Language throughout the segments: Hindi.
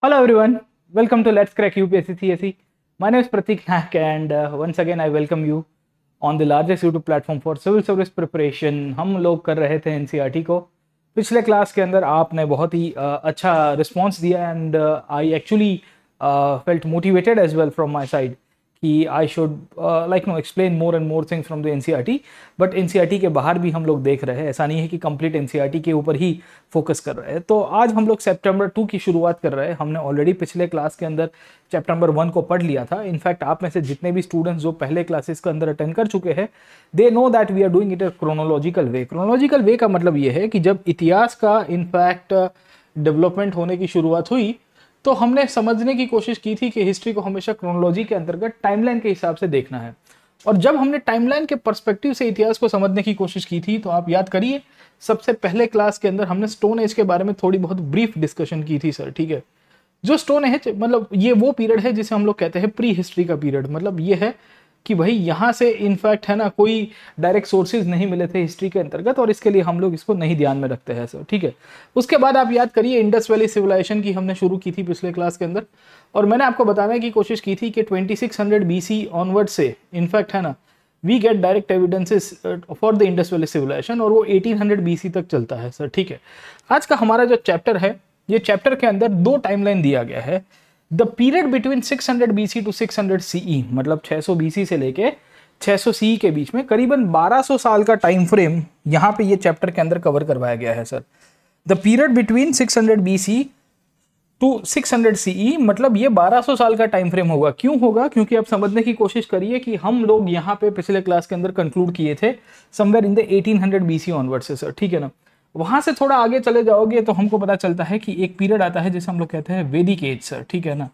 Hello everyone, welcome to Let's Crack UPSC CSE. My name is Pratik Nayak and uh, once again I welcome you on the largest YouTube platform for civil service preparation. हम लोग कर रहे थे एन को पिछले क्लास के अंदर आपने बहुत ही uh, अच्छा रिस्पॉन्स दिया and I actually felt motivated as well from my side कि I should like no explain more and more things from the N but N के बाहर भी हम लोग देख रहे हैं ऐसा नहीं है कि कंप्लीट एन e के ऊपर ही फोकस कर रहे हैं तो आज हम लोग सेप्टेम्बर टू की शुरुआत कर रहे हैं हमने ऑलरेडी पिछले क्लास के अंदर चैप्टर नंबर वन को पढ़ लिया था इनफैक्ट आप में से जितने भी स्टूडेंट्स जो पहले क्लासेस के अंदर अटेंड कर चुके हैं they know that we are doing it a chronological way chronological way का मतलब ये है कि जब इतिहास का इनफैक्ट डेवलपमेंट होने की शुरुआत हुई तो हमने समझने की कोशिश की थी कि हिस्ट्री को हमेशा क्रोनोलॉजी के अंतर्गत टाइमलाइन के हिसाब से देखना है और जब हमने टाइमलाइन के पर्सपेक्टिव से इतिहास को समझने की कोशिश की थी तो आप याद करिए सबसे पहले क्लास के अंदर हमने स्टोन एज के बारे में थोड़ी बहुत ब्रीफ डिस्कशन की थी सर ठीक है जो स्टोन एज मतलब ये वो पीरियड है जिसे हम लोग कहते हैं प्री हिस्ट्री का पीरियड मतलब ये है कि भाई यहाँ से इनफैक्ट है ना कोई डायरेक्ट सोर्सेज नहीं मिले थे हिस्ट्री के अंतर्गत और इसके लिए हम लोग इसको नहीं ध्यान में रखते हैं सर ठीक है उसके बाद आप याद करिए इंडस वैली सिविलाइजेशन की हमने शुरू की थी पिछले क्लास के अंदर और मैंने आपको बताने की कोशिश की थी कि twenty six hundred B C onward से इनफैक्ट है ना we get direct evidences for the Indus valley civilisation और वो एटीन हंड्रेड बी सी तक चलता है सर ठीक है आज का हमारा जो चैप्टर है ये चैप्टर के अंदर दो टाइमलाइन दिया गया है the period between 600 C to hundred CE मतलब 600 बीसी से लेके सौ सीई e के बीच में करीबन 1200 साल का टाइम फ्रेम यहाँ पे ये चैप्टर के अंदर कवर करवाया गया है sir the period between 600 C to 600 CE मतलब ये 1200 साल का टाइम फ्रेम होगा क्यों होगा क्योंकि आप समझने की कोशिश करिए कि हम लोग यहाँ पे पिछले क्लास के अंदर कंक्लूड किए थे somewhere in the eighteen hundred B C onward से सर ठीक है ना वहां से थोड़ा आगे चले जाओगे तो हमको पता चलता है कि एक पीरियड आता है जिसे हम लोग कहते हैं वेदिक एज सर ठीक है ना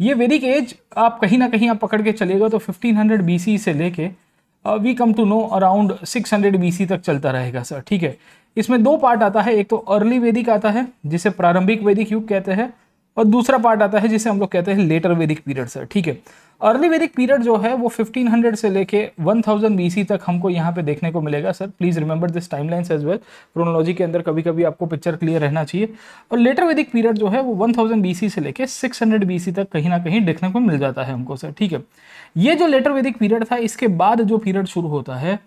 ये वेदिक एज आप कहीं ना कहीं आप पकड़ के चलेगा तो 1500 हंड्रेड से लेके we come to know around 600 hundred तक चलता रहेगा सर ठीक है इसमें दो पार्ट आता है एक तो अर्ली वेदिक आता है जिसे प्रारंभिक वैदिक युग कहते हैं और दूसरा पार्ट आता है जिसे हम लोग कहते हैं लेटर वैदिक पीरियड सर ठीक है अर्ली वैदिक पीरियड जो है वो 1500 से लेके 1000 सी तक हमको यहाँ पे देखने को मिलेगा sir please remember this timelines as well chronology के अंदर कभी कभी आपको पिक्चर क्लियर रहना चाहिए और लेटर वैदिक पीरियड जो है वो 1000 सी से लेके 600 सी तक कहीं ना कहीं देखने को मिल जाता है हमको सर ठीक है ये जो लेटर वैदिक पीरियड था इसके बाद जो पीरियड शुरू होता है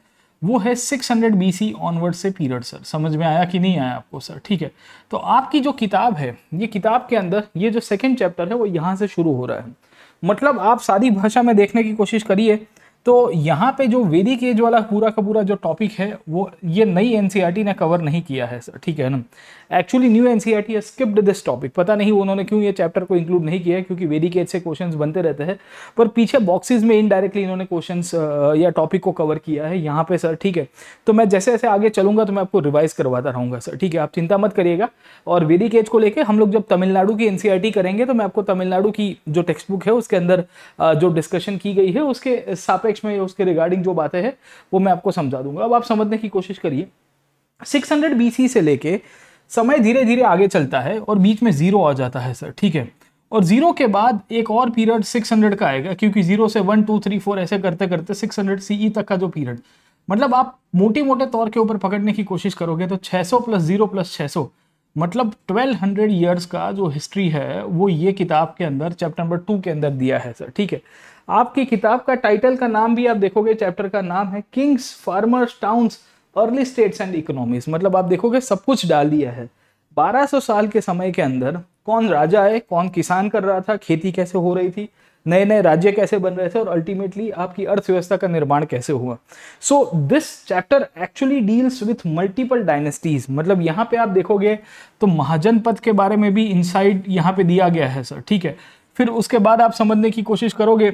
वो है 600 हंड्रेड बी सी ऑनवर्ड से पीरियड सर समझ में आया कि नहीं आया आपको सर ठीक है तो आपकी जो किताब है ये किताब के अंदर ये जो सेकेंड चैप्टर है वो यहाँ से शुरू हो रहा है मतलब आप सारी भाषा में देखने की कोशिश करिए तो यहाँ पे जो वेरी एज वाला पूरा का पूरा जो टॉपिक है वो ये नई एन e ने कवर नहीं किया है ठीक है ना actually new T skipped this topic पता नहीं उन्होंने क्यों ये चैप्टर को इंक्लूड नहीं किया है क्योंकि वेरी एज से क्वेश्चंस बनते रहते हैं पर पीछे बॉक्सेस में इनडायरेक्टली इन्होंने क्वेश्चन या टॉपिक को कवर किया है यहाँ पे सर ठीक है तो मैं जैसे जैसे आगे चलूंगा तो मैं आपको रिवाइज करवाता रहूंगा सर ठीक है आप चिंता मत करिएगा और वेरी एज को लेकर हम लोग जब तमिलनाडु की एन e करेंगे तो मैं आपको तमिलनाडु की जो टेक्स्ट बुक है उसके अंदर जो डिस्कशन की गई है उसके सापेक्ष कॉन्टेक्स्ट में उसके रिगार्डिंग जो बातें हैं वो मैं आपको समझा दूंगा अब आप समझने की कोशिश करिए 600 हंड्रेड बीसी से लेके समय धीरे धीरे आगे चलता है और बीच में ज़ीरो आ जाता है सर ठीक है और ज़ीरो के बाद एक और पीरियड 600 का आएगा क्योंकि ज़ीरो से वन टू थ्री फोर ऐसे करते करते 600 हंड्रेड e तक का जो पीरियड मतलब आप मोटे मोटे तौर के ऊपर पकड़ने की कोशिश करोगे तो 600 प्लस ज़ीरो प्लस 600 मतलब 1200 ईयर्स का जो हिस्ट्री है वो ये किताब के अंदर चैप्टर नंबर टू के अंदर दिया है सर ठीक है आपकी किताब का टाइटल का नाम भी आप देखोगे चैप्टर का नाम है kings farmers towns early states and economies मतलब आप देखोगे सब कुछ डाल दिया है 1200 साल के समय के अंदर कौन राजा है कौन किसान कर रहा था खेती कैसे हो रही थी नए नए राज्य कैसे बन रहे थे और अल्टीमेटली आपकी अर्थव्यवस्था का निर्माण कैसे हुआ so this chapter actually deals with multiple dynasties मतलब यहाँ पे आप देखोगे तो महाजनपद के बारे में भी इनसाइड यहाँ पे दिया गया है सर ठीक है फिर उसके बाद आप समझने की कोशिश करोगे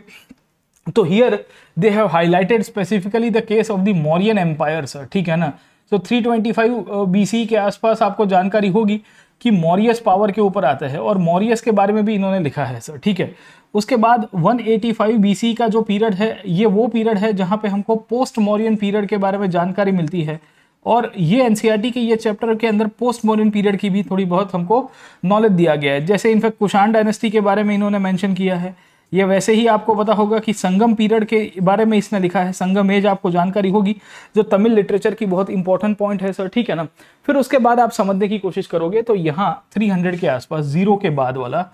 तो here they have highlighted specifically the case of the Mauryan empire sir ठीक है ना तो 325 ट्वेंटी के आसपास आपको जानकारी होगी कि मॉरियस पावर के ऊपर आता है और मॉरियस के बारे में भी इन्होंने लिखा है सर ठीक है उसके बाद 185 एटी का जो पीरियड है ये वो पीरियड है जहाँ पे हमको पोस्ट मॉरियन पीरियड के बारे में जानकारी मिलती है और ये एन e के ये चैप्टर के अंदर पोस्ट मॉडर्न पीरियड की भी थोड़ी बहुत हमको नॉलेज दिया गया है जैसे इनफैक्ट कुशाण डायनेस्टी के बारे में इन्होंने मैंशन किया है ये वैसे ही आपको पता होगा कि संगम पीरियड के बारे में इसने लिखा है संगम एज आपको जानकारी होगी जो तमिल लिटरेचर की बहुत इंपॉर्टेंट पॉइंट है सर ठीक है ना फिर उसके बाद आप समझने की कोशिश करोगे तो यहाँ 300 के आसपास जीरो के बाद वाला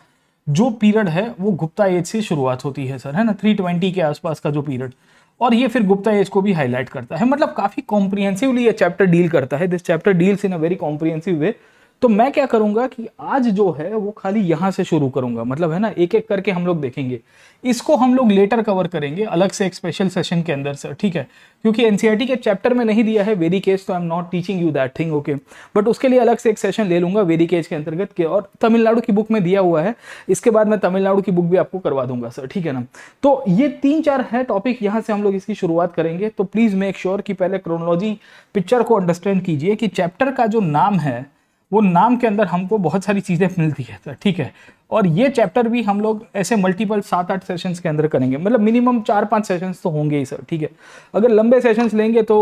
जो पीरियड है वो गुप्ता एज से शुरुआत होती है सर है ना 320 के आसपास का जो पीरियड और ये फिर गुप्ता एज को भी हाईलाइट करता है मतलब काफ़ी कॉम्प्रीहेंसिवली ये चैप्टर डील करता है this chapter deals in a very comprehensive way तो मैं क्या करूंगा कि आज जो है वो खाली यहां से शुरू करूंगा मतलब है ना एक एक करके हम लोग देखेंगे इसको हम लोग लेटर कवर करेंगे अलग से एक स्पेशल सेशन के अंदर सर ठीक है क्योंकि एनसीईआरटी e के चैप्टर में नहीं दिया है वेरी केस तो I am not teaching you that thing okay but उसके लिए अलग से एक सेशन ले लूंगा वेरी केज के अंतर्गत के और तमिलनाडु की बुक में दिया हुआ है इसके बाद मैं तमिलनाडु की बुक भी आपको करवा दूंगा सर ठीक है ना तो ये तीन चार है टॉपिक यहाँ से हम लोग इसकी शुरुआत करेंगे तो प्लीज़ मेक श्योर कि पहले क्रोनोलॉजी पिक्चर को अंडरस्टैंड कीजिए कि चैप्टर का जो नाम है वो नाम के अंदर हमको बहुत सारी चीज़ें मिलती है ठीक है और ये चैप्टर भी हम लोग ऐसे मल्टीपल सात आठ सेशंस के अंदर करेंगे मतलब मिनिमम चार पांच सेशंस तो होंगे ही सर ठीक है अगर लंबे सेशंस लेंगे तो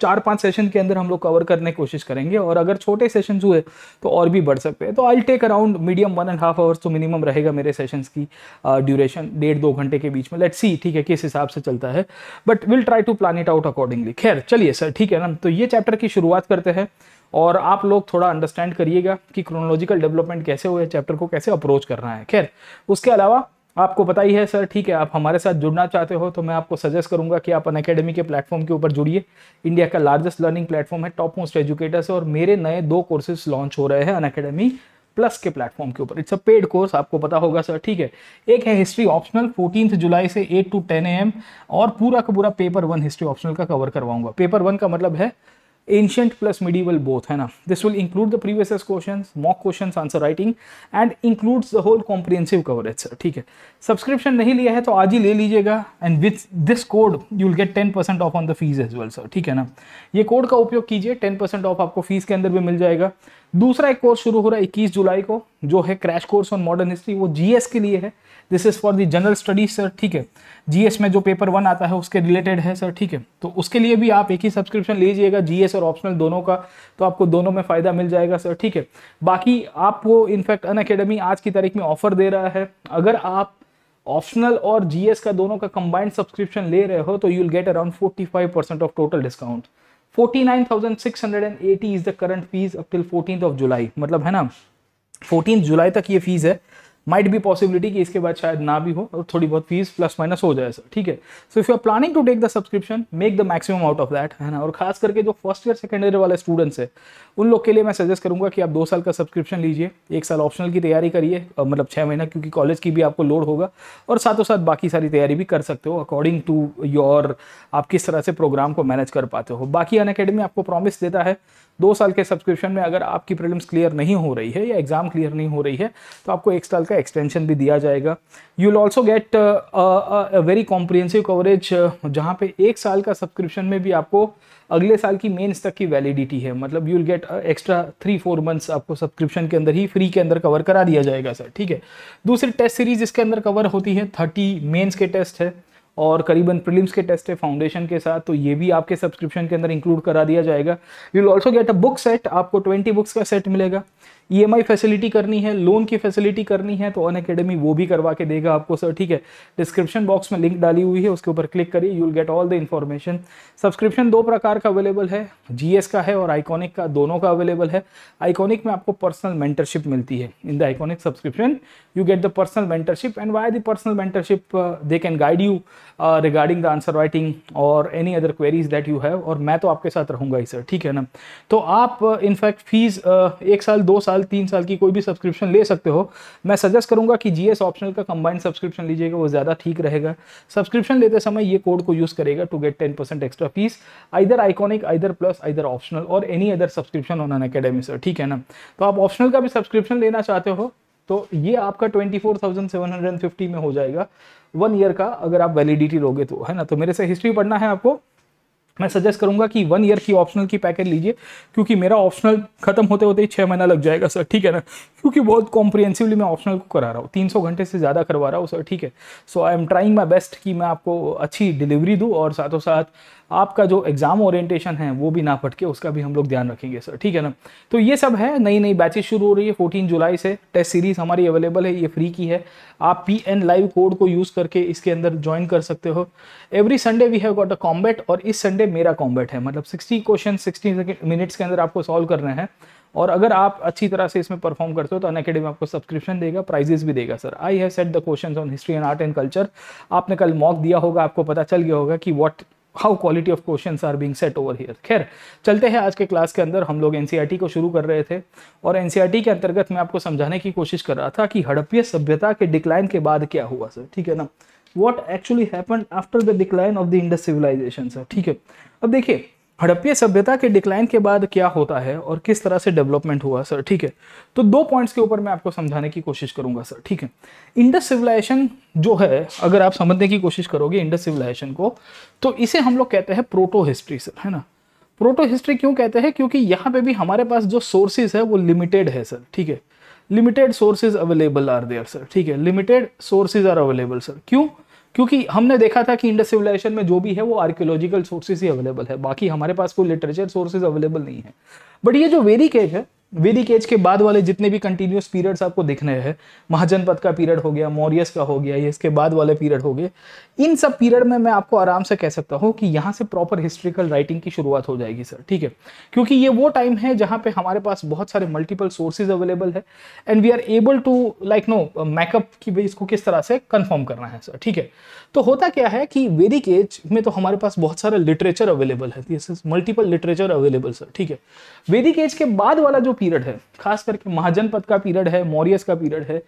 चार पांच सेशन के अंदर हम लोग कवर करने की कोशिश करेंगे और अगर छोटे सेशंस हुए तो और भी बढ़ सकते हैं तो I take around medium one and half hours तो मिनिमम रहेगा मेरे सेशंस की ड्यूरेशन डेढ़ दो घंटे के बीच में लेट सी ठीक है किस हिसाब से चलता है but will try to plan it out accordingly खैर चलिए सर ठीक है ना तो ये चैप्टर की शुरुआत करते हैं और आप लोग थोड़ा अंडरस्टैंड करिएगा कि क्रोनोलॉजिकल डेवलपमेंट कैसे हुए चैप्टर को कैसे अप्रोच अप्रोच करना है खैर उसके अलावा आपको पता ही है सर ठीक है आप हमारे साथ जुड़ना चाहते हो तो मैं आपको सजेस्ट करूंगा कि आप अन के प्लेटफॉर्म के ऊपर जुड़िए इंडिया का लार्जेस्ट लर्निंग प्लेटफॉर्म है टॉप मोस्ट एजुकेटर्स और मेरे नए दो कोर्सेज लॉन्च हो रहे हैं अन प्लस के प्लेटफॉर्म के ऊपर इट्स अ पेड कोर्स आपको पता होगा सर ठीक है एक है हिस्ट्री ऑप्शनल फोर्टीन जुलाई से एट टू टेन ए और पूरा का पूरा पेपर वन हिस्ट्री ऑप्शनल का कवर करवाऊंगा पेपर वन का मतलब है ancient plus medieval both hai na this will include the previous year's questions mock questions answer writing and includes the whole comprehensive coverage sir theek hai subscription nahi liya hai to aaj hi le लीजिएगा and with this code you will get 10% off on the fees as well sir theek hai na ye code ka उपयोग कीजिए 10% ऑफ आपको फीस के अंदर भी मिल जाएगा दूसरा एक कोर्स शुरू हो रहा है 21 जुलाई को जो है crash course on modern history वो जीएस के लिए है this is for the general studies sir ठीक है जीएस में जो पेपर वन आता है उसके रिलेटेड है सर ठीक है तो उसके लिए भी आप एक ही सब्सक्रिप्शन लीजिएगा जीएस और ऑप्शनल दोनों का तो आपको दोनों में फ़ायदा मिल जाएगा सर ठीक है बाकी आपको इनफैक्ट अन अकेडमी आज की तारीख में ऑफर दे रहा है अगर आप ऑप्शनल और जीएस का दोनों का कंबाइंड सब्सक्रिप्शन ले रहे हो तो you will get around five percent of total discount 49,680 is the current fees up till 14th of July मतलब है ना 14 जुलाई तक ये फीस है माइट भी पॉसिबिलिटी कि इसके बाद शायद ना भी हो और थोड़ी बहुत फीस प्लस माइनस हो जाए सर ठीक है so if you are planning to take the subscription make the maximum out of that है ना और खास करके जो फर्स्ट ईयर सेकेंड ईयर वाले स्टूडेंट्स है उन लोग के लिए मैं सजेस्ट करूंगा कि आप दो साल का सब्सक्रिप्शन लीजिए एक साल ऑप्शनल की तैयारी करिए मतलब छः महीना क्योंकि कॉलेज की भी आपको लोड होगा और साथों साथ बाकी सारी तैयारी भी कर सकते हो अकॉर्डिंग टू योर आप किस तरह से प्रोग्राम को मैनेज कर पाते हो बाकी अन आपको प्रॉमिस देता है दो साल के सब्सक्रिप्शन में अगर आपकी प्रॉब्लम्स क्लियर नहीं हो रही है या एग्ज़ाम क्लियर नहीं हो रही है तो आपको एक साल का एक्सटेंशन भी दिया जाएगा you will also get very comprehensive coverage जहाँ पे एक साल का सब्सक्रिप्शन में भी आपको अगले साल की मेन्स तक की वैलिडिटी है मतलब you will get extra three four months आपको सब्सक्रिप्शन के अंदर ही फ्री के अंदर कवर करा दिया जाएगा सर ठीक है दूसरी टेस्ट सीरीज इसके अंदर कवर होती है थर्टी मेन्स के टेस्ट है और करीबन प्रीलिम्स के टेस्ट है फाउंडेशन के साथ तो ये भी आपके सब्सक्रिप्शन के अंदर इंक्लूड करा दिया जाएगा you will also get a book set आपको ट्वेंटी बुक्स का सेट मिलेगा ईएमआई e फैसिलिटी करनी है लोन की फैसिलिटी करनी है तो अन अकेडमी वो भी करवा के देगा आपको सर ठीक है डिस्क्रिप्शन बॉक्स में लिंक डाली हुई है उसके ऊपर क्लिक करिए you will get all the information subscription दो प्रकार का अवेलेबल है जीएस का है और आइकॉनिक का दोनों का अवेलेबल है आइकॉनिक में आपको पर्सनल मेंटरशिप मिलती है in the iconic subscription you get the personal mentorship and why the personal mentorship they can guide you regarding the answer writing और any other queries that you have और मैं तो आपके साथ रहूंगा ही सर ठीक है ना तो आप इनफैक्ट uh, फीस uh, एक साल दो साल साल तीन साल की कोई भी सब्सक्रिप्शन ले सकते हो मैं सजेस्ट करूंगा कि जीएस ऑप्शनल का कंबाइंड सब्सक्रिप्शन लीजिएगा वो ज़्यादा ठीक रहेगा सब्सक्रिप्शन लेते समय ये कोड को यूज़ करेगा to get ten extra fees either iconic either plus either optional और any other subscription on Unacademy sir ठीक है ना तो आप ऑप्शनल का भी सब्सक्रिप्शन लेना चाहते हो तो ये आपका 24,750 में हो जाएगा वन ईयर का अगर आप वैलिडिटी लोगे तो है ना तो मेरे से हिस्ट्री पढ़ना है आपको मैं सजेस्ट करूंगा कि वन ईयर की ऑप्शनल की पैकेज लीजिए क्योंकि मेरा ऑप्शनल खत्म होते होते ही छः महीना लग जाएगा सर ठीक है ना क्योंकि बहुत कॉम्प्रिहेंसिवली मैं ऑप्शनल को करा रहा हूँ तीन सौ घंटे से ज़्यादा करवा रहा हूँ सर ठीक है so I am trying my best कि मैं आपको अच्छी डिलीवरी दूँ और साथों साथ आपका जो एग्ज़ाम ओरिएंटेशन है वो भी ना भटके उसका भी हम लोग ध्यान रखेंगे सर ठीक है ना तो ये सब है नई नई बैचेज शुरू हो रही है फोर्टीन जुलाई से टेस्ट सीरीज़ हमारी अवेलेबल है ये फ्री की है आप पी एन लाइव कोड को यूज़ करके इसके अंदर ज्वाइन कर सकते हो every Sunday we have got a combat और इस संडे मेरा कॉम्बेट है मतलब सिक्सटी क्वेश्चन सिक्सटी मिनट्स के अंदर आपको सॉल्व करना हैं और अगर आप अच्छी तरह से इसमें परफॉर्म करते हो तो अन अकेडमी आपको सब्सक्रिप्शन देगा प्राइजेस भी देगा sir I have set the question on history and art and culture आपने कल मॉक दिया होगा आपको पता चल गया होगा कि what how quality of question are being set over here खैर चलते हैं आज के क्लास के अंदर हम लोग एन e को शुरू कर रहे थे और एन e के अंतर्गत मैं आपको समझाने की कोशिश कर रहा था कि हड़प्पीय सभ्यता के डिक्लाइन के बाद क्या हुआ सर ठीक है ना what actually happen after the decline of the Indus civilisation sir ठीक है अब देखिए हड़प्पीय सभ्यता के डिक्लाइन के बाद क्या होता है और किस तरह से डेवलपमेंट हुआ सर ठीक है तो दो पॉइंट्स के ऊपर मैं आपको समझाने की कोशिश करूंगा सर ठीक है इंडस सिविलाइजेशन जो है अगर आप समझने की कोशिश करोगे इंडस सिविलाइजेशन को तो इसे हम लोग कहते हैं प्रोटो हिस्ट्री सर है ना प्रोटो हिस्ट्री क्यों कहते हैं क्योंकि यहाँ पे भी हमारे पास जो सोर्सेज है वो लिमिटेड है सर ठीक है limited sources available are there sir ठीक है limited sources are available sir क्यों क्योंकि हमने देखा था कि इंडस सिविलाइजेशन में जो भी है वो आर्कियोलॉजिकल सोर्सेज ही अवेलेबल है बाकी हमारे पास कोई लिटरेचर सोर्सेज अवेलेबल नहीं है बट ये जो वेरी केज है वैदिक एज के बाद वाले जितने भी कंटिन्यूस पीरियड्स आपको दिखने हैं महाजनपद का पीरियड हो गया मौर्यस का हो गया ये इसके बाद वाले पीरियड हो गए इन सब पीरियड में मैं आपको आराम से कह सकता हूँ कि यहाँ से प्रॉपर हिस्ट्रिकल राइटिंग की शुरुआत हो जाएगी सर ठीक है क्योंकि ये वो टाइम है जहाँ पे हमारे पास बहुत सारे मल्टीपल सोर्सेज अवेलेबल है and we are able to like know makeup की भी इसको किस तरह से कन्फर्म करना है सर ठीक है तो होता क्या है कि वेदिक एज में तो हमारे पास बहुत सारा लिटरेचर अवेलेबल है मल्टीपल लिटरेचर अवेलेबल सर ठीक है वेदिक एज के बाद वाला जो पीरियड है खास करके महाजनपद का पीरियड है मौर्यस का पीरियड है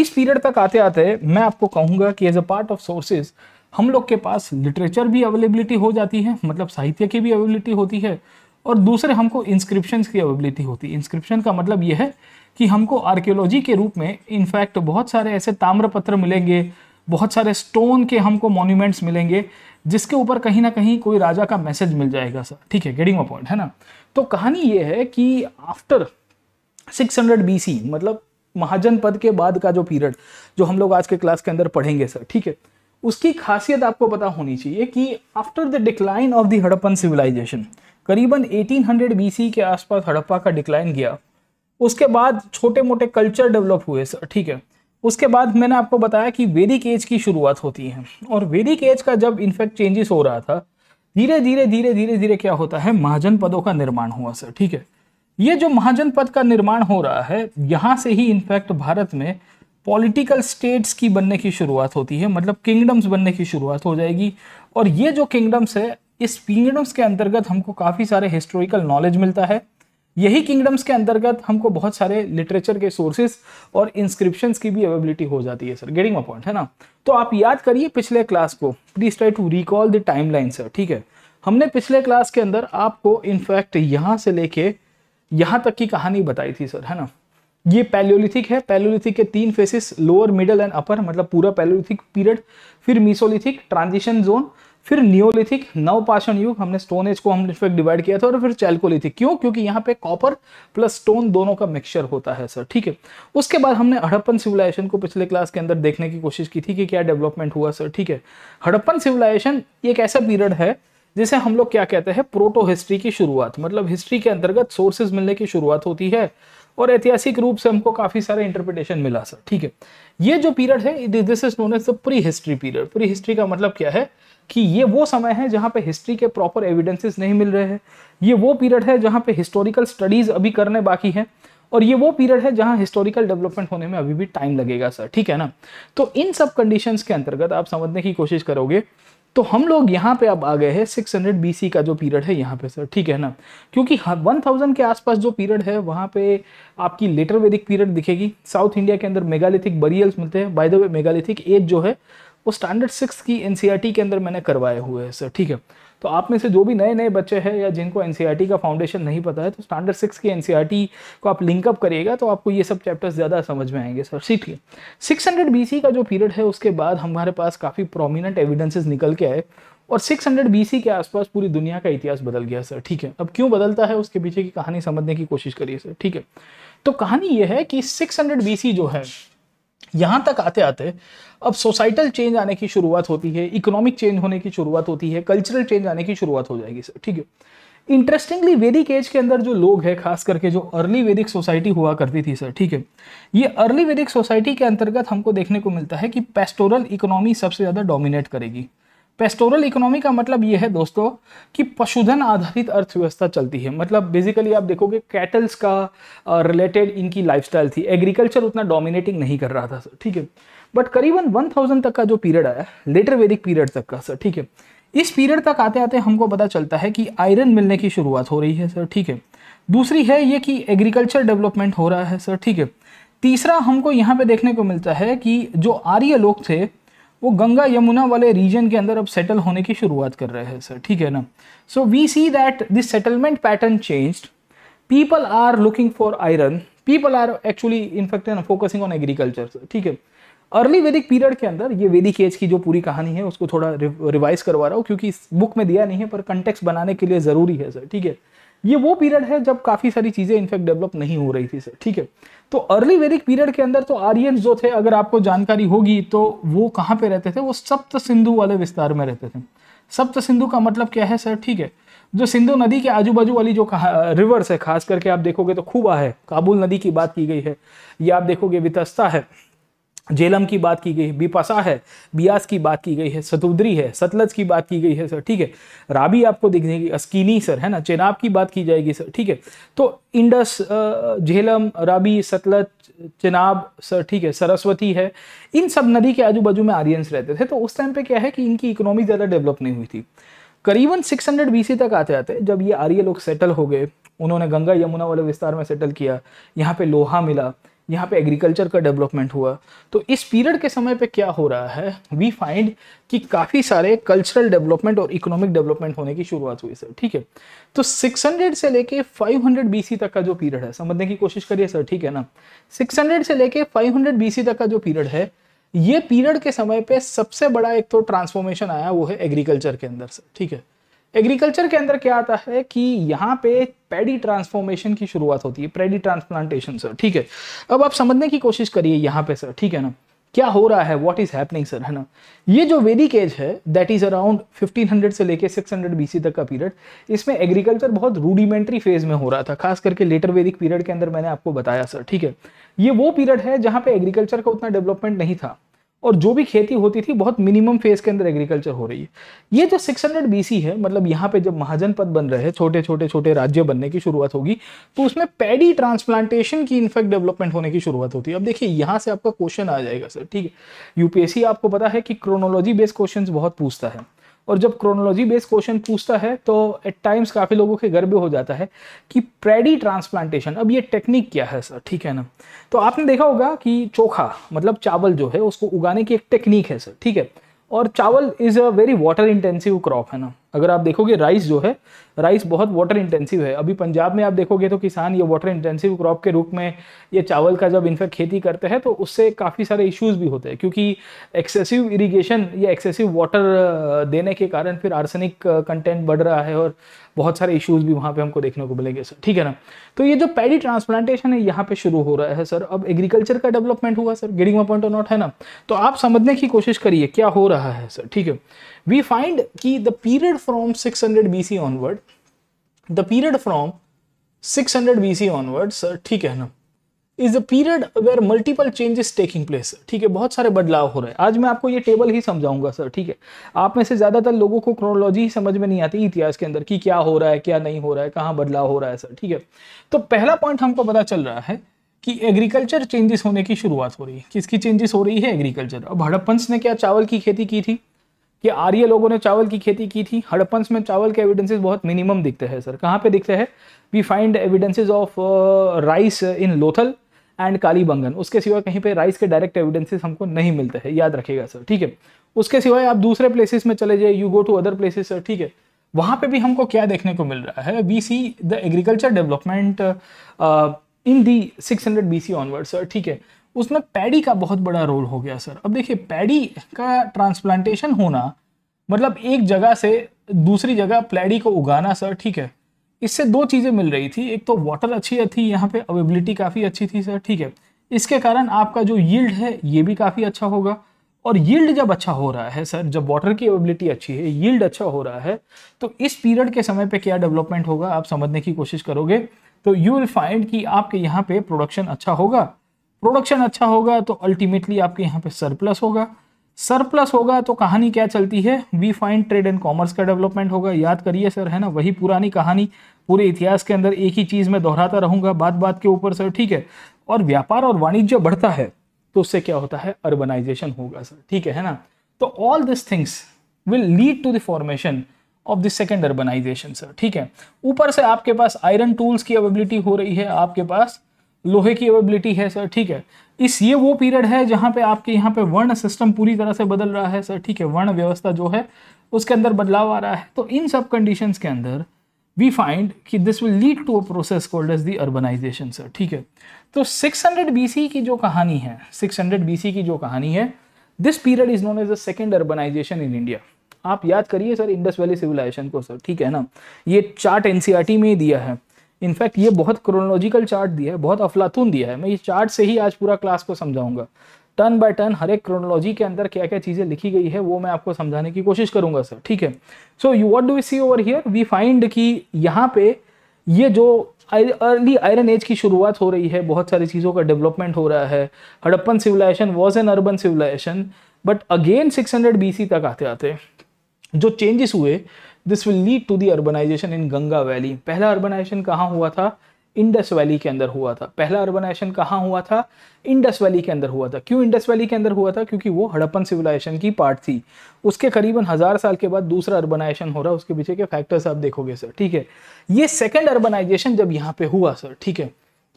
इस पीरियड तक आते आते मैं आपको कहूंगा कि as a part of sources हम लोग के पास लिटरेचर भी अवेलेबिलिटी हो जाती है मतलब साहित्य की भी अवेलेबिलिटी होती है और दूसरे हमको इंस्क्रिप्शन की अवेबिलिटी होती है इंस्क्रिप्शन का मतलब यह है कि हमको आर्कियोलॉजी के रूप में इनफैक्ट बहुत सारे ऐसे ताम्रपत्र मिलेंगे बहुत सारे स्टोन के हमको मॉन्यूमेंट्स मिलेंगे जिसके ऊपर कहीं ना कहीं कोई राजा का मैसेज मिल जाएगा सर ठीक है गेटिंग अ पॉइंट है ना तो कहानी ये है कि आफ्टर 600 हंड्रेड बीसी मतलब महाजन पद के बाद का जो पीरियड जो हम लोग आज के क्लास के अंदर पढ़ेंगे सर ठीक है उसकी खासियत आपको पता होनी चाहिए कि after the decline of the Harappan civilisation करीबन 1800 हंड्रेड के आसपास हड़प्पा का डिक्लाइन गया उसके बाद छोटे मोटे कल्चर डेवलप हुए सर ठीक है उसके बाद मैंने आपको बताया कि वेदिक एज की शुरुआत होती है और वेदिक एज का जब इनफैक्ट चेंजेस हो रहा था धीरे धीरे धीरे धीरे धीरे क्या होता है महाजन पदों का निर्माण हुआ सर ठीक है ये जो महाजन पद का निर्माण हो रहा है यहाँ से ही इनफैक्ट भारत में पॉलिटिकल स्टेट्स की बनने की शुरुआत होती है मतलब किंगडम्स बनने की शुरुआत हो जाएगी और ये जो किंगडम्स है इस किंगडम्स के अंतर्गत हमको काफ़ी सारे हिस्टोरिकल नॉलेज मिलता है यही किंगडम्स के अंतर्गत हमको बहुत सारे लिटरेचर के सोर्सेस और इंस्क्रिप्शन की भी अवेबिलिटी हो जाती है सर गेटिंग पॉइंट है ना तो आप याद करिए पिछले क्लास को please try to recall the time sir ठीक है हमने पिछले क्लास के अंदर आपको इनफैक्ट यहाँ से लेके यहाँ तक की कहानी बताई थी सर है ना ये पैलियोलिथिक है पैलियोलिथिक के तीन phases lower middle and upper मतलब पूरा पैलियोलिथिक पीरियड फिर मिसोलिथिक ट्रांजिशन जोन फिर नियोलिथिक नवपाषण युग हमने स्टोन एज को हम इनफेक्ट डिवाइड किया था और फिर चैल्कोलिथिक क्यों क्योंकि यहाँ पे कॉपर प्लस स्टोन दोनों का मिक्सचर होता है सर ठीक है उसके बाद हमने हड़प्पन सिविलाइजेशन को पिछले क्लास के अंदर देखने की कोशिश की थी कि क्या डेवलपमेंट हुआ सर ठीक है हड़प्पन सिविलाइजेशन एक ऐसा पीरियड है जिसे हम लोग क्या कहते हैं प्रोटो हिस्ट्री की शुरुआत मतलब हिस्ट्री के अंतर्गत सोर्सेज मिलने की शुरुआत होती है और ऐतिहासिक रूप से हमको काफी सारे इंटरप्रिटेशन मिला सर ठीक है ये जो पीरियड है this is known as the prehistory period prehistory का मतलब क्या है कि ये वो समय है जहाँ पे हिस्ट्री के प्रॉपर एविडेंसेस नहीं मिल रहे हैं ये वो पीरियड है जहाँ पे हिस्टोरिकल स्टडीज़ अभी करने बाकी हैं और ये वो पीरियड है जहाँ हिस्टोरिकल डेवलपमेंट होने में अभी भी टाइम लगेगा सर ठीक है ना तो इन सब कंडीशन के अंतर्गत आप समझने की कोशिश करोगे तो हम लोग यहाँ पे अब आ गए हैं 600 हंड्रेड का जो पीरियड है यहाँ पे सर ठीक है ना क्योंकि 1000 के आसपास जो पीरियड है वहाँ पे आपकी लेटर वैदिक पीरियड दिखेगी साउथ इंडिया के अंदर मेगालिथिक बरियल्स मिलते हैं by the way megalithic age जो है वो स्टैंडर्ड सिक्स की एन e के अंदर मैंने करवाए हुए हैं सर ठीक है तो आप में से जो भी नए नए बच्चे हैं या जिनको एन e का फाउंडेशन नहीं पता है तो स्टैंडर्ड सिक्स की एन e को आप लिंकअप करिएगा तो आपको ये सब चैप्टर्स ज़्यादा समझ में आएंगे सर ठीक है सिक्स हंड्रेड का जो पीरियड है उसके बाद हमारे पास काफ़ी प्रोमिनेंट एविडेंसेज निकल के आए और 600 हंड्रेड के आसपास पूरी दुनिया का इतिहास बदल गया सर ठीक है अब क्यों बदलता है उसके पीछे की कहानी समझने की कोशिश करिए सर ठीक है तो कहानी यह है कि 600 हंड्रेड जो है यहाँ तक आते आते अब सोसाइटल चेंज आने की शुरुआत होती है इकोनॉमिक चेंज होने की शुरुआत होती है कल्चरल चेंज आने की शुरुआत हो जाएगी सर ठीक है इंटरेस्टिंगली वैदिक एज के अंदर जो लोग हैं खास करके जो अर्ली वैदिक सोसाइटी हुआ करती थी सर ठीक है ये अर्ली वैदिक सोसाइटी के अंतर्गत हमको देखने को मिलता है कि पेस्टोरल इकोनॉमी सबसे ज़्यादा डोमिनेट करेगी पेस्टोरल इकोनॉमी का मतलब ये है दोस्तों कि पशुधन आधारित अर्थव्यवस्था चलती है मतलब बेसिकली आप देखोगे कैटल्स का रिलेटेड इनकी लाइफस्टाइल थी एग्रीकल्चर उतना डोमिनेटिंग नहीं कर रहा था सर ठीक है बट करीबन 1000 तक का जो पीरियड आया लेटर वैदिक पीरियड तक का सर ठीक है इस पीरियड तक आते आते हमको पता चलता है कि आयरन मिलने की शुरुआत हो रही है सर ठीक है दूसरी है ये कि एग्रीकल्चर डेवलपमेंट हो रहा है सर ठीक है तीसरा हमको यहाँ पे देखने को मिलता है कि जो आर्य लोग थे वो गंगा यमुना वाले रीजन के अंदर अब सेटल होने की शुरुआत कर रहे हैं सर ठीक है ना so we see that this settlement pattern change people are looking for iron people are actually in focusing on agriculture ठीक है अर्ली वैदिक पीरियड के अंदर ये वैदिक एज की जो पूरी कहानी है उसको थोड़ा रिवाइज करवा रहा हूँ क्योंकि इस बुक में दिया नहीं है पर कंटेक्स बनाने के लिए ज़रूरी है सर ठीक है ये वो पीरियड है जब काफ़ी सारी चीज़ें इनफेक्ट डेवलप नहीं हो रही थी सर ठीक है तो अर्ली वैदिक पीरियड के अंदर तो आर्यन जो थे अगर आपको जानकारी होगी तो वो कहाँ पे रहते थे वो सप्त सिंधु वाले विस्तार में रहते थे सप्त सिंधु का मतलब क्या है सर ठीक है जो सिंधु नदी के आजू बाजू वाली जो रिवर्स है खास करके आप देखोगे तो खूबा है काबुल नदी की बात की गई है या आप देखोगे वितस्ता है जेलम की बात की गई है बिपासा है बियास की बात की गई है सतुद्री है सतलज की बात की गई है सर ठीक है राबी आपको दिख जाएगी अस्कीनी सर है ना चेनाब की बात की जाएगी सर ठीक है तो इंडस झेलम राबी सतलज चेनाब सर ठीक है सरस्वती है इन सब नदी के आजू बाजू में आर्यंस रहते थे तो उस टाइम पे क्या है कि इनकी इकोनॉमी ज़्यादा डेवलप नहीं हुई थी करीबन बी सी तक आते आते जब ये आर्य लोग सेटल हो गए उन्होंने गंगा यमुना वाले विस्तार में सेटल किया यहाँ पे लोहा मिला यहाँ पे एग्रीकल्चर का डेवलपमेंट हुआ तो इस पीरियड के समय पे क्या हो रहा है वी फाइंड कि काफ़ी सारे कल्चरल डेवलपमेंट और इकोनॉमिक डेवलपमेंट होने की शुरुआत हुई सर ठीक है तो 600 से लेके 500 हंड्रेड तक का जो पीरियड है समझने की कोशिश करिए सर ठीक है ना 600 से लेके 500 हंड्रेड तक का जो पीरियड है ये पीरियड के समय पर सबसे बड़ा एक तो ट्रांसफॉर्मेशन आया वो है एग्रीकल्चर के अंदर सर ठीक है एग्रीकल्चर के अंदर क्या आता है कि यहाँ पे पेडी ट्रांसफॉर्मेशन की शुरुआत होती है पेडी ट्रांसप्लांटेशन सर ठीक है अब आप समझने की कोशिश करिए यहाँ पे सर ठीक है ना क्या हो रहा है व्हाट इज हैपनिंग सर है ना ये जो वेदिक एज है दैट इज अराउंड 1500 से लेके 600 हंड्रेड बीसी तक का पीरियड इसमें एग्रीकल्चर बहुत रूडिमेंट्री फेज में हो रहा था खास करके लेटर वेदिक पीरियड के अंदर मैंने आपको बताया सर ठीक है ये वो पीरियड है जहाँ पे एग्रीकल्चर का उतना डेवलपमेंट नहीं था और जो भी खेती होती थी बहुत मिनिमम फेज के अंदर एग्रीकल्चर हो रही है ये जो 600 हंड्रेड है मतलब यहाँ पे जब महाजन पद बन रहे छोटे छोटे छोटे राज्य बनने की शुरुआत होगी तो उसमें पैडी ट्रांसप्लांटेशन की इनफेक्ट डेवलपमेंट होने की शुरुआत होती है अब देखिए यहाँ से आपका क्वेश्चन आ जाएगा सर ठीक है यूपीएससी आपको पता है कि क्रोनोलॉजी बेस्ड क्वेश्चन बहुत पूछता है और जब क्रोनोलॉजी बेस्ड क्वेश्चन पूछता है तो एट टाइम्स काफ़ी लोगों के गर्भ हो जाता है कि प्रेडी ट्रांसप्लांटेशन अब ये टेक्निक क्या है सर ठीक है ना तो आपने देखा होगा कि चोखा मतलब चावल जो है उसको उगाने की एक टेक्निक है सर ठीक है और चावल is a very water intensive crop है ना अगर आप देखोगे राइस जो है राइस बहुत वाटर इंटेंसिव है अभी पंजाब में आप देखोगे तो किसान ये वाटर इंटेंसिव क्रॉप के रूप में ये चावल का जब इनफेक्ट खेती करते हैं तो उससे काफ़ी सारे इश्यूज भी होते हैं क्योंकि एक्सेसिव इरिगेशन या एक्सेसिव वाटर देने के कारण फिर आर्सेनिक कंटेंट बढ़ रहा है और बहुत सारे इश्यूज भी वहाँ पर हमको देखने को मिलेंगे सर ठीक है ना तो ये जो पैडी ट्रांसप्लांटेशन है यहाँ पर शुरू हो रहा है सर अब एग्रीकल्चर का डेवलपमेंट हुआ sir getting point of not है ना तो आप समझने की कोशिश करिए क्या हो रहा है सर ठीक है we find ki the period from 600 BC onward, the period from 600 BC onwards, ठीक है ना is the period where multiple changes taking place ठीक है बहुत सारे बदलाव हो रहे हैं आज मैं आपको ये टेबल ही समझाऊंगा सर ठीक है आप में से ज़्यादातर लोगों को क्रोनोलॉजी ही समझ में नहीं आती इतिहास के अंदर कि क्या हो रहा है क्या नहीं हो रहा है कहाँ बदलाव हो रहा है सर ठीक है तो पहला पॉइंट हमको पता चल रहा है कि एग्रीकल्चर चेंजेस होने की शुरुआत हो रही है किसकी चेंजेस हो रही है एग्रीकल्चर अब हड़प्पन्स ने क्या चावल की खेती की थी कि आर्य लोगों ने चावल की खेती की थी हड़पंस में चावल के एविडेंसेज बहुत मिनिमम दिखते हैं सर कहाँ पे दिखते हैं we find evidences of rice in Lothal and Kalibangan उसके सिवा कहीं पे राइस के डायरेक्ट एविडेंसेस हमको नहीं मिलते हैं याद रखिएगा सर ठीक है उसके सिवाय आप दूसरे प्लेसेस में चले जाए you go to other places sir ठीक है वहाँ पे भी हमको क्या देखने को मिल रहा है we see the agriculture development in the six hundred B C onward sir ठीक है उसमें पैडी का बहुत बड़ा रोल हो गया सर अब देखिए पैडी का ट्रांसप्लांटेशन होना मतलब एक जगह से दूसरी जगह पैडी को उगाना सर ठीक है इससे दो चीज़ें मिल रही थी एक तो वाटर अच्छी थी यहाँ पे अवेबिलिटी काफ़ी अच्छी थी सर ठीक है इसके कारण आपका जो यील्ड है ये भी काफ़ी अच्छा होगा और यील्ड जब अच्छा हो रहा है सर जब वाटर की अवेबिलिटी अच्छी है यील्ड अच्छा हो रहा है तो इस पीरियड के समय पे क्या डेवलपमेंट होगा आप समझने की कोशिश करोगे तो यू विल फाइंड कि आपके यहाँ पे प्रोडक्शन अच्छा होगा प्रोडक्शन अच्छा होगा तो अल्टीमेटली आपके यहाँ पे सरप्लस होगा सरप्लस होगा तो कहानी क्या चलती है we find trade and commerce का डेवलपमेंट होगा याद करिए सर है ना वही पुरानी कहानी पूरे इतिहास के अंदर एक ही चीज़ में दोहराता रहूंगा बात बात के ऊपर सर ठीक है और व्यापार और वाणिज्य बढ़ता है तो उससे क्या होता है अर्बनाइजेशन होगा सर ठीक है ना तो all this things will lead to the formation of the second urbanisation sir ठीक है ऊपर से आपके पास आयरन टूल्स की अवेबिलिटी हो रही है आपके पास लोहे की अवेबिलिटी है सर ठीक है इस ये वो पीरियड है जहाँ पे आपके यहाँ पे वर्ण सिस्टम पूरी तरह से बदल रहा है सर ठीक है वर्ण व्यवस्था जो है उसके अंदर बदलाव आ रहा है तो इन सब कंडीशंस के अंदर वी फाइंड कि this will lead to a process called as the urbanisation sir ठीक है तो 600 हंड्रेड की जो कहानी है 600 हंड्रेड की जो कहानी है this period is known as the second urbanisation in India आप याद करिए सर इंडस वैली सिविलाइजेशन को सर ठीक है ना ये चार्ट एनसीईआरटी e में ही दिया है इनफैक्ट ये बहुत क्रोनोलॉजिकल चार्ट दिया है बहुत अफलातून दिया है मैं ये चार्ट से ही आज पूरा क्लास को समझाऊंगा टर्न बाय टर्न हर एक क्रोनोलॉजी के अंदर क्या क्या चीज़ें लिखी गई है वो मैं आपको समझाने की कोशिश करूंगा सर ठीक है so you what do we see over here we find कि यहाँ पे ये जो अर्ली आयरन एज की शुरुआत हो रही है बहुत सारी चीज़ों का डेवलपमेंट हो रहा है Harappan civilisation was an urban civilisation but again 600 C तक आते आते जो चेंजेस हुए this will lead to the urbanisation in Ganga valley पहला अर्बनाइजेशन कहाँ हुआ था इंडस वैली के अंदर हुआ था पहला अर्बनाइजेशन कहाँ हुआ था इंडस वैली के अंदर हुआ था क्यों इंडस वैली के अंदर हुआ था क्योंकि वो हड़प्पन सिविलाइजेशन की पार्ट थी उसके करीबन हज़ार साल के बाद दूसरा अर्बनाइजेशन हो रहा है उसके पीछे के फैक्टर्स आप देखोगे सर ठीक है ये सेकेंड अर्बनाइजेशन जब यहाँ पे हुआ सर ठीक है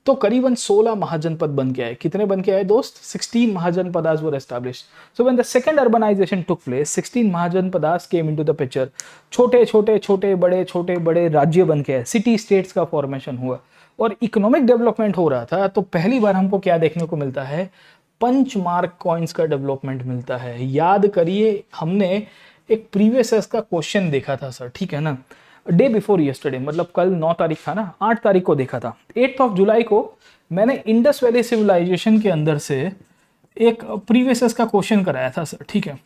तो करीबन 16 महाजनपद बन के आए कितने बन के आए दोस्त 16 महाजनपद आज were established so when the second urbanisation took place 16 mahajanapada आज केम इनटू द पिक्चर छोटे छोटे छोटे बड़े छोटे बड़े राज्य बन के आए सिटी स्टेट्स का फॉर्मेशन हुआ और इकोनॉमिक डेवलपमेंट हो रहा था तो पहली बार हमको क्या देखने को मिलता है पंच मार्क कॉइन्स का डेवलपमेंट मिलता है याद करिए हमने एक प्रीवियस का क्वेश्चन देखा था सर ठीक है ना डे बिफोर यस्टरडे मतलब कल नौ तारीख था ना आठ तारीख को देखा था एट्थ ऑफ जुलाई को मैंने इंडस वैली सिविलाइजेशन के अंदर से एक प्रीवियस का क्वेश्चन कराया था सर ठीक है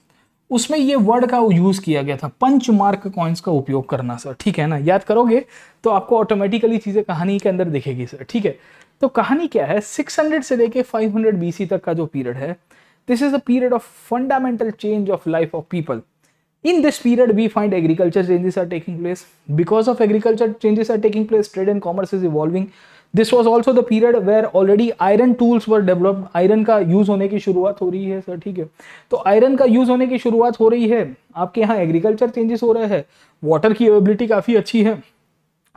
उसमें ये वर्ड का यूज़ किया गया था पंच मार्क कॉइन्स का उपयोग करना सर ठीक है ना याद करोगे तो आपको ऑटोमेटिकली चीज़ें कहानी के अंदर दिखेगी सर ठीक है तो कहानी क्या है 600 से लेके 500 बीसी तक का जो पीरियड है this is a period of fundamental change of life of people in this period we find agriculture changes are taking place. Because of agriculture changes are taking place, trade and commerce is evolving. This was also the period where already iron tools were developed iron का यूज होने की शुरुआत हो रही है सर ठीक है तो आयरन का यूज होने की शुरुआत हो रही है आपके यहाँ एग्रीकल्चर चेंजेस हो रहे हैं वाटर की अवेबिलिटी काफ़ी अच्छी है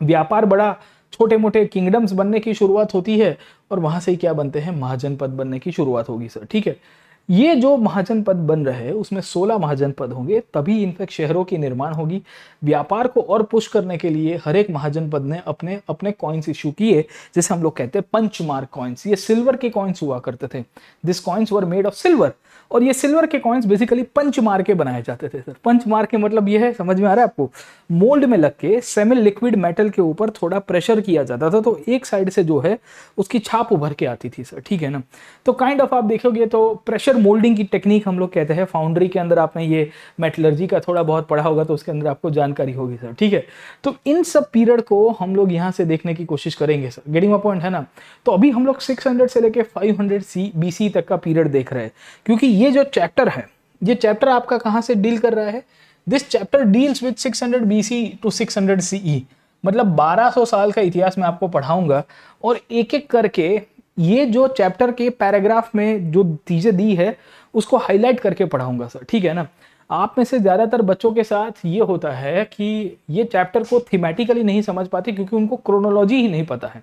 व्यापार बड़ा छोटे मोटे किंगडम्स बनने की शुरुआत होती है और वहां से क्या बनते हैं महाजनपद बनने की शुरुआत होगी सर ठीक है ये जो महाजन पद बन रहे हैं उसमें 16 महाजन पद होंगे तभी इनफेक्ट शहरों की निर्माण होगी व्यापार को और पुश करने के लिए हर एक महाजनपद ने अपने अपने कॉइन्स इशू किए जैसे हम लोग कहते हैं पंचमार्क कॉइन्स ये सिल्वर के कॉइन्स हुआ करते थे this coins were made of silver और ये सिल्वर के कॉइन्स बेसिकली पंच मार के बनाए जाते थे सर पंच मार के मतलब ये है समझ में आ रहा है आपको मोल्ड में लग के सेमी लिक्विड मेटल के ऊपर थोड़ा प्रेशर किया जाता था तो एक साइड से जो है उसकी छाप उभर के आती थी सर ठीक है ना तो काइंड ऑफ आप देखोगे तो प्रेशर मोल्डिंग की टेक्निक हम लोग कहते हैं फाउंड्री के अंदर आपने ये मेटलर्जी का थोड़ा बहुत पढ़ा होगा तो उसके अंदर आपको जानकारी होगी सर ठीक है तो इन सब पीरियड को हम लोग यहाँ से देखने की कोशिश करेंगे सर गेटिंग पॉइंट है ना तो अभी हम लोग सिक्स से लेके हंड्रेड सी तक का पीरियड देख रहे हैं क्योंकि ये जो चैप्टर है ये चैप्टर आपका कहाँ से डील कर रहा है this chapter deals with 600 hundred B C to six hundred C मतलब 1200 साल का इतिहास मैं आपको पढ़ाऊंगा और एक एक करके ये जो चैप्टर के पैराग्राफ में जो चीज़ें दी है उसको हाईलाइट करके पढ़ाऊंगा सर ठीक है ना आप में से ज़्यादातर बच्चों के साथ ये होता है कि ये चैप्टर को थीमेटिकली नहीं समझ पाते क्योंकि उनको क्रोनोलॉजी ही नहीं पता है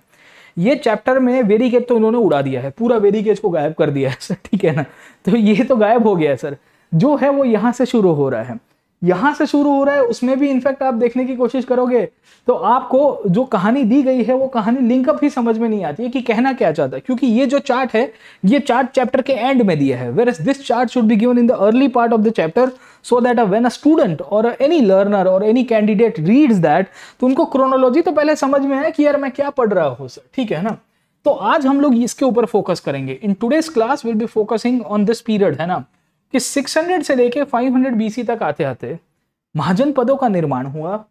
ये चैप्टर में वेरीकेज तो इन्होंने उड़ा दिया है पूरा वेरीकेज को गायब कर दिया है सर ठीक है ना तो ये तो गायब हो गया है सर जो है वो यहाँ से शुरू हो रहा है यहाँ से शुरू हो रहा है उसमें भी इनफैक्ट आप देखने की कोशिश करोगे तो आपको जो कहानी दी गई है वो कहानी लिंकअप ही समझ में नहीं आती है कि कहना क्या चाहता है क्योंकि ये जो चार्ट है ये चार्ट चैप्टर के एंड में दिया है whereas this chart should be given in the early part of the chapter so that when a student और एनी लर्नर और एनी कैंडिडेट रीड्स दैट तो उनको क्रोनोलॉजी तो पहले समझ में है कि यार मैं क्या पढ़ रहा हूँ सर ठीक है ना तो आज हम लोग इसके ऊपर फोकस करेंगे in today's class will be focusing on this period है ना कि 600 से लेके 500 हंड्रेड तक आते आते महाजन पदों का निर्माण हुआ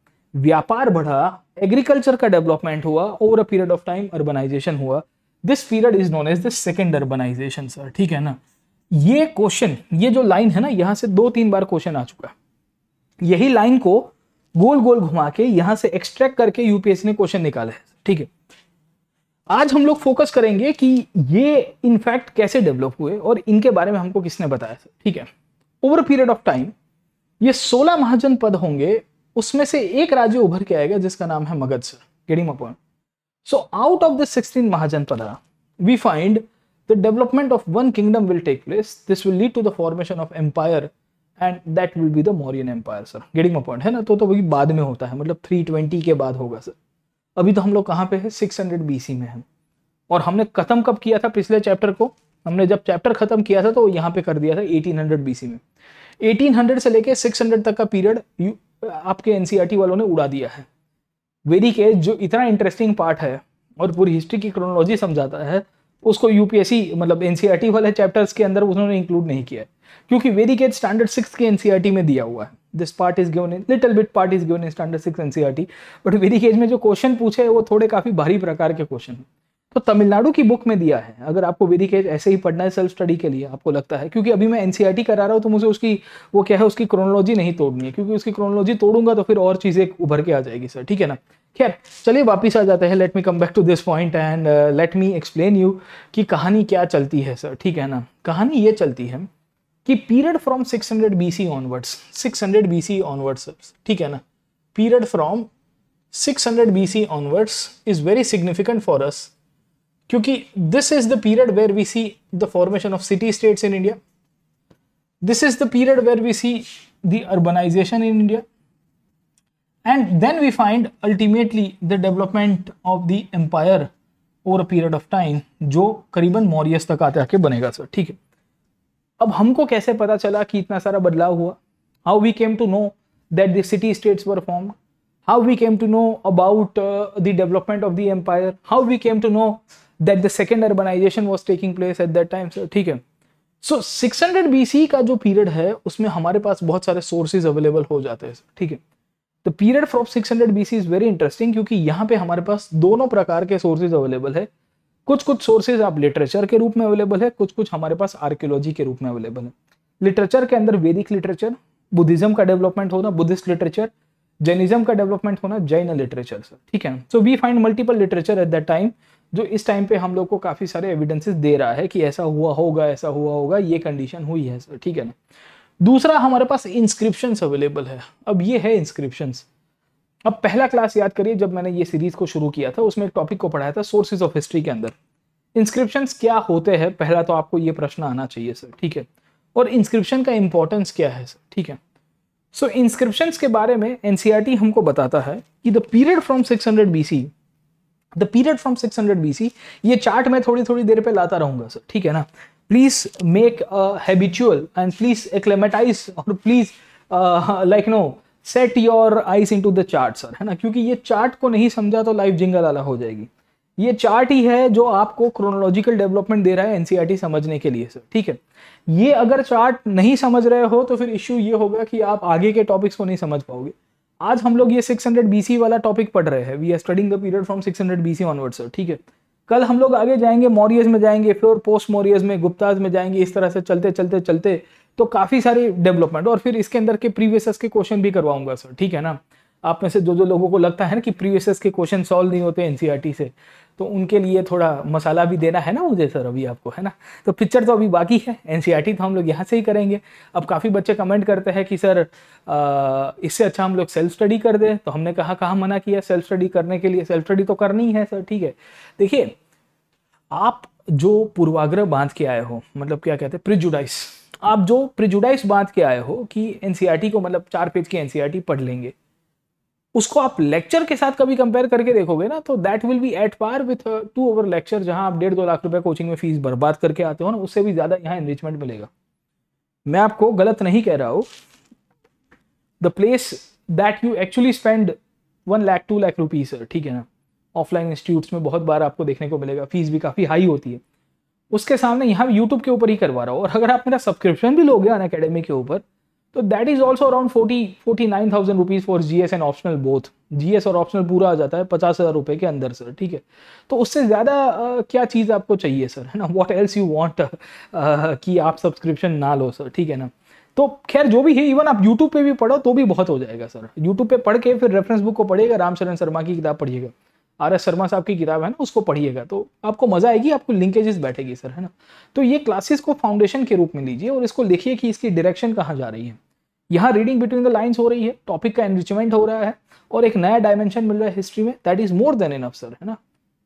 व्यापार बढ़ा एग्रीकल्चर का डेवलपमेंट हुआ over a period of time urbanisation हुआ this period is known as the second urbanisation sir ठीक है ना ये क्वेश्चन ये जो लाइन है ना यहां से दो तीन बार क्वेश्चन आ चुका है यही लाइन को गोल गोल घुमा के यहां से एक्सट्रैक्ट करके यूपीएससी ने क्वेश्चन निकाला है ठीक है आज हम लोग फोकस करेंगे कि ये इनफैक्ट कैसे डेवलप हुए और इनके बारे में हमको किसने बताया ठीक है ओवर पीरियड ऑफ टाइम ये 16 महाजन पद होंगे उसमें से एक राज्य उभर के आएगा जिसका नाम है Magadha sir getting so out of sixteen mahajanapada we find The development of one kingdom will take place. This will lead to the formation of empire and that will be the Mauryan empire sir getting my point है ना तो तो वही बाद में होता है मतलब 320 के बाद होगा सर अभी तो हम लोग कहाँ पे है 600 बीसी में है और हमने ख़त्म कब किया था पिछले चैप्टर को हमने जब चैप्टर ख़त्म किया था तो यहाँ पे कर दिया था 1800 बीसी में 1800 से लेके 600 तक का पीरियड आपके एन e वालों ने उड़ा दिया है वेरी के जो इतना इंटरेस्टिंग पार्ट है और पूरी हिस्ट्री की क्रोनोलॉजी समझाता है उसको यूपीएससी मतलब एनसीईआरटी e वाले चैप्टर्स के अंदर उन्होंने इंक्लूड नहीं किया है क्योंकि गेट स्टैंडर्ड सिक्स के एनसीईआरटी e में दिया हुआ है this part is given in little bit part is given in standard six NCERT but very वेरीगेज में जो क्वेश्चन पूछे वो थोड़े काफ़ी भारी प्रकार के क्वेश्चन हैं तो तमिलनाडु की बुक में दिया है अगर आपको विधि के ऐसे ही पढ़ना है सेल्फ स्टडी के लिए आपको लगता है क्योंकि अभी मैं एनसीईआरटी e करा रहा हूँ तो मुझे उसकी वो क्या है उसकी क्रोनोलॉजी नहीं तोड़नी है क्योंकि उसकी क्रोनोलॉजी तोड़ूंगा तो फिर और चीज़ें उभर के आ जाएगी सर ठीक है ना खैर चलिए वापस आ जाते हैं let me come back to this point and let me explain you कि कहानी क्या चलती है सर ठीक है ना कहानी ये चलती है कि period from 600 hundred B C onwards six hundred B C onwards ठीक है ना period from 600 C onwards is very significant for us क्योंकि this is the period where we see the formation of city states in India this is the period where we see the urbanisation in India and then we find ultimately the development of the empire over a period of time जो करीबन मॉरियस तक आते आके बनेगा सर ठीक है अब हमको कैसे पता चला कि इतना सारा बदलाव हुआ how we came to know that the city states were form how we came to know about the development of the empire how we came to know that the second urbanisation was taking place at that time sir ठीक है so six hundred B C का जो पीरियड है उसमें हमारे पास बहुत सारे सोर्सेज अवेलेबल हो जाते हैं ठीक है the period from six hundred B C is very interesting क्योंकि यहाँ पे हमारे पास दोनों प्रकार के सोर्सेज अवेलेबल है कुछ कुछ सोर्सेज आप लिटरेचर के रूप में अवेलेबल है कुछ कुछ हमारे पास आर्कियोलॉजी के रूप में अवेलेबल है लिटरेचर के अंदर वैदिक लिटरेचर बुद्धिज्म का डेवलपमेंट होना बुद्धिस्ट लिटरेचर जैनिज्म का डेवलपमेंट होना जैन लिटरेचर सर ठीक है so we find multiple literature at that time जो इस टाइम पे हम लोग को काफ़ी सारे एविडेंसेस दे रहा है कि ऐसा हुआ होगा ऐसा हुआ होगा ये कंडीशन हुई है सर ठीक है ना दूसरा हमारे पास इंस्क्रिप्शन अवेलेबल है अब ये है इंस्क्रिप्शन अब पहला क्लास याद करिए जब मैंने ये सीरीज को शुरू किया था उसमें एक टॉपिक को पढ़ाया था सोर्सेज ऑफ हिस्ट्री के अंदर इंस्क्रिप्शन क्या होते हैं पहला तो आपको ये प्रश्न आना चाहिए सर ठीक है और इंस्क्रिप्शन का इंपॉर्टेंस क्या है सर ठीक है सो so, इंस्क्रिप्शन के बारे में एनसीआरटी e हमको बताता है कि the period from 600 BC the period from 600 BC ये चार्ट मैं थोड़ी थोड़ी देर पे लाता रहूंगा सर ठीक है ना please make habitual and please acclimatise और please like no set your eyes into the chart sir है ना क्योंकि ये चार्ट को नहीं समझा तो लाइफ जिंगल आला हो जाएगी ये चार्ट ही है जो आपको क्रोनोलॉजिकल डेवलपमेंट दे रहा है एनसीईआरटी e समझने के लिए सर ठीक है ये अगर चार्ट नहीं समझ रहे हो तो फिर इश्यू ये होगा कि आप आगे के टॉपिक्स को नहीं समझ पाओगे आज हम लोग ये 600 हंड्रेड वाला टॉपिक पढ़ रहे हैं we are studying the period from 600 C onwards ठीक है कल हम लोग आगे जाएंगे मौर्यज में जाएंगे फिर पोस्ट मौर्यज में गुप्ताज में जाएंगे इस तरह से चलते चलते चलते तो काफ़ी सारी डेवलपमेंट और फिर इसके अंदर के प्रीवियस के क्वेश्चन भी करवाऊंगा सर ठीक है ना आप में से जो जो लोगों को लगता है ना कि प्रीवियस के क्वेश्चन सॉल्व नहीं होते एनसीईआरटी e से तो उनके लिए थोड़ा मसाला भी देना है ना मुझे सर अभी आपको है ना तो पिक्चर तो अभी बाकी है एन e तो हम लोग यहाँ से ही करेंगे अब काफ़ी बच्चे कमेंट करते हैं कि सर इससे अच्छा हम लोग सेल्फ स्टडी कर दें तो हमने कहा कहाँ मना किया सेल्फ स्टडी करने के लिए सेल्फ स्टडी तो करनी है सर ठीक है देखिए आप जो पूर्वाग्रह बांध के आए हो मतलब क्या कहते हैं प्रिजुडाइस आप जो प्रिजुडाइस बांध के आए हो कि एन e को मतलब चार पेज की एन पढ़ लेंगे उसको आप लेक्चर के साथ कभी कंपेयर करके देखोगे ना तो that will be at par with two hour lecture जहां आप डेढ़ दो लाख रुपए कोचिंग में फीस बर्बाद करके आते हो ना उससे भी ज़्यादा यहाँ एनरिचमेंट मिलेगा मैं आपको गलत नहीं कह रहा हूँ the place that you actually spend one lakh two lakh rupees ठीक है ना ऑफलाइन इंस्टीट्यूट में बहुत बार आपको देखने को मिलेगा फीस भी काफ़ी हाई होती है उसके सामने यहाँ यूट्यूब के ऊपर ही करवा रहा हूँ और अगर आप मेरा सब्सक्रिप्शन भी लोगे अन के ऊपर तो that is also around forty forty nine thousand rupees for G S and optional both G S और ऑप्शनल पूरा आ जाता है पचास हज़ार रुपये के अंदर सर ठीक है तो उससे ज़्यादा क्या चीज़ आपको चाहिए सर है ना वॉट एल्स यू वॉन्ट कि आप सब्सक्रिप्शन ना लो सर ठीक है ना तो खैर जो भी है इवन आप यूट्यूब पे भी पढ़ो तो भी बहुत हो जाएगा सर यूट्यूब पे पढ़ के फिर रेफरेंस बुक को पढ़िएगा रामचरण शर्मा की किताब पढ़िएगा आर एस शर्मा साहब की किताब है ना उसको पढ़िएगा तो आपको मज़ा आएगी आपको लिंकेजेस बैठेगी सर है ना तो ये क्लासेस को फाउंडेशन के रूप में लीजिए और इसको लिखिए कि इसकी डायरेक्शन कहाँ जा रही है यहाँ रीडिंग बिटवीन द लाइन्स हो रही है टॉपिक का एनरिचमेंट हो रहा है और एक नया डायमेंशन मिल रहा है हिस्ट्री में that is more than enough sir है ना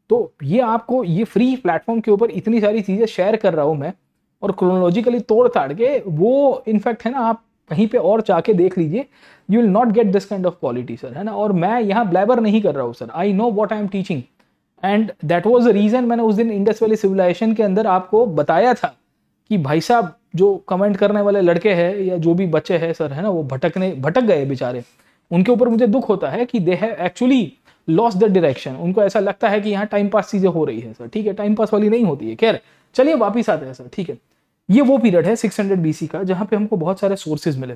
तो ये आपको ये फ्री प्लेटफॉर्म के ऊपर इतनी सारी चीज़ें शेयर कर रहा हूँ मैं और क्रोनोलॉजिकली तोड़ताड़ के वो इनफैक्ट है ना आप कहीं पे और जाके देख लीजिए you will not get this kind of quality sir है ना और मैं यहाँ ब्लैबर नहीं कर रहा हूँ sir I know what I am teaching and that was the reason मैंने उस दिन इंडस वैली सिविलाइजेशन के अंदर आपको बताया था कि भाई साहब जो कमेंट करने वाले लड़के हैं या जो भी बच्चे हैं सर है ना वो भटकने भटक गए बेचारे उनके ऊपर मुझे दुख होता है कि they have actually lost the direction उनको ऐसा लगता है कि यहाँ टाइम पास चीज़ें हो रही है सर ठीक है टाइम पास वाली नहीं होती है खैर चलिए वापिस आते हैं सर ठीक है ये वो पीरियड है 600 हंड्रेड बीसी का जहाँ पे हमको बहुत सारे सोर्सेज मिले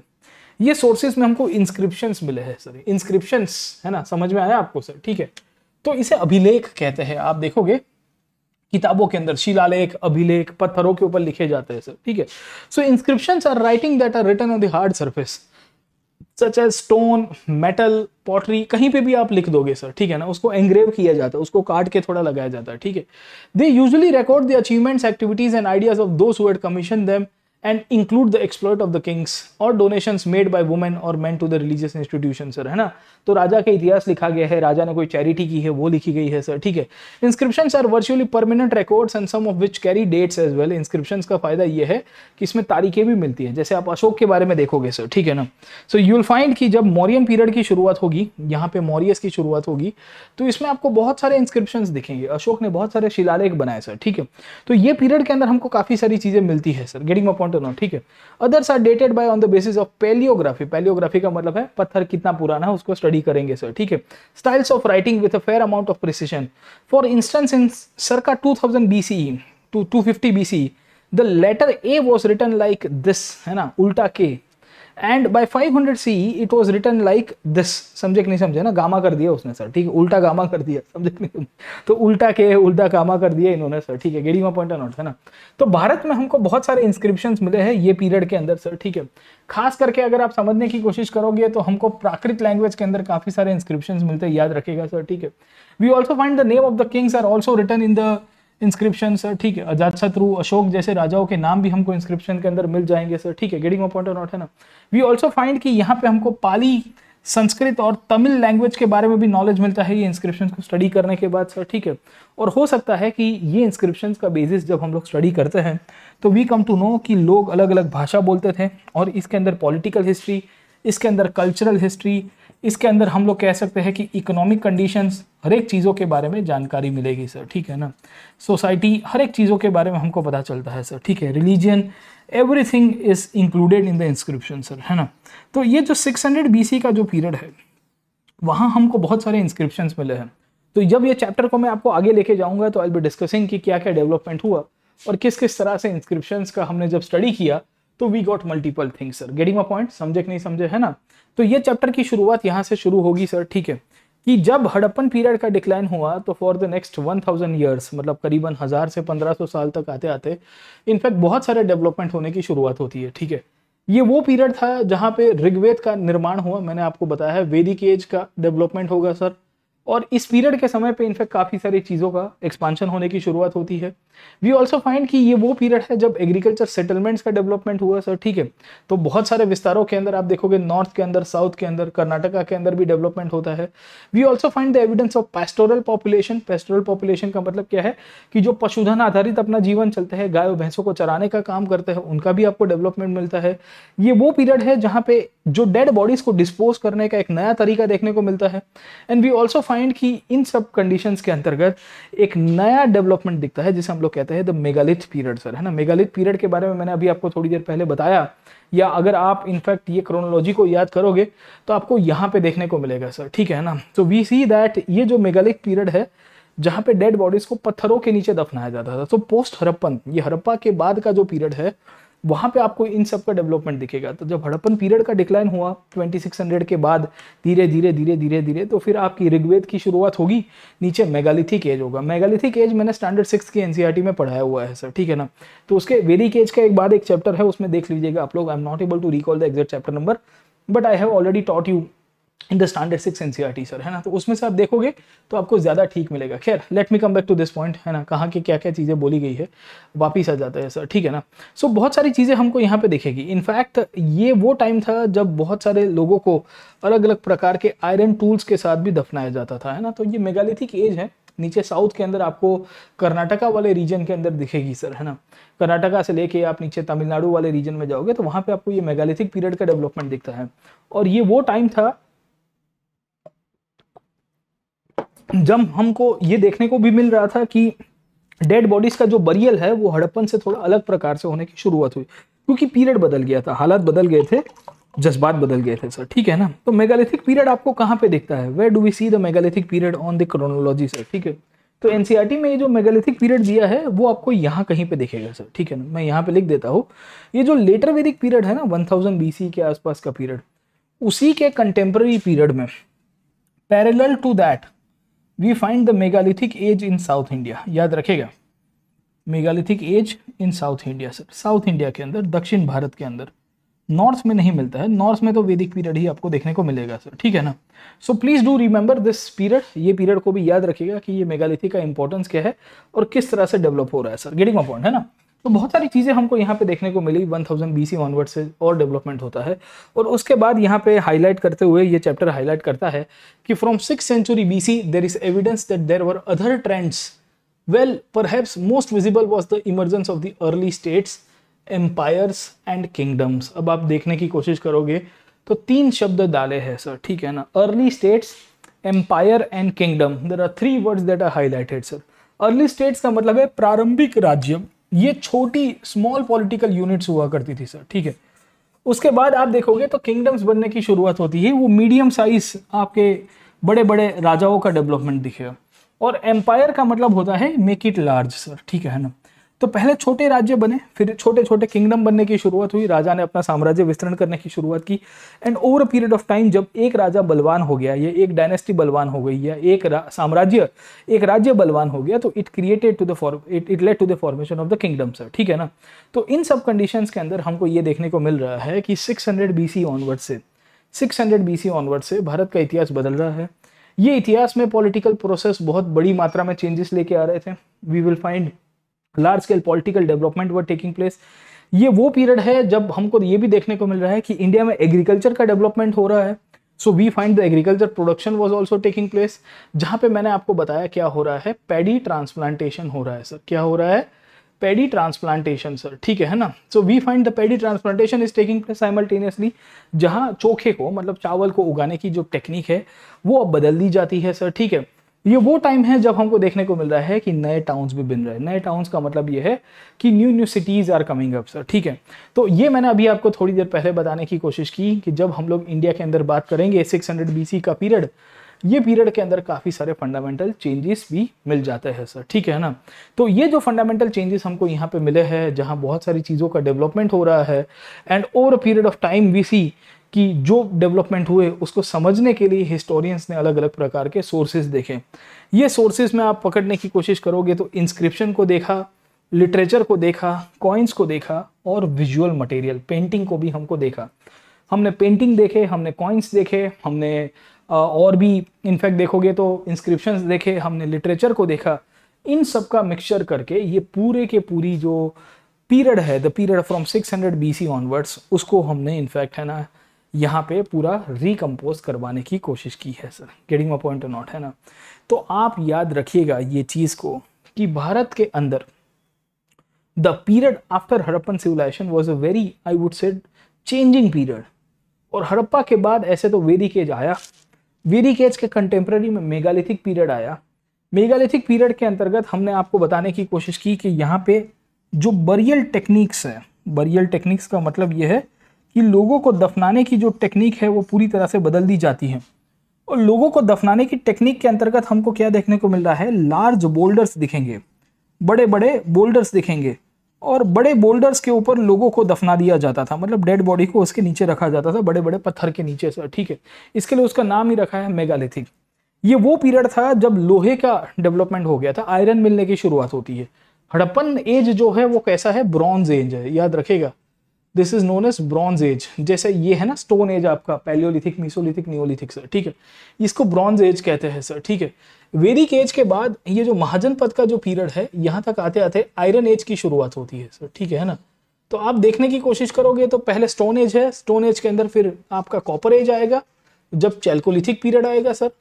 ये सोर्सेज में हमको इंस्क्रिप्शन मिले हैं सर इंस्क्रिप्शन है ना समझ में आया आपको सर ठीक है तो इसे अभिलेख कहते हैं आप देखोगे किताबों के अंदर शिलालेख अभिलेख पत्थरों के ऊपर लिखे जाते हैं सर ठीक है so inscription are writing that are written on the hard surface such as stone metal pottery कहीं पे भी आप लिख दोगे सर ठीक है ना उसको एंग्रेव किया जाता है उसको काट के थोड़ा लगाया जाता है ठीक है they usually record the achievements activities and ideas of those commission them and include the exploits of the kings और donations मेड by वुमेन और men to the religious institution sir है ना तो राजा का इतिहास लिखा गया है राजा ने कोई चैरिटी की है वो लिखी गई है सर ठीक है inscription are virtually permanent records and some of which carry dates as well inscription का फायदा ये है कि इसमें तारीखें भी मिलती है जैसे आप अशोक के बारे में देखोगे सर ठीक है ना सो यू विल फाइंड कि जब मौर्यन पीरियड की शुरुआत होगी यहाँ पे मौर्यस की शुरुआत होगी तो इसमें आपको बहुत सारे इंस्क्रिप्शन दिखेंगे अशोक ने बहुत सारे शिलालेख बनाए सर ठीक है तो ये पीरियड के अंदर हमको काफ़ी सारी चीज़ें मिलती है सर गेटिंग अपॉइंट ना ठीक है others are dated by on the basis of palaeography palaeography का मतलब है पत्थर कितना पुराना है उसको स्टडी करेंगे सर ठीक है styles of writing with a fair amount of precision for instance in circa two thousand B C to two fifty B C the letter A was written like this है ना उल्टा के and by 500 C it was written like this समझे कि नहीं समझे ना गामा कर दिया उसने सर ठीक है उल्टा गामा कर दिया समझे कि नहीं तो उल्टा के उल्टा गामा कर दिया इन्होंने सर ठीक है गेडीमा पॉइंट नॉट है ना तो भारत में हमको बहुत सारे इंस्क्रिप्शन मिले हैं ये पीरियड के अंदर सर ठीक है खास करके अगर आप समझने की कोशिश करोगे तो हमको प्राकृत लैंग्वेज के अंदर काफी सारे इंस्क्रिप्शन मिलते हैं याद रखेगा सर ठीक है we also find the name of the kings are also written in the inscription sir ठीक है अजात शत्रु अशोक जैसे राजाओं के नाम भी हमको इंस्क्रिप्शन के अंदर मिल जाएंगे सर ठीक है गेटिंग अ पॉइंट नॉट है ना वी ऑल्सो फाइंड कि यहाँ पे हमको पाली संस्कृत और तमिल लैंग्वेज के बारे में भी नॉलेज मिलता है ये इंस्क्रिप्शन को स्टडी करने के बाद सर ठीक है और हो सकता है कि ये इंस्क्रिप्शन का बेसिस जब हम लोग स्टडी करते हैं तो वी कम टू नो कि लोग अलग अलग भाषा बोलते थे और इसके अंदर पॉलिटिकल हिस्ट्री इसके अंदर कल्चरल हिस्ट्री इसके अंदर हम लोग कह सकते हैं कि इकोनॉमिक कंडीशंस हर एक चीज़ों के बारे में जानकारी मिलेगी सर ठीक है ना सोसाइटी हर एक चीज़ों के बारे में हमको पता चलता है सर ठीक है religion everything is included in the inscription sir है ना तो ये जो 600 हंड्रेड का जो पीरियड है वहाँ हमको बहुत सारे इंस्क्रिप्शन मिले हैं तो जब ये चैप्टर को मैं आपको आगे लेके जाऊँगा तो आई बी डिस्कसिंग कि क्या क्या डेवलपमेंट हुआ और किस किस तरह से इंस्क्रिप्शन का हमने जब स्टडी किया तो we got multiple things sir getting a point समझे कि नहीं समझे है ना तो ये चैप्टर की शुरुआत यहाँ से शुरू होगी सर ठीक है कि जब हड़प्पन पीरियड का डिक्लाइन हुआ तो फॉर द नेक्स्ट 1000 ईयर्स मतलब करीबन हज़ार से 1500 साल तक आते आते इनफैक्ट बहुत सारे डेवलपमेंट होने की शुरुआत होती है ठीक है ये वो पीरियड था जहाँ पे ऋग्वेद का निर्माण हुआ मैंने आपको बताया है वेदिक एज का डेवलपमेंट होगा सर और इस पीरियड के समय पे इनफैक्ट काफ़ी सारी चीज़ों का एक्सपांशन होने की शुरुआत होती है वी ऑल्सो फाइंड कि ये वो पीरियड है जब एग्रीकल्चर सेटलमेंट्स का डेवलपमेंट हुआ सर ठीक है तो बहुत सारे विस्तारों के अंदर आप देखोगे नॉर्थ के अंदर साउथ के अंदर कर्नाटका के अंदर भी डेवलपमेंट होता है we also find the evidence of pastoral population pastoral population का मतलब क्या है कि जो पशुधन आधारित अपना जीवन चलते हैं गाय भैंसों को चराने का काम करते हैं उनका भी आपको डेवलपमेंट मिलता है ये वो पीरियड है जहाँ पे जो डेड बॉडीज को डिस्पोज करने का एक नया तरीका देखने को मिलता है and we also find find कि इन सब कंडीशंस के अंतर्गत एक नया डेवलपमेंट दिखता है जिसे हम लोग कहते हैं द मेगालिथ पीरियड सर है ना मेगालिथ पीरियड के बारे में मैंने अभी आपको थोड़ी देर पहले बताया या अगर आप इनफैक्ट ये क्रोनोलॉजी को याद करोगे तो आपको यहाँ पे देखने को मिलेगा सर ठीक है ना सो वी सी दैट ये जो मेगालिथ पीरियड है जहाँ पे डेड बॉडीज को पत्थरों के नीचे दफनाया जाता था तो पोस्ट हरप्पन ये हरप्पा के बाद का जो पीरियड है वहाँ पे आपको इन सब का डेवलपमेंट दिखेगा तो जब हड़प्पन पीरियड का डिक्लाइन हुआ 2600 के बाद धीरे धीरे धीरे धीरे धीरे तो फिर आपकी ऋग्वेद की शुरुआत होगी नीचे मेगालिथिक एज होगा मेगालिथिक एज मैंने स्टैंडर्ड सिक्स की एनसीईआरटी e में पढ़ाया हुआ है सर ठीक है ना तो उसके वेरी केज का एक बाद एक चैप्टर है उसमें देख लीजिएगा आप लोग I am not able to recall the exact chapter number but I have already taught you in the standard six N sir है ना तो उसमें से आप देखोगे तो आपको ज़्यादा ठीक मिलेगा खैर let me come back to this point है ना कहाँ की क्या क्या चीज़ें बोली गई है वापिस आ जाता है सर ठीक है ना सो so, बहुत सारी चीज़ें हमको यहाँ पे देखेगी इनफैक्ट ये वो टाइम था जब बहुत सारे लोगों को अलग अलग प्रकार के आयरन टूल्स के साथ भी दफनाया जाता था है ना तो ये मेगालिथिक एज है नीचे साउथ के अंदर आपको कर्नाटका वाले रीजन के अंदर दिखेगी सर है ना कर्नाटका से लेके आप नीचे तमिलनाडु वाले रीजन में जाओगे तो वहाँ पे आपको ये मेगालिथिक पीरियड का डेवलपमेंट दिखता है और ये वो टाइम था जब हमको ये देखने को भी मिल रहा था कि डेड बॉडीज़ का जो बरियल है वो हड़प्पन से थोड़ा अलग प्रकार से होने की शुरुआत हुई क्योंकि पीरियड बदल गया था हालात बदल गए थे जज्बात बदल गए थे सर ठीक है ना तो मेगालिथिक पीरियड आपको कहाँ पे दिखता है where do we see the megalithic period on the chronology sir ठीक है तो एनसीईआरटी e में ये जो मेगालिथिक पीरियड दिया है वो आपको यहाँ कहीं पे दिखेगा सर ठीक है ना मैं यहाँ पे लिख देता हूँ ये जो लेटर वेदिक पीरियड है ना 1000 थाउजेंड बीसी के आसपास का पीरियड उसी के कंटेम्प्रेरी पीरियड में parallel to that we find the megalithic age in South India याद रखेगा megalithic age in South India sir South India के अंदर दक्षिण भारत के अंदर नॉर्थ में नहीं मिलता है नॉर्थ में तो वैदिक पीरियड ही आपको देखने को मिलेगा सर ठीक है ना so please do remember this period ये पीरियड को भी याद रखिएगा कि ये मेगालिथी का इंपॉर्टेंस क्या है और किस तरह से डेवलप हो रहा है सर गेटिंग माई पॉइंट है ना तो बहुत सारी चीज़ें हमको यहाँ पे देखने को मिली 1000 थाउजेंड बी ऑनवर्ड से और डेवलपमेंट होता है और उसके बाद यहाँ पे हाईलाइट करते हुए ये चैप्टर हाईलाइट करता है कि from six century B C there is evidence that there were other trends well पर most visible was the emergence of the early states empires and kingdoms अब आप देखने की कोशिश करोगे तो तीन शब्द डाले हैं सर ठीक है ना early states empire and kingdom there are three words that are highlighted sir early states का मतलब है प्रारंभिक राज्य ये छोटी स्मॉल पॉलिटिकल यूनिट्स हुआ करती थी सर ठीक है उसके बाद आप देखोगे तो किंगडम्स बनने की शुरुआत होती है वो मीडियम साइज आपके बड़े बड़े राजाओं का डेवलपमेंट दिखेगा और एम्पायर का मतलब होता है मेक इट लार्ज सर ठीक है ना तो पहले छोटे राज्य बने फिर छोटे छोटे किंगडम बनने की शुरुआत हुई राजा ने अपना साम्राज्य विस्तरण करने की शुरुआत की and over a period of time जब एक राजा बलवान हो गया या एक डायनेस्टी बलवान हो गई या एक साम्राज्य एक राज्य बलवान हो गया तो it created to the it it led to the formation of the kingdom sir ठीक है ना तो इन सब कंडीशन के अंदर हमको ये देखने को मिल रहा है कि six hundred B C onward से six hundred B C onward से भारत का इतिहास बदल रहा है ये इतिहास में पॉलिटिकल प्रोसेस बहुत बड़ी मात्रा में चेंजेस लेके आ रहे थे we will find large scale political development were taking place ये वो पीरियड है जब हमको ये भी देखने को मिल रहा है कि इंडिया में एग्रीकल्चर का डेवलपमेंट हो रहा है so we find the agriculture production was also taking place जहाँ पे मैंने आपको बताया क्या हो रहा है पैडी ट्रांसप्लांटेशन हो रहा है सर क्या हो रहा है पेडी ट्रांसप्लांटेशन सर ठीक है ना so we find the paddy transplantation is taking place simultaneously जहाँ चोखे को मतलब चावल को उगाने की जो टेक्निक है वो अब बदल दी जाती है सर ठीक है ये वो टाइम है जब हमको देखने को मिल रहा है कि नए टाउन्स भी बन रहे हैं नए टाउन्स का मतलब ये है कि new new cities are coming up sir ठीक है तो ये मैंने अभी आपको थोड़ी देर पहले बताने की कोशिश की कि जब हम लोग इंडिया के अंदर बात करेंगे सिक्स हंड्रेड का पीरियड ये पीरियड के अंदर काफ़ी सारे फंडामेंटल चेंजेस भी मिल जाते हैं सर ठीक है ना तो ये जो फंडामेंटल चेंजेस हमको यहाँ पे मिले हैं जहाँ बहुत सारी चीज़ों का डेवलपमेंट हो रहा है and over a period of time we see कि जो डेवलपमेंट हुए उसको समझने के लिए हिस्टोरियंस ने अलग अलग प्रकार के सोर्सेज देखे ये सोर्सेज में आप पकड़ने की कोशिश करोगे तो इंस्क्रिप्शन को देखा लिटरेचर को देखा कॉइन्स को देखा और विजुअल मटेरियल पेंटिंग को भी हमको देखा हमने पेंटिंग देखे हमने कॉइन्स देखे हमने और भी इनफैक्ट देखोगे तो इंस्क्रिप्शन देखे हमने लिटरेचर को देखा इन सब का मिक्सचर करके ये पूरे के पूरी जो पीरियड है the period from 600 C onwards उसको हमने इनफैक्ट है ना यहाँ पे पूरा रिकम्पोज करवाने की कोशिश की है sir getting my point not है ना तो आप याद रखिएगा ये चीज़ को कि भारत के अंदर the period after Harappan civilisation was a very I would say changing period और हड़प्पा के बाद ऐसे तो वेरी केज आया वेरी केज के कंटेम्प्रेरी में मेगालिथिक पीरियड आया मेगालिथिक पीरियड के अंतर्गत हमने आपको बताने की कोशिश की कि यहाँ पे जो बरियल टेक्निक्स हैं बरियल टेक्निक्स का मतलब ये है कि लोगों को दफनाने की जो टेक्निक है वो पूरी तरह से बदल दी जाती है और लोगों को दफनाने की टेक्निक के अंतर्गत हमको क्या देखने को मिल रहा है लार्ज बोल्डर्स दिखेंगे बड़े बड़े बोल्डर्स दिखेंगे और बड़े बोल्डर्स के ऊपर लोगों को दफना दिया जाता था मतलब डेड बॉडी को उसके नीचे रखा जाता था बड़े बड़े पत्थर के नीचे से ठीक है इसके लिए उसका नाम ही रखा है मेगालिथिक ये वो पीरियड था जब लोहे का डेवलपमेंट हो गया था आयरन मिलने की शुरुआत होती है हड़प्पन एज जो है वो कैसा है ब्रॉन्ज एज है याद रखेगा this is known as bronze age जैसे ये है ना स्टोन एज आपका पैलियोलिथिक मिसोलिथिक नियोलिथिक सर ठीक है इसको ब्रॉन्ज एज कहते हैं सर ठीक है वेदिक एज के बाद ये जो महाजन पद का जो पीरियड है यहाँ तक आते आते आयरन एज की शुरुआत होती है सर ठीक है ना तो आप देखने की कोशिश करोगे तो पहले स्टोन एज है स्टोन एज के अंदर फिर आपका कॉपर एज आएगा जब चैल्कोलिथिक पीरियड आएगा सर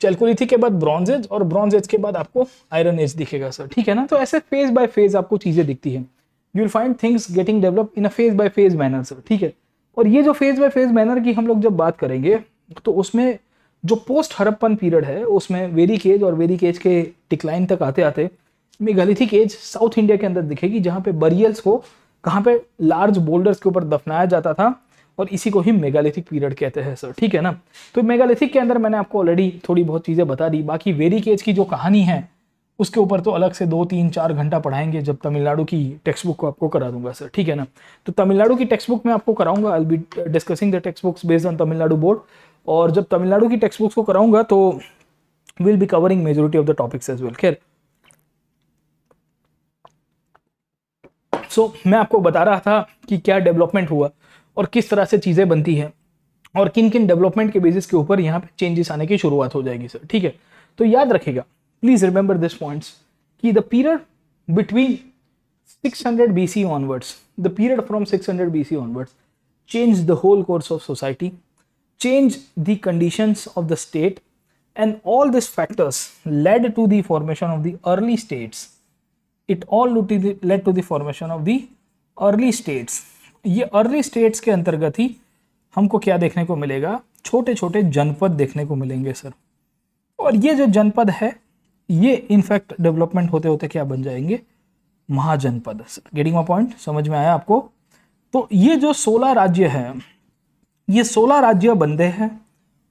चैल्कोलिथिक के बाद ब्रॉन्ज एज और ब्रॉन्ज एज के बाद आपको आयरन एज दिखेगा सर ठीक है ना तो ऐसे फेज बाय फेज आपको चीजें दिखती है you will find things getting develop in a phase by phase manner sir ठीक है और ये जो फेज बाय फेज मैनर की हम लोग जब बात करेंगे तो उसमें जो पोस्ट हरप्पन पीरियड है उसमें वेरी केज और वेरी केज के डिक्लाइन तक आते आते मेघालिथिक एज साउथ इंडिया के अंदर दिखेगी जहाँ पे बरियल्स को कहाँ पे लार्ज बोल्डर्स के ऊपर दफनाया जाता था और इसी को ही मेगालिथिक पीरियड कहते हैं सर ठीक है ना तो मेगालिथिक के अंदर मैंने आपको ऑलरेडी थोड़ी बहुत चीज़ें बता दी बाकी वेरी केज की जो कहानी है उसके ऊपर तो अलग से दो तीन चार घंटा पढ़ाएंगे जब तमिलनाडु की टेक्स्ट बुक को आपको करा दूंगा सर ठीक है ना तो तमिलनाडु की टेक्स्ट बुक मैं आपको कराऊंगा I be discussing the text books based on Tamil Nadu board और जब तमिलनाडु की टेक्स्ट बुक्स को कराऊंगा तो will be covering majority of the topics as well खैर सो मैं आपको बता रहा था कि क्या डेवलपमेंट हुआ और किस तरह से चीज़ें बनती हैं और किन किन डेवलपमेंट के बेसिस के ऊपर यहाँ पे चेंजेस आने की शुरुआत हो जाएगी सर ठीक है तो याद रखेगा please remember this points कि the period between 600 BC onwards the period from 600 BC onwards changed the whole course of society changed the conditions of the state and all these factors led to the formation of the early states it all led to the formation of the early states ये अर्ली स्टेट्स के अंतर्गत ही हमको क्या देखने को मिलेगा छोटे छोटे जनपद देखने को मिलेंगे सर और ये जो जनपद है ये इनफैक्ट डेवलपमेंट होते होते क्या बन जाएंगे महाजनपद गेटिंग माई पॉइंट समझ में आया आपको तो ये जो सोलह राज्य है ये सोलह राज्य बनते हैं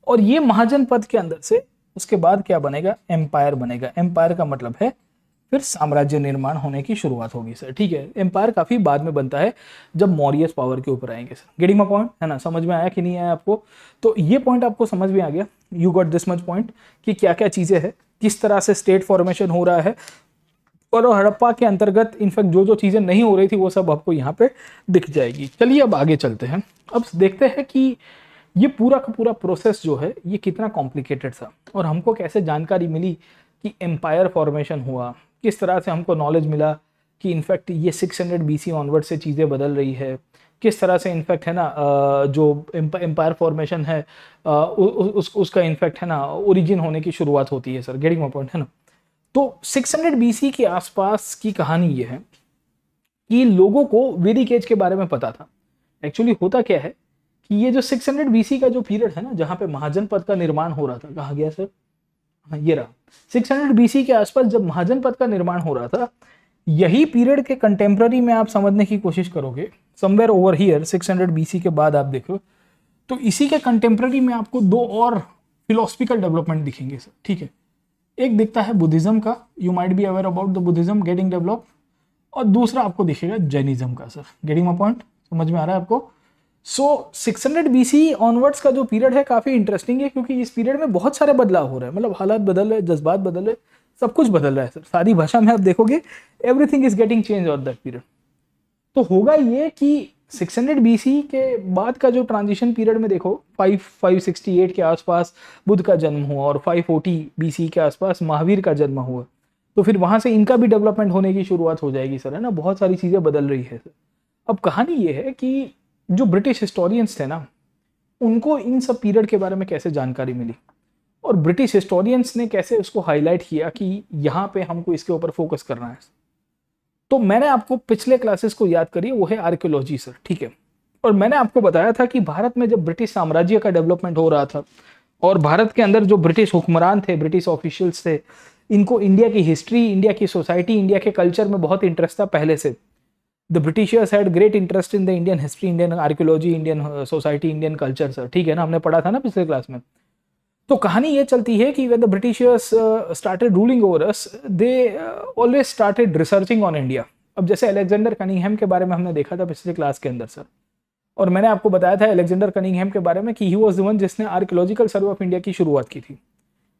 और ये महाजनपद के अंदर से उसके बाद क्या बनेगा एम्पायर बनेगा एम्पायर का मतलब है फिर साम्राज्य निर्माण होने की शुरुआत होगी सर ठीक है एम्पायर काफ़ी बाद में बनता है जब मॉरियस पावर के ऊपर आएंगे सर गेटिंग माई पॉइंट है ना समझ में आया कि नहीं आया आपको तो ये पॉइंट आपको समझ में आ गया you got this much point कि क्या क्या चीज़ें हैं किस तरह से स्टेट फॉर्मेशन हो रहा है और हड़प्पा के अंतर्गत इनफैक्ट जो जो चीज़ें नहीं हो रही थी वो सब आपको यहाँ पे दिख जाएगी चलिए अब आगे चलते हैं अब देखते हैं कि ये पूरा का पूरा प्रोसेस जो है ये कितना कॉम्प्लिकेटेड था और हमको कैसे जानकारी मिली कि एम्पायर फॉर्मेशन हुआ किस तरह से हमको नॉलेज मिला कि इनफैक्ट ये 600 बी ऑनवर्ड से चीज़ें बदल रही है किस तरह से इन्फेक्ट है ना जो एम्पायर फॉर्मेशन है उस उसका इन्फेक्ट है ना ओरिजिन होने की शुरुआत होती है सर गेटिंग पॉइंट है ना तो 600 हंड्रेड बीसी के आसपास की कहानी ये है कि लोगों को वेरिकेज के बारे में पता था एक्चुअली होता क्या है कि ये जो 600 हंड्रेड बीसी का जो पीरियड है ना जहाँ पे महाजन पद का निर्माण हो रहा था कहा गया सर हाँ ये रहा 600 हंड्रेड के आसपास जब महाजन पद का निर्माण हो रहा था यही पीरियड के कंटेम्प्ररी में आप समझने की कोशिश करोगे समवेयर ओवर हियर 600 बीसी के बाद आप देखो तो इसी के कंटेम्प्ररी में आपको दो और फिलोसफिकल डेवलपमेंट दिखेंगे सर ठीक है एक दिखता है बुद्धिज्म का you might be aware about the Buddhism getting develop और दूसरा आपको दिखेगा जैनिज्म का सर गेटिंग माई पॉइंट समझ में आ रहा है आपको so six hundred B C onwards का जो पीरियड है काफ़ी इंटरेस्टिंग है क्योंकि इस पीरियड में बहुत सारे बदलाव हो रहे हैं मतलब हालात बदल रहे जज्बात बदल रहे सब कुछ बदल रहा है सर सारी भाषा में आप देखोगे everything is getting change on that period तो होगा ये कि 600 हंड्रेड के बाद का जो ट्रांजिशन पीरियड में देखो 5 568 के आसपास बुद्ध का जन्म हुआ और 540 बीसी के आसपास महावीर का जन्म हुआ तो फिर वहाँ से इनका भी डेवलपमेंट होने की शुरुआत हो जाएगी सर है ना बहुत सारी चीज़ें बदल रही है सर अब कहानी ये है कि जो ब्रिटिश हिस्टोरियंस थे ना उनको इन सब पीरियड के बारे में कैसे जानकारी मिली और ब्रिटिश हिस्टोरियंस ने कैसे उसको हाईलाइट किया कि यहाँ पे हमको इसके ऊपर फोकस करना है तो मैंने आपको पिछले क्लासेस को याद करी वो है आर्कियोलॉजी सर ठीक है और मैंने आपको बताया था कि भारत में जब ब्रिटिश साम्राज्य का डेवलपमेंट हो रहा था और भारत के अंदर जो ब्रिटिश हुक्मरान थे ब्रिटिश ऑफिशियल्स थे इनको इंडिया की हिस्ट्री इंडिया की सोसाइटी इंडिया के कल्चर में बहुत इंटरेस्ट था पहले से the Britishers had great interest in the Indian history Indian archaeology Indian society Indian culture sir ठीक है ना हमने पढ़ा था ना पिछले क्लास में तो कहानी ये चलती है कि when the Britishers started ruling over us they always started researching on India अब जैसे अलेक्जेंडर कनिंगहम के बारे में हमने देखा था पिछले क्लास के अंदर सर और मैंने आपको बताया था अलेक्जेंडर कनिंगहम के बारे में कि ही वॉज द वन जिसने आर्कियोलॉजिकल सर्वे ऑफ इंडिया की शुरुआत की थी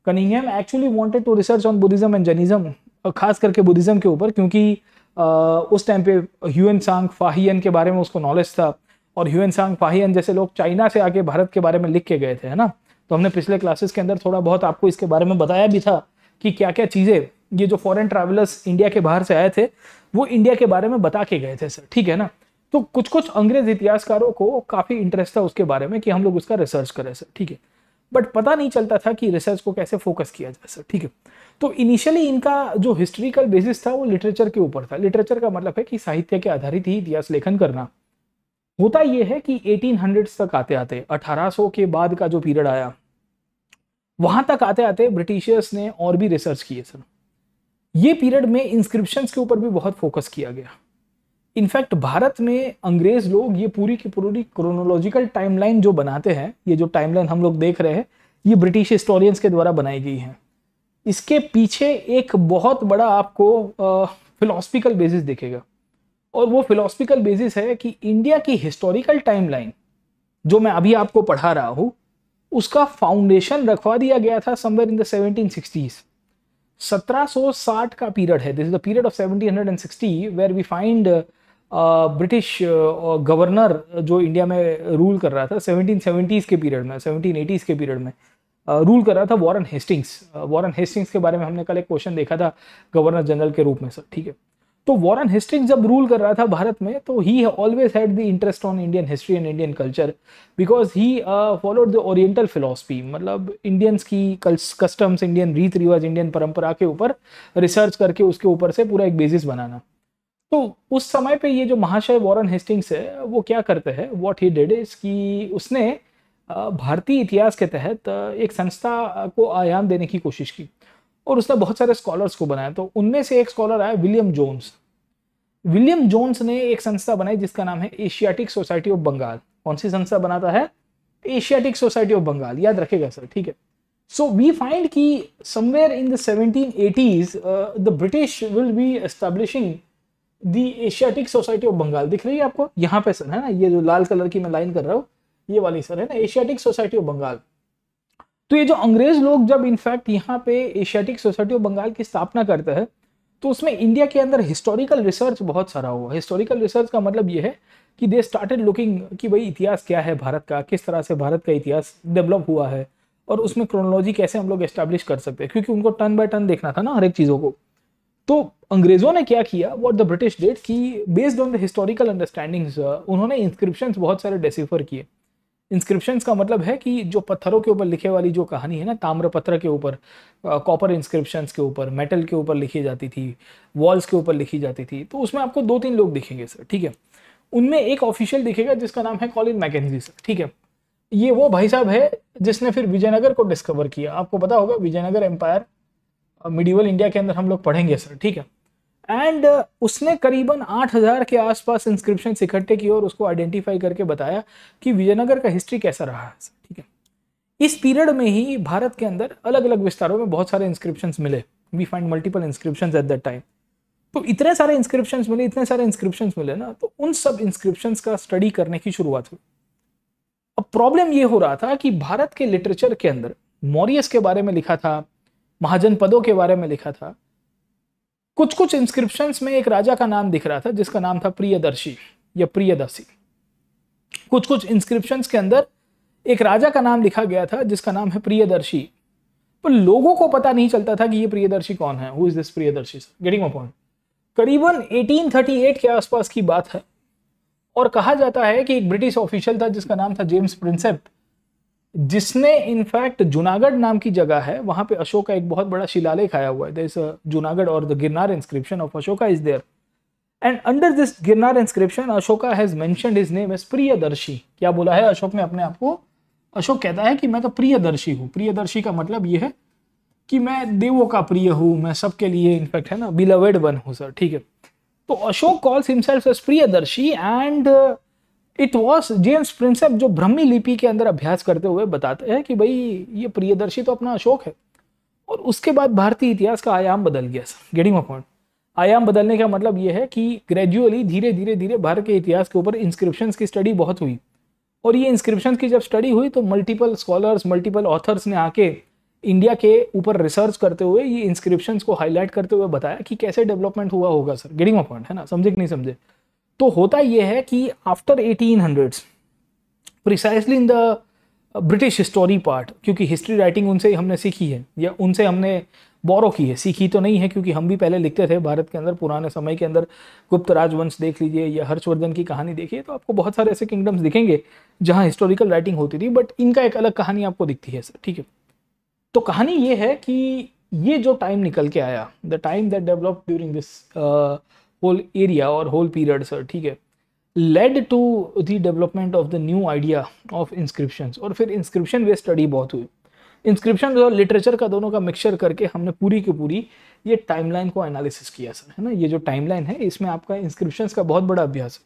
Cunningham actually wanted to research on Buddhism and Jainism खास करके बुद्धिज्म के ऊपर क्योंकि uh, उस टाइम पे ह्यूएन सांग फाहियन के बारे में उसको नॉलेज था और ह्यूएन सांग फाहियन जैसे लोग चाइना से आके भारत के बारे में लिख के गए थे है ना तो हमने पिछले क्लासेस के अंदर थोड़ा बहुत आपको इसके बारे में बताया भी था कि क्या क्या चीज़ें ये जो फॉरेन ट्रैवलर्स इंडिया के बाहर से आए थे वो इंडिया के बारे में बता के गए थे सर ठीक है ना तो कुछ कुछ अंग्रेज इतिहासकारों को काफ़ी इंटरेस्ट था उसके बारे में कि हम लोग उसका रिसर्च करें सर ठीक है बट पता नहीं चलता था कि रिसर्च को कैसे फोकस किया जाए सर ठीक है तो इनिशियली इनका जो हिस्ट्रिकल बेसिस था वो लिटरेचर के ऊपर था लिटरेचर का मतलब है कि साहित्य के आधारित ही इतिहास लेखन करना होता यह है कि 1800s तक आते आते 1800 के बाद का जो पीरियड आया वहां तक आते आते ब्रिटिशर्स ने और भी रिसर्च किए सर ये पीरियड में इंस्क्रिप्शन के ऊपर भी बहुत फोकस किया गया इनफैक्ट भारत में अंग्रेज लोग ये पूरी की पूरी क्रोनोलॉजिकल टाइमलाइन जो बनाते हैं ये जो टाइमलाइन हम लोग देख रहे हैं ये ब्रिटिश हिस्टोरियंस के द्वारा बनाई गई है इसके पीछे एक बहुत बड़ा आपको फिलोसफिकल बेसिस दिखेगा और वो फिलोसफिकल बेसिस है कि इंडिया की हिस्टोरिकल टाइमलाइन जो मैं अभी आपको पढ़ा रहा हूँ उसका फाउंडेशन रखवा दिया गया था somewhere in the seventeen sixties साठ का पीरियड है this is the period of sixty where we find British governor जो इंडिया में रूल कर रहा था सेवनटीन सेवेंटीज़ के पीरियड में सेवनटीन एटीज के पीरियड में रूल uh, कर रहा था वॉरन हेस्टिंग्स वॉरन हेस्टिंग्स के बारे में हमने कल एक क्वेश्चन देखा था गवर्नर जनरल के रूप में सर ठीक है तो वॉरन हिस्ट्रिक जब रूल कर रहा था भारत में तो he always had the interest on Indian history and Indian culture because he followed the oriental philosophy मतलब इंडियंस की कस्टम्स इंडियन रीत रिवाज इंडियन परंपरा के ऊपर रिसर्च करके उसके ऊपर से पूरा एक बेसिस बनाना तो उस समय पे ये जो महाशय वॉरन हेस्टिंग्स है वो क्या करते हैं वॉट ही डिड इज कि उसने uh, भारतीय इतिहास के तहत uh, एक संस्था को आयाम देने की कोशिश की और उसने बहुत सारे स्कॉलर्स को बनाया तो उनमें से एक स्कॉलर आया विलियम जोन्स विलियम जोन्स ने एक संस्था बनाई जिसका नाम है एशियाटिक सोसाइटी ऑफ बंगाल कौन सी संस्था बनाता है एशियाटिक सोसाइटी ऑफ बंगाल याद रखेगा सर ठीक है सो वी फाइंड की somewhere in the eighties the British will be establishing the Asiatic Society of Bengal दिख रही है आपको यहाँ पे सर है ना ये जो लाल कलर की मैं लाइन कर रहा हूँ ये वाली सर है ना एशियाटिक सोसाइटी ऑफ बंगाल तो ये जो अंग्रेज लोग जब इनफैक्ट यहाँ पे एशियाटिक सोसाइटी ऑफ बंगाल की स्थापना करते हैं तो उसमें इंडिया के अंदर हिस्टोरिकल रिसर्च बहुत सारा हुआ हिस्टोरिकल रिसर्च का मतलब ये है कि दे स्टार्टेड लुकिंग कि भाई इतिहास क्या है भारत का किस तरह से भारत का इतिहास डेवलप हुआ है और उसमें क्रोनोलॉजी कैसे हम लोग एस्टेब्लिश कर सकते हैं क्योंकि उनको टर्न बाय टर्न देखना था ना हर एक चीज़ों को तो अंग्रेजों ने क्या किया वॉट द ब्रिटिश डेट कि based on the historical understandings उन्होंने इंस्क्रिप्शन बहुत सारे डेसीफर किए इंस्क्रिप्शन का मतलब है कि जो पत्थरों के ऊपर लिखे वाली जो कहानी है ना ताम्रपत्र के ऊपर कॉपर इंस्क्रिप्शन के ऊपर मेटल के ऊपर लिखी जाती थी वॉल्स के ऊपर लिखी जाती थी तो उसमें आपको दो तीन लोग दिखेंगे सर ठीक है उनमें एक ऑफिशियल दिखेगा जिसका नाम है कॉलिन मैकेजी सर ठीक है ये वो भाई साहब है जिसने फिर विजयनगर को डिस्कवर किया आपको पता होगा विजयनगर एम्पायर मिडिवल इंडिया के अंदर हम लोग पढ़ेंगे सर ठीक है एंड uh, उसने करीबन 8000 के आसपास इंस्क्रिप्शन इकट्ठे किए और उसको आइडेंटिफाई करके बताया कि विजयनगर का हिस्ट्री कैसा रहा है ठीक है इस पीरियड में ही भारत के अंदर अलग अलग विस्तारों में बहुत सारे इंस्क्रिप्शन मिले we find multiple inscription at that time तो इतने सारे इंस्क्रिप्शन मिले इतने सारे इंस्क्रिप्शन मिले ना तो उन सब इंस्क्रिप्शन का स्टडी करने की शुरुआत हुई अब प्रॉब्लम ये हो रहा था कि भारत के लिटरेचर के अंदर मौर्यस के बारे में लिखा था महाजन पदों के बारे में लिखा था कुछ कुछ इंस्क्रिप्शन में एक राजा का नाम दिख रहा था जिसका नाम था प्रियदर्शी या प्रियदर्शी कुछ कुछ इंस्क्रिप्शन के अंदर एक राजा का नाम लिखा गया था जिसका नाम है प्रियदर्शी पर लोगों को पता नहीं चलता था कि ये प्रियदर्शी कौन है who is this Priyadarshi getting point करीबन 1838 के आसपास की बात है और कहा जाता है कि एक ब्रिटिश ऑफिशियल था जिसका नाम था जेम्स प्रिंसेप्ट जिसने इनफैक्ट जूनागढ़ नाम की जगह है वहां पे अशोका एक बहुत बड़ा शिलालेख आया हुआ है जूनागढ़ और the Girnar inscription of Ashoka is there and under this Girnar inscription Ashoka has मैं इज नेम एज प्रियदर्शी क्या बोला है अशोक ने अपने आप को अशोक कहता है कि मैं तो प्रियदर्शी हूँ प्रियदर्शी का मतलब ये है कि मैं देवों का प्रिय हूँ मैं सबके लिए इनफैक्ट है ना बिलवेड वन हूँ सर ठीक है तो Ashok calls himself as Priyadarshi and it was James Prinsep जो ब्रह्मी लिपि के अंदर अभ्यास करते हुए बताते हैं कि भाई ये प्रियदर्शी तो अपना अशोक है और उसके बाद भारतीय इतिहास का आयाम बदल गया सर गेटिंग पॉइंट आयाम बदलने का मतलब ये है कि ग्रेजुअली धीरे धीरे धीरे भारत के इतिहास के ऊपर इंस्क्रिप्शन की स्टडी बहुत हुई और ये इंस्क्रिप्शन की जब स्टडी हुई तो मल्टीपल स्कॉलर्स मल्टीपल ऑथर्स ने आके इंडिया के ऊपर रिसर्च करते हुए ये इंस्क्रिप्शन को हाईलाइट करते हुए बताया कि कैसे डेवलपमेंट हुआ होगा सर गेटिंग पॉइंट है ना समझे कि नहीं समझे तो होता यह है कि after eighteen hundreds precisely in the British history part क्योंकि हिस्ट्री राइटिंग उनसे ही हमने सीखी है या उनसे हमने बोरो की है सीखी तो नहीं है क्योंकि हम भी पहले लिखते थे भारत के अंदर पुराने समय के अंदर गुप्त राजवंश देख लीजिए या हर्षवर्धन की कहानी देखिए तो आपको बहुत सारे ऐसे किंगडम्स दिखेंगे जहाँ हिस्टोरिकल राइटिंग होती थी बट इनका एक अलग कहानी आपको दिखती है सर ठीक है तो कहानी ये है कि ये जो टाइम निकल के आया the time that develop during this whole area और होल पीरियड सर ठीक है led to the development of the new idea of inscription और फिर इंस्क्रिप्शन वे स्टडी बहुत हुई इंस्क्रिप्शन और लिटरेचर का दोनों का मिक्सचर करके हमने पूरी की पूरी ये टाइमलाइन को एनालिसिस किया सर है ना ये जो टाइमलाइन है इसमें आपका इंस्क्रिप्शन का बहुत बड़ा अभ्यास है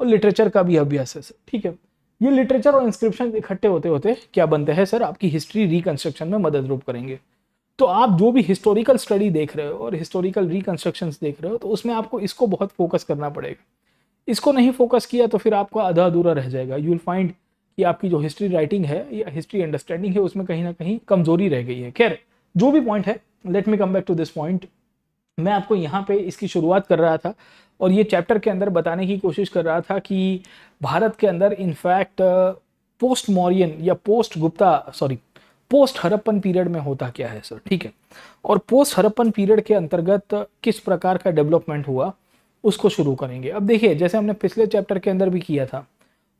और लिटरेचर का भी अभ्यास है सर ठीक है ये लिटरेचर और इंस्क्रिप्शन इकट्ठे होते होते क्या बनते हैं सर आपकी हिस्ट्री रिकन्स्ट्रक्शन में मदद रूप करेंगे तो आप जो भी हिस्टोरिकल स्टडी देख रहे हो और हिस्टोरिकल रिकन्स्ट्रक्शन देख रहे हो तो उसमें आपको इसको बहुत फोकस करना पड़ेगा इसको नहीं फोकस किया तो फिर आपका आधा अधूरा रह जाएगा यू विल फाइंड कि आपकी जो हिस्ट्री राइटिंग है या हिस्ट्री अंडरस्टैंडिंग है उसमें कहीं ना कहीं कमजोरी रह गई है खैर जो भी पॉइंट है let me come back to this point मैं आपको यहाँ पे इसकी शुरुआत कर रहा था और ये चैप्टर के अंदर बताने की कोशिश कर रहा था कि भारत के अंदर इनफैक्ट पोस्ट मॉरियन या post Gupta sorry post Harappan period में होता क्या है सर ठीक है और पोस्ट हरप्पन पीरियड के अंतर्गत किस प्रकार का डेवलपमेंट हुआ उसको शुरू करेंगे अब देखिए जैसे हमने पिछले चैप्टर के अंदर भी किया था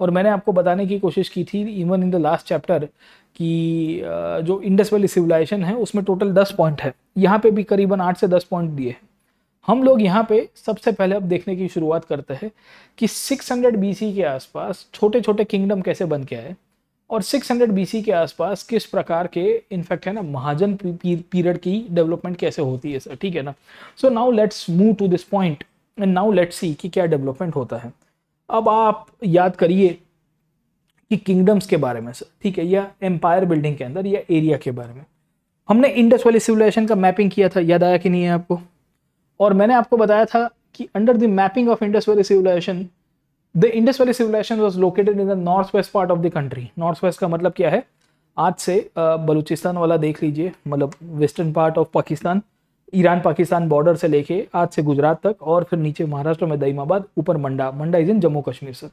और मैंने आपको बताने की कोशिश की थी even in the last chapter कि जो इंडस वैली सिविलाइजेशन है उसमें टोटल दस पॉइंट है यहाँ पे भी करीबन आठ से दस पॉइंट दिए हैं हम लोग यहाँ पे सबसे पहले अब देखने की शुरुआत करते हैं कि 600 बीसी के आसपास छोटे छोटे किंगडम कैसे बन के आए और 600 सी के आसपास किस प्रकार के इनफैक्ट है ना महाजन पीरियड की डेवलपमेंट कैसे होती है सर ठीक है ना so now let's move to this point and now let's see कि क्या डेवलपमेंट होता है अब आप याद करिए कि किंगडम्स के बारे में सर ठीक है या एम्पायर बिल्डिंग के अंदर या एरिया के बारे में हमने इंडस वैली सिविलाइजेशन का मैपिंग किया था याद आया कि नहीं है आपको और मैंने आपको बताया था कि under the mapping of Indus valley civilisation the Indus valley civilisation was located in the north west part of the country north west का मतलब क्या है आज से बलूचिस्तान वाला देख लीजिए मतलब western part of Pakistan Iran Pakistan border से लेके आज से गुजरात तक और फिर नीचे महाराष्ट्र में दईमाबाद ऊपर Manda Manda is in Jammu Kashmir sir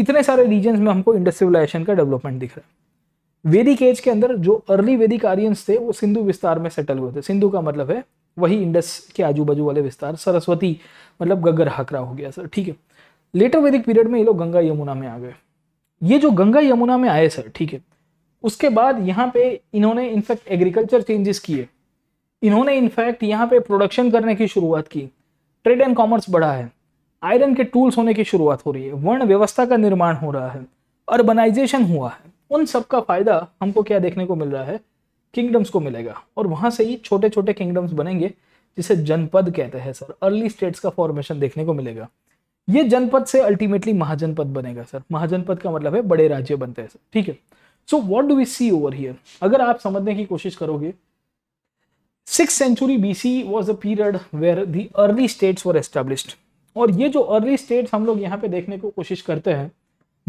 इतने सारे रीजन में हमको इंडस सिविलाइजेशन का डेवलपमेंट दिख रहा है वैदिक एज के अंदर जो अर्ली वैदिक आर्यंस थे वो सिंधु विस्तार में सेटल हुए थे सिंधु का मतलब है वही इंडस के आजू बाजू वाले विस्तार सरस्वती मतलब गगर हाकरा हो गया सर ठीक है लेटर वैदिक पीरियड में ये लोग गंगा यमुना में आ गए ये जो गंगा यमुना में आए सर ठीक है उसके बाद यहाँ पे इन्होंने इनफैक्ट एग्रीकल्चर चेंजेस किए इन्होंने इनफैक्ट यहाँ पे प्रोडक्शन करने की शुरुआत की ट्रेड एंड कॉमर्स बढ़ा है आयरन के टूल्स होने की शुरुआत हो रही है वर्ण व्यवस्था का निर्माण हो रहा है अर्बनाइजेशन हुआ है उन सब का फायदा हमको क्या देखने को मिल रहा है किंगडम्स को मिलेगा और वहाँ से ही छोटे छोटे किंगडम्स बनेंगे जिसे जनपद कहते हैं सर अर्ली स्टेट्स का फॉर्मेशन देखने को मिलेगा ये जनपद से अल्टीमेटली महाजनपद बनेगा सर महाजनपद का मतलब है बड़े राज्य बनते हैं सर ठीक है so what do we see over here अगर आप समझने की कोशिश करोगे six century B C was a period where the early states were established और ये जो अर्ली स्टेट्स हम लोग यहाँ पे देखने को कोशिश करते हैं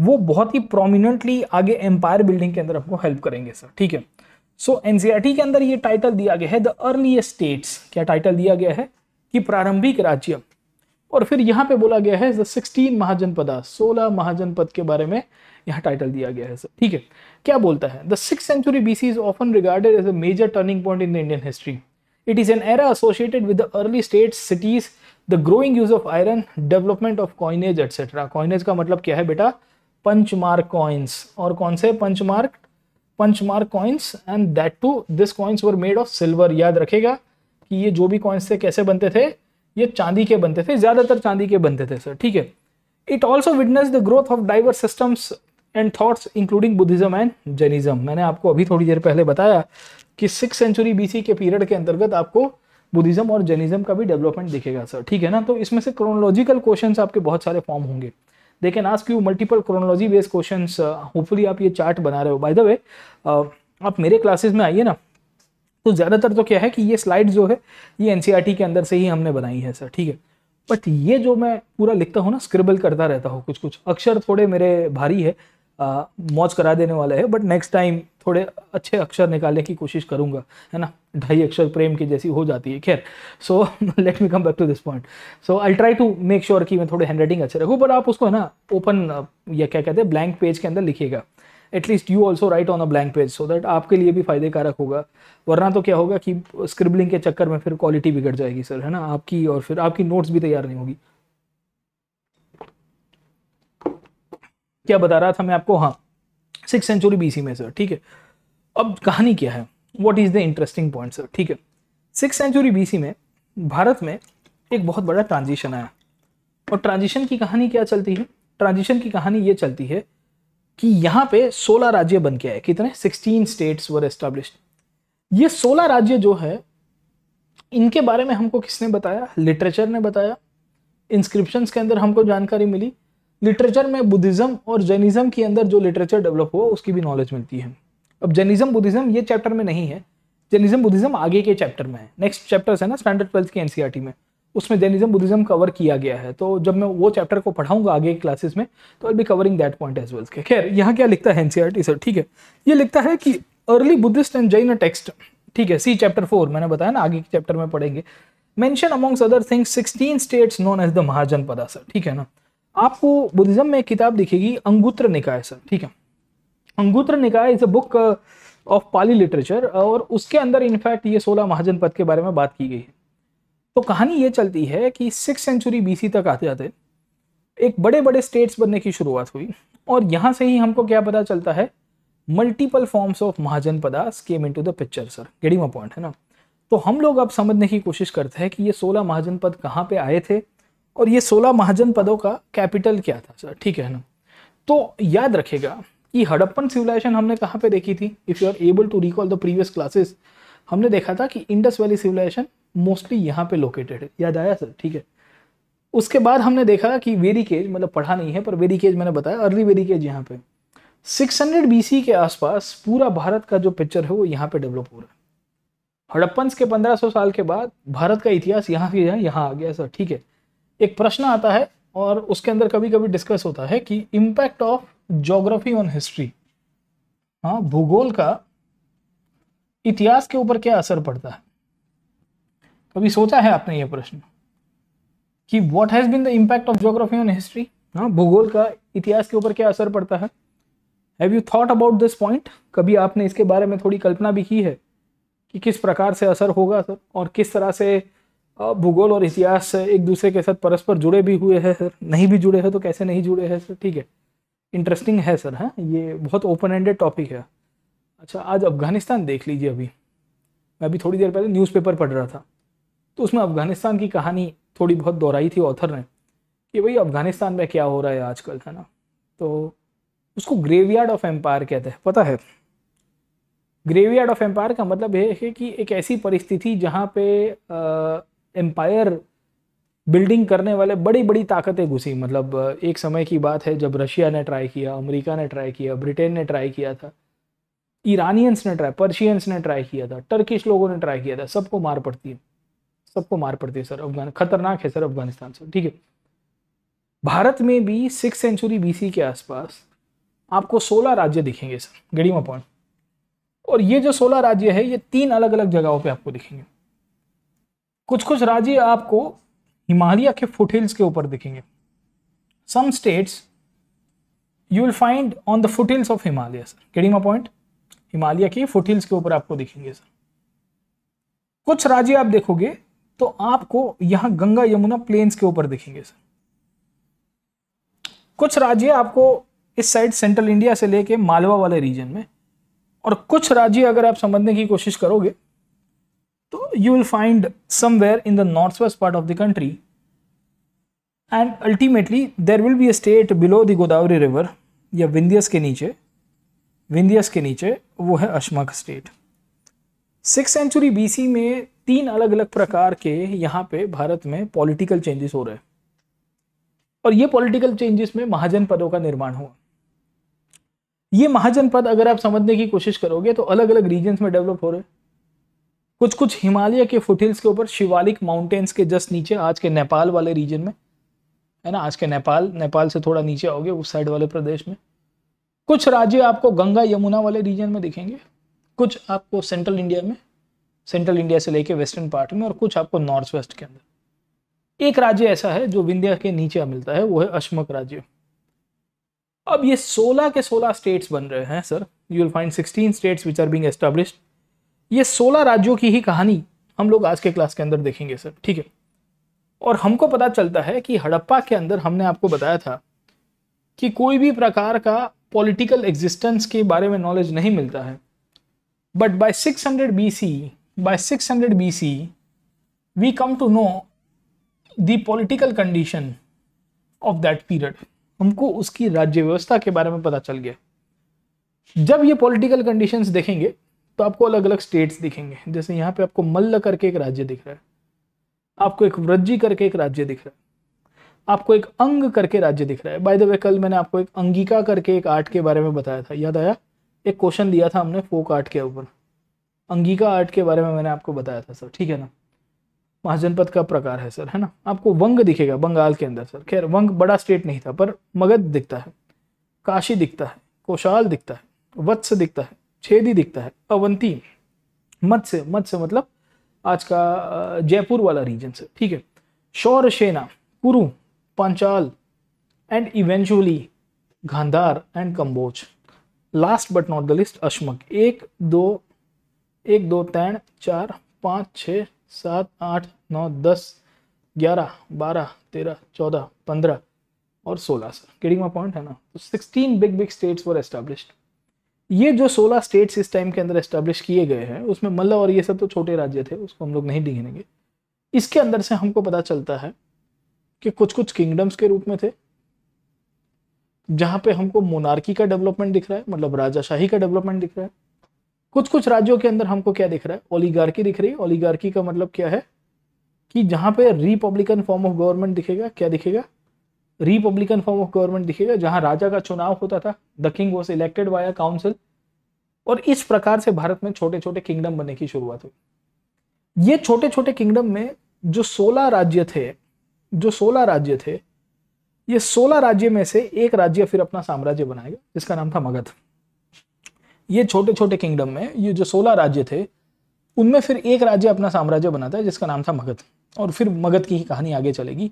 वो बहुत ही प्रोमिनेंटली आगे एम्पायर बिल्डिंग के अंदर आपको हेल्प करेंगे सर ठीक है सो so, एनसीआरटी e के अंदर ये टाइटल दिया गया है द अर्लीस्ट स्टेट्स क्या टाइटल दिया गया है कि प्रारंभिक राज्य और फिर यहाँ पे बोला गया है द सिक्सटीन महाजनपदा सोलह महाजनपद के बारे में यहाँ टाइटल दिया गया है सर ठीक है क्या बोलता है the six century B C is often regarded as a major turning point in the Indian history it is an era associated with the early state cities the growing use of iron development of coinage etcetera coinage का मतलब क्या है बेटा पंचमार्क कॉइन्स और कौन से punchmark punchmark coins and that to this coins were made of silver याद रखेगा कि ये जो भी कॉइन्स थे कैसे बनते थे ये चांदी के बनते थे ज़्यादातर चांदी के बनते थे सर ठीक है it also witness the growth of diverse systems and thoughts including Buddhism and Jainism मैंने आपको अभी थोड़ी देर पहले बताया कि सिक्स सेंचुरी बी के पीरियड के अंतर्गत आपको बुद्धिज्म और जैनिज्म का भी डेवलपमेंट दिखेगा सर ठीक है ना तो इसमें से क्रोनोलॉजिकल क्वेश्चन आपके बहुत सारे फॉर्म होंगे दे आज क्यू you multiple chronology based question hopefully आप ये चार्ट बना रहे हो बाय द वे आप मेरे क्लासेस में आइए ना तो ज़्यादातर तो क्या है कि ये स्लाइड जो है ये एन e के अंदर से ही हमने बनाई है सर ठीक है बट ये जो मैं पूरा लिखता हूँ ना स्क्रिबल करता रहता हूँ कुछ कुछ अक्षर थोड़े मेरे भारी है आ, मौज करा देने वाला है बट नेक्स्ट टाइम थोड़े अच्छे अक्षर निकालने की कोशिश करूंगा है ना ढाई अक्षर प्रेम की जैसी हो जाती है खैर so let me come back to this point so I try to make sure कि मैं थोड़े हैंड राइटिंग अच्छे रखूँ बट आप उसको है ना ओपन या क्या कहते हैं ब्लैंक पेज के अंदर लिखिएगा at least you also write on a blank page so that आपके लिए भी फायदेकारक होगा वरना तो क्या होगा कि स्क्रिबलिंग के चक्कर में फिर क्वालिटी बिगड़ जाएगी सर है ना आपकी और फिर आपकी नोट्स भी तैयार नहीं होगी क्या बता रहा था मैं आपको हाँ सिक्स सेंचुरी बीसी में सर ठीक है अब कहानी क्या है what is the interesting point sir ठीक है सिक्स सेंचुरी बीसी में भारत में एक बहुत बड़ा ट्रांजिशन आया और ट्रांजिशन की कहानी क्या चलती है ट्रांजिशन की कहानी ये चलती है कि यहां पे 16 राज्य बन के आए कितने 16 स्टेट्स वर एस्टेब्लिश्ड ये 16 राज्य जो है इनके बारे में हमको किसने बताया लिटरेचर ने बताया इंस्क्रिप्शंस के अंदर हमको जानकारी मिली लिटरेचर में बुद्धिज्म और जैनिज्म के अंदर जो लिटरेचर डेवलप हुआ उसकी भी नॉलेज मिलती है अब जैनिज्म बुद्धिज्म ये चैप्टर में नहीं है जैनिज्म बुद्धिज्म आगे के चैप्टर में है नेक्स्ट चैप्टर है ना स्टैंडर्ड ट्वेल्थ की एनसीआरटी e में उसमें जैनिज्म बुद्धिज्म कवर किया गया है तो जब मैं वो चैप्टर को पढ़ाऊंगा आगे की क्लासेस में तो I be covering that point as well खैर यहाँ क्या लिखता है एनसीआर सर e ठीक है ये लिखता है कि early Buddhist and Jain text ठीक है सी चैप्टर फोर मैंने बताया ना आगे के चैप्टर में पढ़ेंगे mention amongst other things sixteen states known as the Mahajanapada sir ठीक है ना आपको बुद्धिज्म में एक किताब दिखेगी अंगुत्र निकाय सर ठीक है Anguttara Nikaya is a book of Pali literature और उसके अंदर इनफैक्ट ये सोलह महाजन पद के बारे में बात की गई है तो कहानी ये चलती है कि सिक्स सेंचुरी बीसी तक आते आते एक बड़े बड़े स्टेट्स बनने की शुरुआत हुई और यहाँ से ही हमको क्या पता चलता है multiple forms of Mahajanapadas came into the picture sir getting point है ना तो हम लोग अब समझने की कोशिश करते हैं कि ये सोलह महाजन पद कहाँ पे आए थे और ये सोलह महाजन पदों का कैपिटल क्या था सर ठीक है ना तो याद रखेगा कि हड़प्पन सिविलाइजेशन हमने कहाँ पे देखी थी if you are able to recall the previous classes हमने देखा था कि इंडस वैली सिविलाइजेशन मोस्टली यहाँ पे लोकेटेड है याद आया सर ठीक है उसके बाद हमने देखा कि वेरीकेज मतलब पढ़ा नहीं है पर केज मैंने बताया अर्ली वेरीकेज यहाँ पे 600 बीसी के आसपास पूरा भारत का जो पिक्चर है वो यहाँ पे डेवलप हो रहा है हड़प्पन के 1500 साल के बाद भारत का इतिहास यहाँ से यहाँ आ गया सर ठीक है एक प्रश्न आता है और उसके अंदर कभी कभी डिस्कस होता है कि impact of geography on history हाँ भूगोल का इतिहास के ऊपर क्या असर पड़ता है कभी सोचा है आपने ये प्रश्न कि what has been the impact of geography on history हाँ भूगोल का इतिहास के ऊपर क्या असर पड़ता है have you thought about this point कभी आपने इसके बारे में थोड़ी कल्पना भी की है कि किस प्रकार से असर होगा सर और किस तरह से भूगोल और इतिहास एक दूसरे के साथ परस्पर जुड़े भी हुए हैं सर नहीं भी जुड़े हैं तो कैसे नहीं जुड़े हैं सर ठीक है इंटरेस्टिंग है सर हाँ ये बहुत ओपन एंडेड टॉपिक है अच्छा आज अफगानिस्तान देख लीजिए अभी मैं अभी थोड़ी देर पहले न्यूज़पेपर पढ़ रहा था तो उसमें अफगानिस्तान की कहानी थोड़ी बहुत दोहराई थी ऑथर ने कि भाई अफगानिस्तान में क्या हो रहा है आजकल है ना तो उसको ग्रेवयार्ड ऑफ एम्पायर कहते हैं पता है ग्रेवयार्ड ऑफ एम्पायर का मतलब ये है कि एक ऐसी परिस्थिति जहाँ पे एम्पायर बिल्डिंग करने वाले बड़ी बड़ी ताकतें घुसी मतलब एक समय की बात है जब रशिया ने ट्राई किया अमेरिका ने ट्राई किया ब्रिटेन ने ट्राई किया था ईरानियंस ने ट्राई पर्शियंस ने ट्राई किया था टर्किश लोगों ने ट्राई किया था सबको मार पड़ती है सबको मार पड़ती है सर अफगान खतरनाक है सर अफगानिस्तान से ठीक है भारत में भी सिक्स सेंचुरी बीसी के आसपास आपको सोलह राज्य दिखेंगे सर गड़ीमा पॉइंट और ये जो सोलह राज्य है ये तीन अलग अलग जगहों पे आपको दिखेंगे कुछ कुछ राज्य आपको हिमालय के फुटहिल्स के ऊपर दिखेंगे some states you will find on the foothills of Himalaya sir गड़ीमा point Himalaya की फुटहिल्स के ऊपर आपको दिखेंगे सर कुछ राज्य आप देखोगे तो आपको यहां गंगा यमुना प्लेन्स के ऊपर दिखेंगे सर कुछ राज्य आपको इस साइड सेंट्रल इंडिया से लेके मालवा वाले रीजन में और कुछ राज्य अगर आप समझने की कोशिश करोगे तो you will find somewhere in the north west part of the country and ultimately there will be a state below the Godavari river या विंध्यस के नीचे विंध्यस के नीचे वो है Ashmaka state six century BC में तीन अलग अलग प्रकार के यहाँ पे भारत में पॉलिटिकल चेंजेस हो रहे हैं और ये पॉलिटिकल चेंजेस में महाजन पदों का निर्माण हुआ ये महाजन पद अगर आप समझने की कोशिश करोगे तो अलग अलग रीजन में डेवलप हो रहे कुछ कुछ हिमालय के फुटहिल्स के ऊपर शिवालिक माउंटेन्स के जस्ट नीचे आज के नेपाल वाले रीजन में है ना आज के नेपाल नेपाल से थोड़ा नीचे आओगे उस साइड वाले प्रदेश में कुछ राज्य आपको गंगा यमुना वाले रीजन में दिखेंगे कुछ आपको सेंट्रल इंडिया में सेंट्रल इंडिया से लेके वेस्टर्न पार्ट में और कुछ आपको नॉर्थ वेस्ट के अंदर एक राज्य ऐसा है जो विंध्या के नीचे मिलता है वो है अशमक राज्य अब ये 16 के 16 स्टेट्स बन रहे हैं sir you will find 16 states which are being established ये 16 राज्यों की ही कहानी हम लोग आज के क्लास के अंदर देखेंगे सर ठीक है और हमको पता चलता है कि हड़प्पा के अंदर हमने आपको बताया था कि कोई भी प्रकार का पॉलिटिकल एग्जिस्टेंस के बारे में नॉलेज नहीं मिलता है but by 600 BC by 600 BC, we come to know the political condition of that period. हमको उसकी राज्य व्यवस्था के बारे में पता चल गया जब ये पॉलिटिकल कंडीशंस देखेंगे तो आपको अलग अलग स्टेट्स दिखेंगे जैसे यहाँ पे आपको मल्ल करके एक राज्य दिख रहा है आपको एक व्रजी करके एक राज्य दिख रहा है आपको एक अंग करके राज्य दिख रहा है बाय द वे कल मैंने आपको एक अंगिका करके एक आर्ट के बारे में बताया था याद आया एक क्वेश्चन दिया था हमने फोक आर्ट के ऊपर अंगिका आर्ट के बारे में मैंने आपको बताया था सर ठीक है ना महाजनपद का प्रकार है सर है ना आपको वंग दिखेगा बंगाल के अंदर सर खैर वंग बड़ा स्टेट नहीं था पर मगध दिखता है काशी दिखता है कोशाल दिखता है वत्स दिखता है छेदी दिखता है अवंती मत्स्य मत्स्य मतलब आज का जयपुर वाला रीजन सर ठीक है Shurasena Kuru Panchal and eventually Gandhara and Kamboja last but not the list Ashmaka एक दो एक दो तीन चार पाँच छः सात आठ नौ दस ग्यारह बारह तेरह चौदह पंद्रह और सोलह सर किडिंग माई पॉइंट है ना तो sixteen big big states were established ये जो सोलह स्टेट्स इस टाइम के अंदर एस्टेब्लिश किए गए हैं उसमें मल्ल और ये सब तो छोटे राज्य थे उसको हम लोग नहीं दिखेंगे इसके अंदर से हमको पता चलता है कि कुछ कुछ किंगडम्स के रूप में थे जहाँ पे हमको मोनार्की का डेवलपमेंट दिख रहा है मतलब राजाशाही का डेवलपमेंट दिख रहा है कुछ कुछ राज्यों के अंदर हमको क्या दिख रहा है ओलीगार्की दिख रही है ओलीगार्की का मतलब क्या है कि जहां पे रिपब्लिकन फॉर्म ऑफ गवर्नमेंट दिखेगा क्या दिखेगा रिपब्लिकन फॉर्म ऑफ गवर्नमेंट दिखेगा जहां राजा का चुनाव होता था the king was elected by a council और इस प्रकार से भारत में छोटे छोटे किंगडम बनने की शुरुआत हुई ये छोटे छोटे किंगडम में जो सोलह राज्य थे जो सोलह राज्य थे ये सोलह राज्य में से एक राज्य फिर अपना साम्राज्य बनाएगा जिसका नाम था मगध ये छोटे छोटे किंगडम में ये जो सोलह राज्य थे उनमें फिर एक राज्य अपना साम्राज्य बनाता है जिसका नाम था मगध और फिर मगध की ही कहानी आगे चलेगी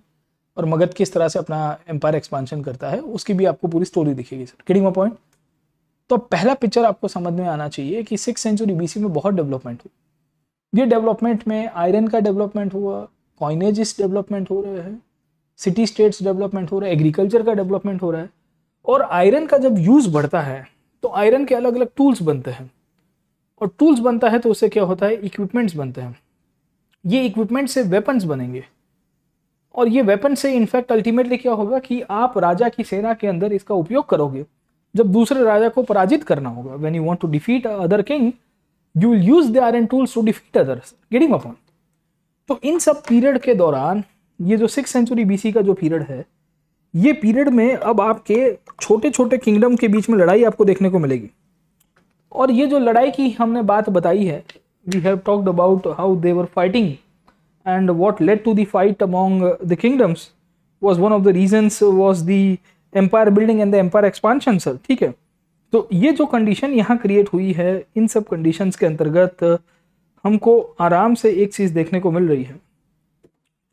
और मगध किस तरह से अपना एम्पायर एक्सपांशन करता है उसकी भी आपको पूरी स्टोरी दिखेगी सर किडिंग माई पॉइंट तो पहला पिक्चर आपको समझ में आना चाहिए कि सिक्स सेंचुरी बीसी में बहुत डेवलपमेंट हुई ये डेवलपमेंट में आयरन का डेवलपमेंट हुआ कॉइनेजिस डेवलपमेंट हो रहे हैं सिटी स्टेट्स डेवलपमेंट हो रहा है एग्रीकल्चर का डेवलपमेंट हो रहा है और आयरन का जब यूज़ बढ़ता है तो आयरन के अलग अलग टूल्स बनते हैं और टूल्स बनता है तो उससे क्या होता है इक्विपमेंट्स बनते हैं ये इक्विपमेंट से वेपन्स बनेंगे और ये वेपन से इनफैक्ट अल्टीमेटली क्या होगा कि आप राजा की सेना के अंदर इसका उपयोग करोगे जब दूसरे राजा को पराजित करना होगा when you want to defeat other king you will use the iron tools to defeat others getting upon तो इन सब पीरियड के दौरान ये जो सिक्स सेंचुरी बीसी का जो पीरियड है ये पीरियड में अब आपके छोटे छोटे किंगडम के बीच में लड़ाई आपको देखने को मिलेगी और ये जो लड़ाई की हमने बात बताई है we have talked about how they were fighting and what led to the fight among the kingdoms was one of the reasons was the empire building and the empire expansion sir ठीक है तो ये जो कंडीशन यहाँ क्रिएट हुई है इन सब कंडीशंस के अंतर्गत हमको आराम से एक चीज़ देखने को मिल रही है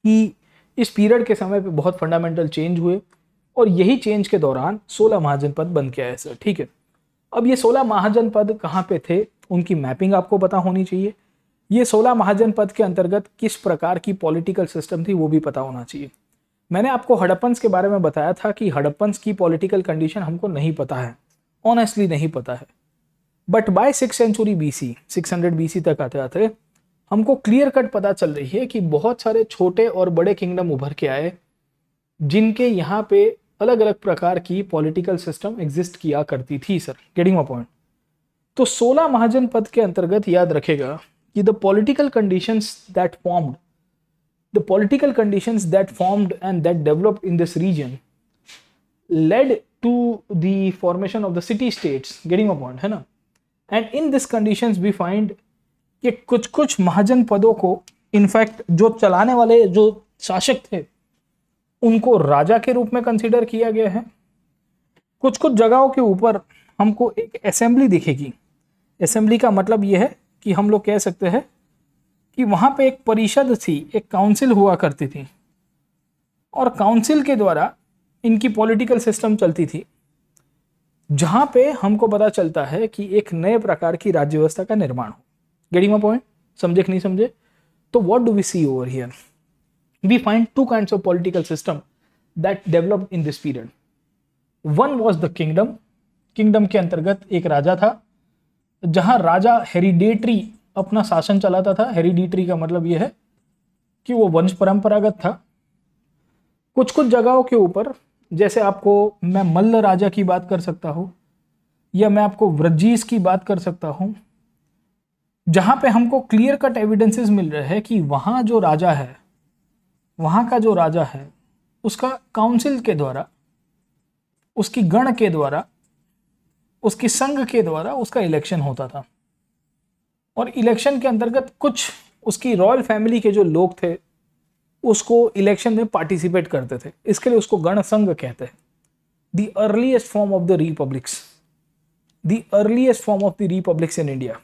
कि इस पीरियड के समय पे बहुत फंडामेंटल चेंज हुए और यही चेंज के दौरान 16 महाजन पद बन के आए सर ठीक है अब ये 16 महाजन पद कहाँ पे थे उनकी मैपिंग आपको पता होनी चाहिए ये 16 महाजन पद के अंतर्गत किस प्रकार की पॉलिटिकल सिस्टम थी वो भी पता होना चाहिए मैंने आपको हड़प्पन्स के बारे में बताया था कि हड़प्पन्स की पॉलिटिकल कंडीशन हमको नहीं पता है ऑनेस्टली नहीं पता है but by six century B C six hundred B C तक आते आते हमको क्लियर कट पता चल रही है कि बहुत सारे छोटे और बड़े किंगडम उभर के आए जिनके यहाँ पे अलग अलग प्रकार की पॉलिटिकल सिस्टम एग्जिस्ट किया करती थी सर गेटिंग माई पॉइंट तो सोलह महाजन पद के अंतर्गत याद रखेगा कि the political condition that formed the political condition that formed and that develop in this region led to the formation of the city states getting my point है ना and in this condition we find कि कुछ कुछ महाजन पदों को इनफैक्ट जो चलाने वाले जो शासक थे उनको राजा के रूप में कंसिडर किया गया है कुछ कुछ जगहों के ऊपर हमको एक असेंबली दिखेगी असेंबली का मतलब यह है कि हम लोग कह सकते हैं कि वहाँ पे एक परिषद थी एक काउंसिल हुआ करती थी और काउंसिल के द्वारा इनकी पॉलिटिकल सिस्टम चलती थी जहाँ पे हमको पता चलता है कि एक नए प्रकार की राज्य व्यवस्था का निर्माण हो गेटिंग माई पॉइंट समझे कि नहीं समझे तो what do we see over here we find two kind of political system that develop in this period one was the kingdom kingdom के अंतर्गत एक राजा था जहां राजा हेरिडेटरी अपना शासन चलाता था हेरिडेटरी का मतलब यह है कि वो वंश परंपरागत था कुछ कुछ जगहों के ऊपर जैसे आपको मैं मल्ल राजा की बात कर सकता हूँ या मैं आपको व्रजीस की बात कर सकता हूँ जहाँ पे हमको क्लियर कट एविडेंसेस मिल रहे हैं कि वहाँ जो राजा है वहाँ का जो राजा है उसका काउंसिल के द्वारा उसकी गण के द्वारा उसकी संघ के द्वारा उसका इलेक्शन होता था और इलेक्शन के अंतर्गत कुछ उसकी रॉयल फैमिली के जो लोग थे उसको इलेक्शन में पार्टिसिपेट करते थे इसके लिए उसको गण संघ कहते हैं the earliest earliest form of the republics the earliest form of the republics in India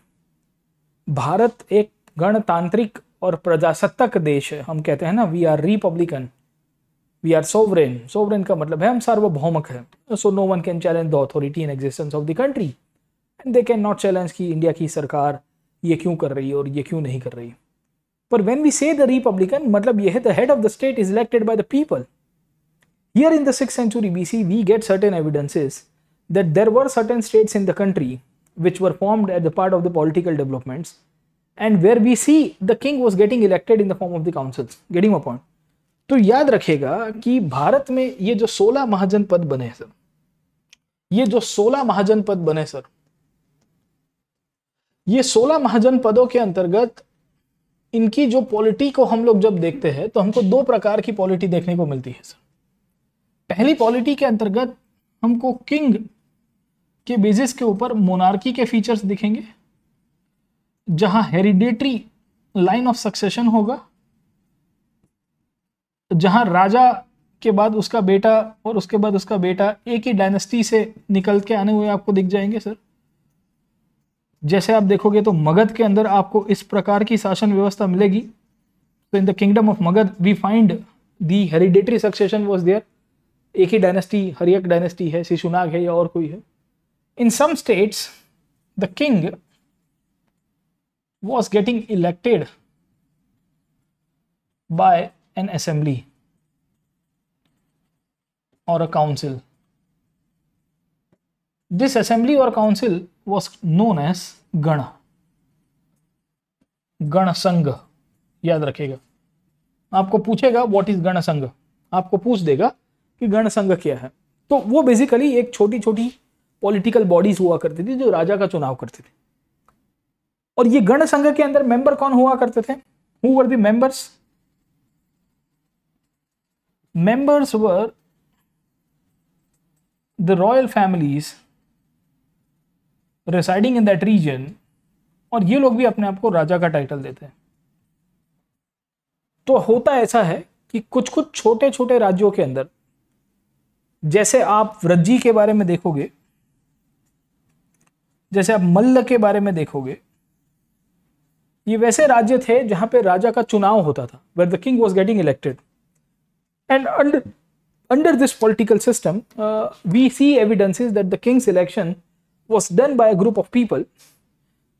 Bharat एक गणतांत्रिक और प्रजासत्ताक देश है हम कहते हैं ना we are republican we are sovereign sovereign का मतलब है हम सार्वभौमक है so no one can challenge the authority in existence of the country and they can not challenge कि इंडिया की सरकार ये क्यों कर रही है और ये क्यों नहीं कर रही पर when we say the republican मतलब ये है the head of the state is elected by the people here in the six century B C we get certain evidences that there were certain states in the country which were formed at the part of the political developments and where we see the king was getting elected in the form of the councils getting my point तो याद रखेगा कि भारत में ये जो 16 महाजन पद बने सर ये जो 16 महाजन पद बने सर ये 16 महाजन पदों के अंतर्गत इनकी जो पॉलिटी को हम लोग जब देखते हैं तो हमको दो प्रकार की पॉलिटी देखने को मिलती है सर पहली पॉलिटी के अंतर्गत हमको किंग के बेसिस के ऊपर मोनार्की के फीचर्स दिखेंगे जहां हेरिडेटरी लाइन ऑफ सक्सेशन होगा जहां राजा के बाद उसका बेटा और उसके बाद उसका बेटा एक ही डायनेस्टी से निकल के आने हुए आपको दिख जाएंगे सर जैसे आप देखोगे तो मगध के अंदर आपको इस प्रकार की शासन व्यवस्था मिलेगी तो in the kingdom of Magadha we find the hereditary succession was there एक ही डायनेस्टी हरियक डायनेस्टी है शिशुनाग है या और कोई है In some states, the king was getting elected by an assembly or a council. This assembly or council was known as Gana. Gana Sangha. याद रखेगा आपको पूछेगा व्हाट इज गण संघ आपको पूछ देगा कि गण संघ क्या है तो वो बेसिकली एक छोटी छोटी पॉलिटिकल बॉडीज हुआ करती थी जो राजा का चुनाव करते थे और ये गण संघ के अंदर मेंबर कौन हुआ करते थे who were the members members were the royal families residing in that region और ये लोग भी अपने आप को राजा का टाइटल देते हैं तो होता ऐसा है कि कुछ कुछ छोटे छोटे राज्यों के अंदर जैसे आप रज्जी के बारे में देखोगे जैसे आप मल्ल के बारे में देखोगे ये वैसे राज्य थे जहां पे राजा का चुनाव होता था where the king was getting elected and under this political system we see evidences that the king's election was done by a group of people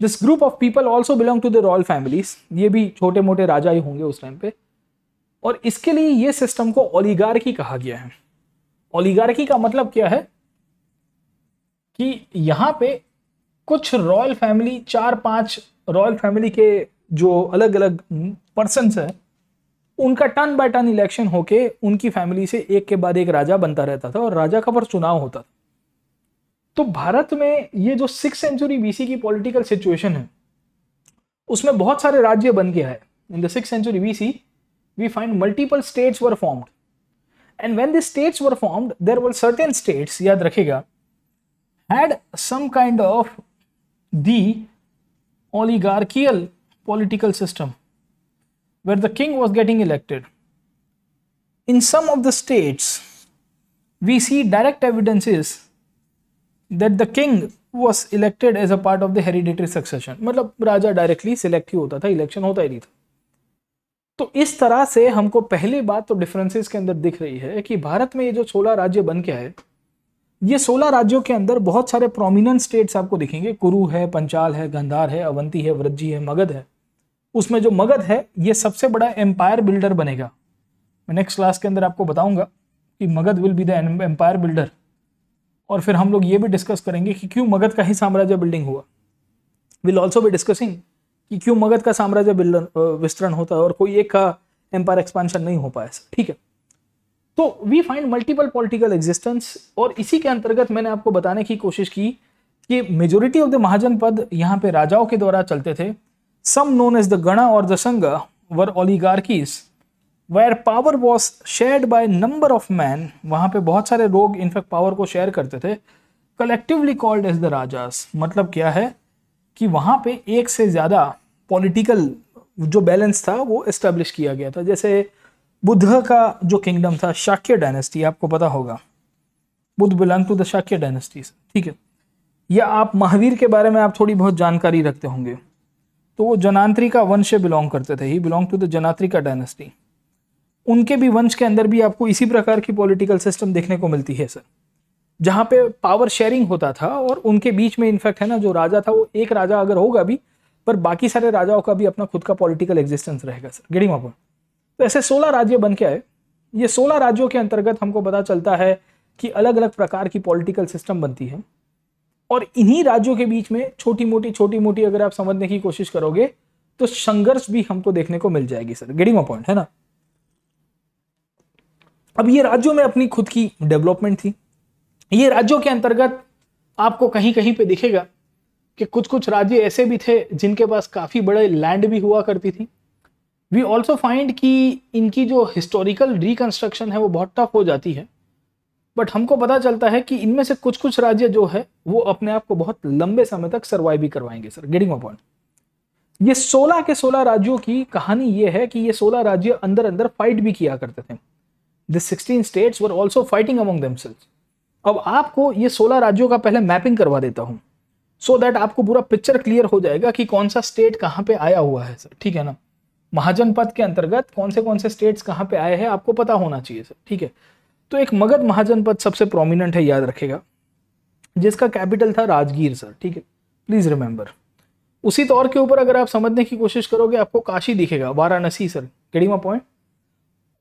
this group of people also belong to the royal families ये भी छोटे मोटे राजा ही होंगे उस टाइम पे और इसके लिए ये सिस्टम को ओलीगार्की कहा गया है ओलीगार्की का मतलब क्या है कि यहां पे कुछ रॉयल फैमिली चार पांच रॉयल फैमिली के जो अलग अलग पर्सन है उनका टर्न बाय टर्न इलेक्शन होके उनकी फैमिली से एक के बाद एक राजा बनता रहता था और राजा का पर चुनाव होता था तो भारत में ये जो सिक्स सेंचुरी बीसी की पॉलिटिकल सिचुएशन है उसमें बहुत सारे राज्य बन गया है in the six century BC we find multiple states were formed and when the states were formed there were certain states याद रखेगा had some kind of the oligarchical political system where the king was getting elected. In some of the states, we see direct evidences that the king was elected as a part of the hereditary succession. मतलब राजा डायरेक्टली सिलेक्ट ही होता था इलेक्शन होता ही नहीं था तो इस तरह से हमको पहली बात तो डिफरेंसेस के अंदर दिख रही है कि भारत में ये जो छोला राज्य बन के है ये सोलह राज्यों के अंदर बहुत सारे प्रोमिनेंट स्टेट्स आपको दिखेंगे कुरु है पंचाल है गंधार है अवंती है व्रजी है मगध है उसमें जो मगध है ये सबसे बड़ा एम्पायर बिल्डर बनेगा मैं नेक्स्ट क्लास के अंदर आपको बताऊंगा कि Magadha will be the empire builder और फिर हम लोग ये भी डिस्कस करेंगे कि क्यों मगध का ही साम्राज्य बिल्डिंग हुआ विल ऑल्सो भी डिस्कसिंग कि क्यों मगध का साम्राज्य बिल्डर विस्तरण होता है और कोई एक का एम्पायर एक्सपांशन नहीं हो पाया ठीक है तो we find multiple political existence और इसी के अंतर्गत मैंने आपको बताने की कोशिश की कि मेजोरिटी ऑफ द महाजन पद यहाँ पे राजाओं के द्वारा चलते थे सम नोन एज द गणा और the sangha were oligarchies where power was share by number of man वहाँ पे बहुत सारे लोग इनफैक्ट पावर को शेयर करते थे collectively called as the rajas मतलब क्या है कि वहाँ पे एक से ज़्यादा पॉलिटिकल जो बैलेंस था वो इस्टेब्लिश किया गया था जैसे बुद्ध का जो किंगडम था शाक्य डायनेस्टी आपको पता होगा Buddha belong to the Shakya dynasty ठीक है या आप महावीर के बारे में आप थोड़ी बहुत जानकारी रखते होंगे तो वो जनांत्री का वंश से बिलोंग करते थे he belong to the Jnatri का डायनेस्टी उनके भी वंश के अंदर भी आपको इसी प्रकार की पॉलिटिकल सिस्टम देखने को मिलती है सर जहाँ पे पावर शेयरिंग होता था और उनके बीच में इनफैक्ट है ना जो राजा था वो एक राजा अगर होगा भी पर बाकी सारे राजाओं का भी अपना खुद का पॉलिटिकल एग्जिस्टेंस रहेगा सर गेडिंग ऑफ तो ऐसे सोलह राज्य बन के आए ये सोलह राज्यों के अंतर्गत हमको पता चलता है कि अलग अलग प्रकार की पॉलिटिकल सिस्टम बनती है और इन्हीं राज्यों के बीच में छोटी मोटी छोटी मोटी अगर आप समझने की कोशिश करोगे तो संघर्ष भी हमको देखने को मिल जाएगी सर गेटिंग पॉइंट है ना अब ये राज्यों में अपनी खुद की डेवलपमेंट थी ये राज्यों के अंतर्गत आपको कहीं कहीं पे दिखेगा कि कुछ कुछ राज्य ऐसे भी थे जिनके पास काफ़ी बड़े लैंड भी हुआ करती थी वी ऑल्सो फाइंड कि इनकी जो हिस्टोरिकल रिकन्स्ट्रक्शन है वो बहुत टफ हो जाती है बट हमको पता चलता है कि इनमें से कुछ कुछ राज्य जो है वो अपने आप को बहुत लंबे समय तक सर्वाइव भी करवाएंगे सर गेटिंग माई पॉइंट ये 16 के 16 राज्यों की कहानी ये है कि ये 16 राज्य अंदर अंदर फाइट भी किया करते थे this states were also fighting among themselves अब आपको ये 16 राज्यों का पहले मैपिंग करवा देता हूँ सो so दैट आपको पूरा पिक्चर क्लियर हो जाएगा कि कौन सा स्टेट कहाँ पे आया हुआ है सर ठीक है ना महाजनपद के अंतर्गत कौन से कौन से स्टेट्स कहाँ पे आए हैं आपको पता होना चाहिए सर ठीक है तो एक मगध महाजनपद सबसे प्रोमिनेंट है याद रखेगा जिसका कैपिटल था राजगीर सर ठीक है प्लीज़ रिमेंबर उसी तौर तो के ऊपर अगर आप समझने की कोशिश करोगे आपको काशी दिखेगा वाराणसी सर गड़ीमा पॉइंट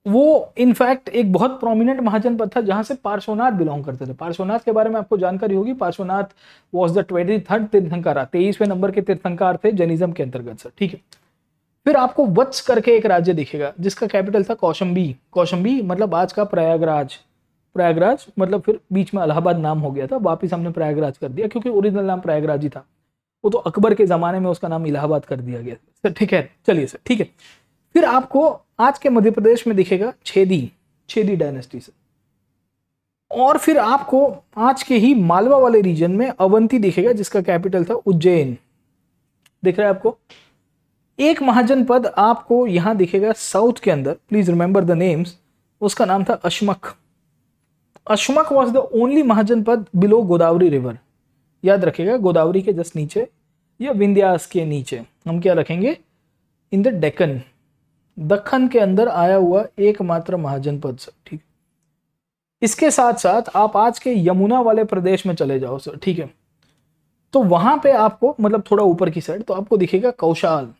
वो इनफैक्ट एक बहुत प्रोमिनेंट महाजनपद था जहां से पार्श्वनाथ बिलोंग करते थे पार्श्वनाथ के बारे में आपको जानकारी होगी Parshvanath was the twenty third tirthankara तेईसवें नंबर के तीर्थंकार थे जर्निज्म के अंतर्गत सर ठीक है फिर आपको वत्स करके एक राज्य दिखेगा जिसका कैपिटल था कौशम्बी कौशम्बी मतलब आज का प्रयागराज प्रयागराज मतलब फिर बीच में इलाहाबाद नाम हो गया था वापिस हमने प्रयागराज कर दिया क्योंकि ओरिजिनल नाम प्रयागराज ही था वो तो अकबर के ज़माने में उसका नाम इलाहाबाद कर दिया गया सर ठीक है चलिए सर ठीक है फिर आपको आज के मध्य प्रदेश में दिखेगा छेदी छेदी डायनेस्टी सर और फिर आपको आज के ही मालवा वाले रीजन में अवंती दिखेगा जिसका कैपिटल था उज्जैन दिख रहा है आपको एक महाजन पद आपको यहां दिखेगा साउथ के अंदर प्लीज रिमेंबर द नेम्स उसका नाम था Ashmaka Ashmaka was the only mahajanapada below Godavari river याद रखेगा गोदावरी के जस्ट नीचे या विंध्यास के नीचे हम क्या रखेंगे इन द डेकन दखन के अंदर आया हुआ एकमात्र महाजन पद सर ठीक इसके साथ साथ आप आज के यमुना वाले प्रदेश में चले जाओ सर ठीक है तो वहां पे आपको मतलब थोड़ा ऊपर की साइड तो आपको दिखेगा कौशाल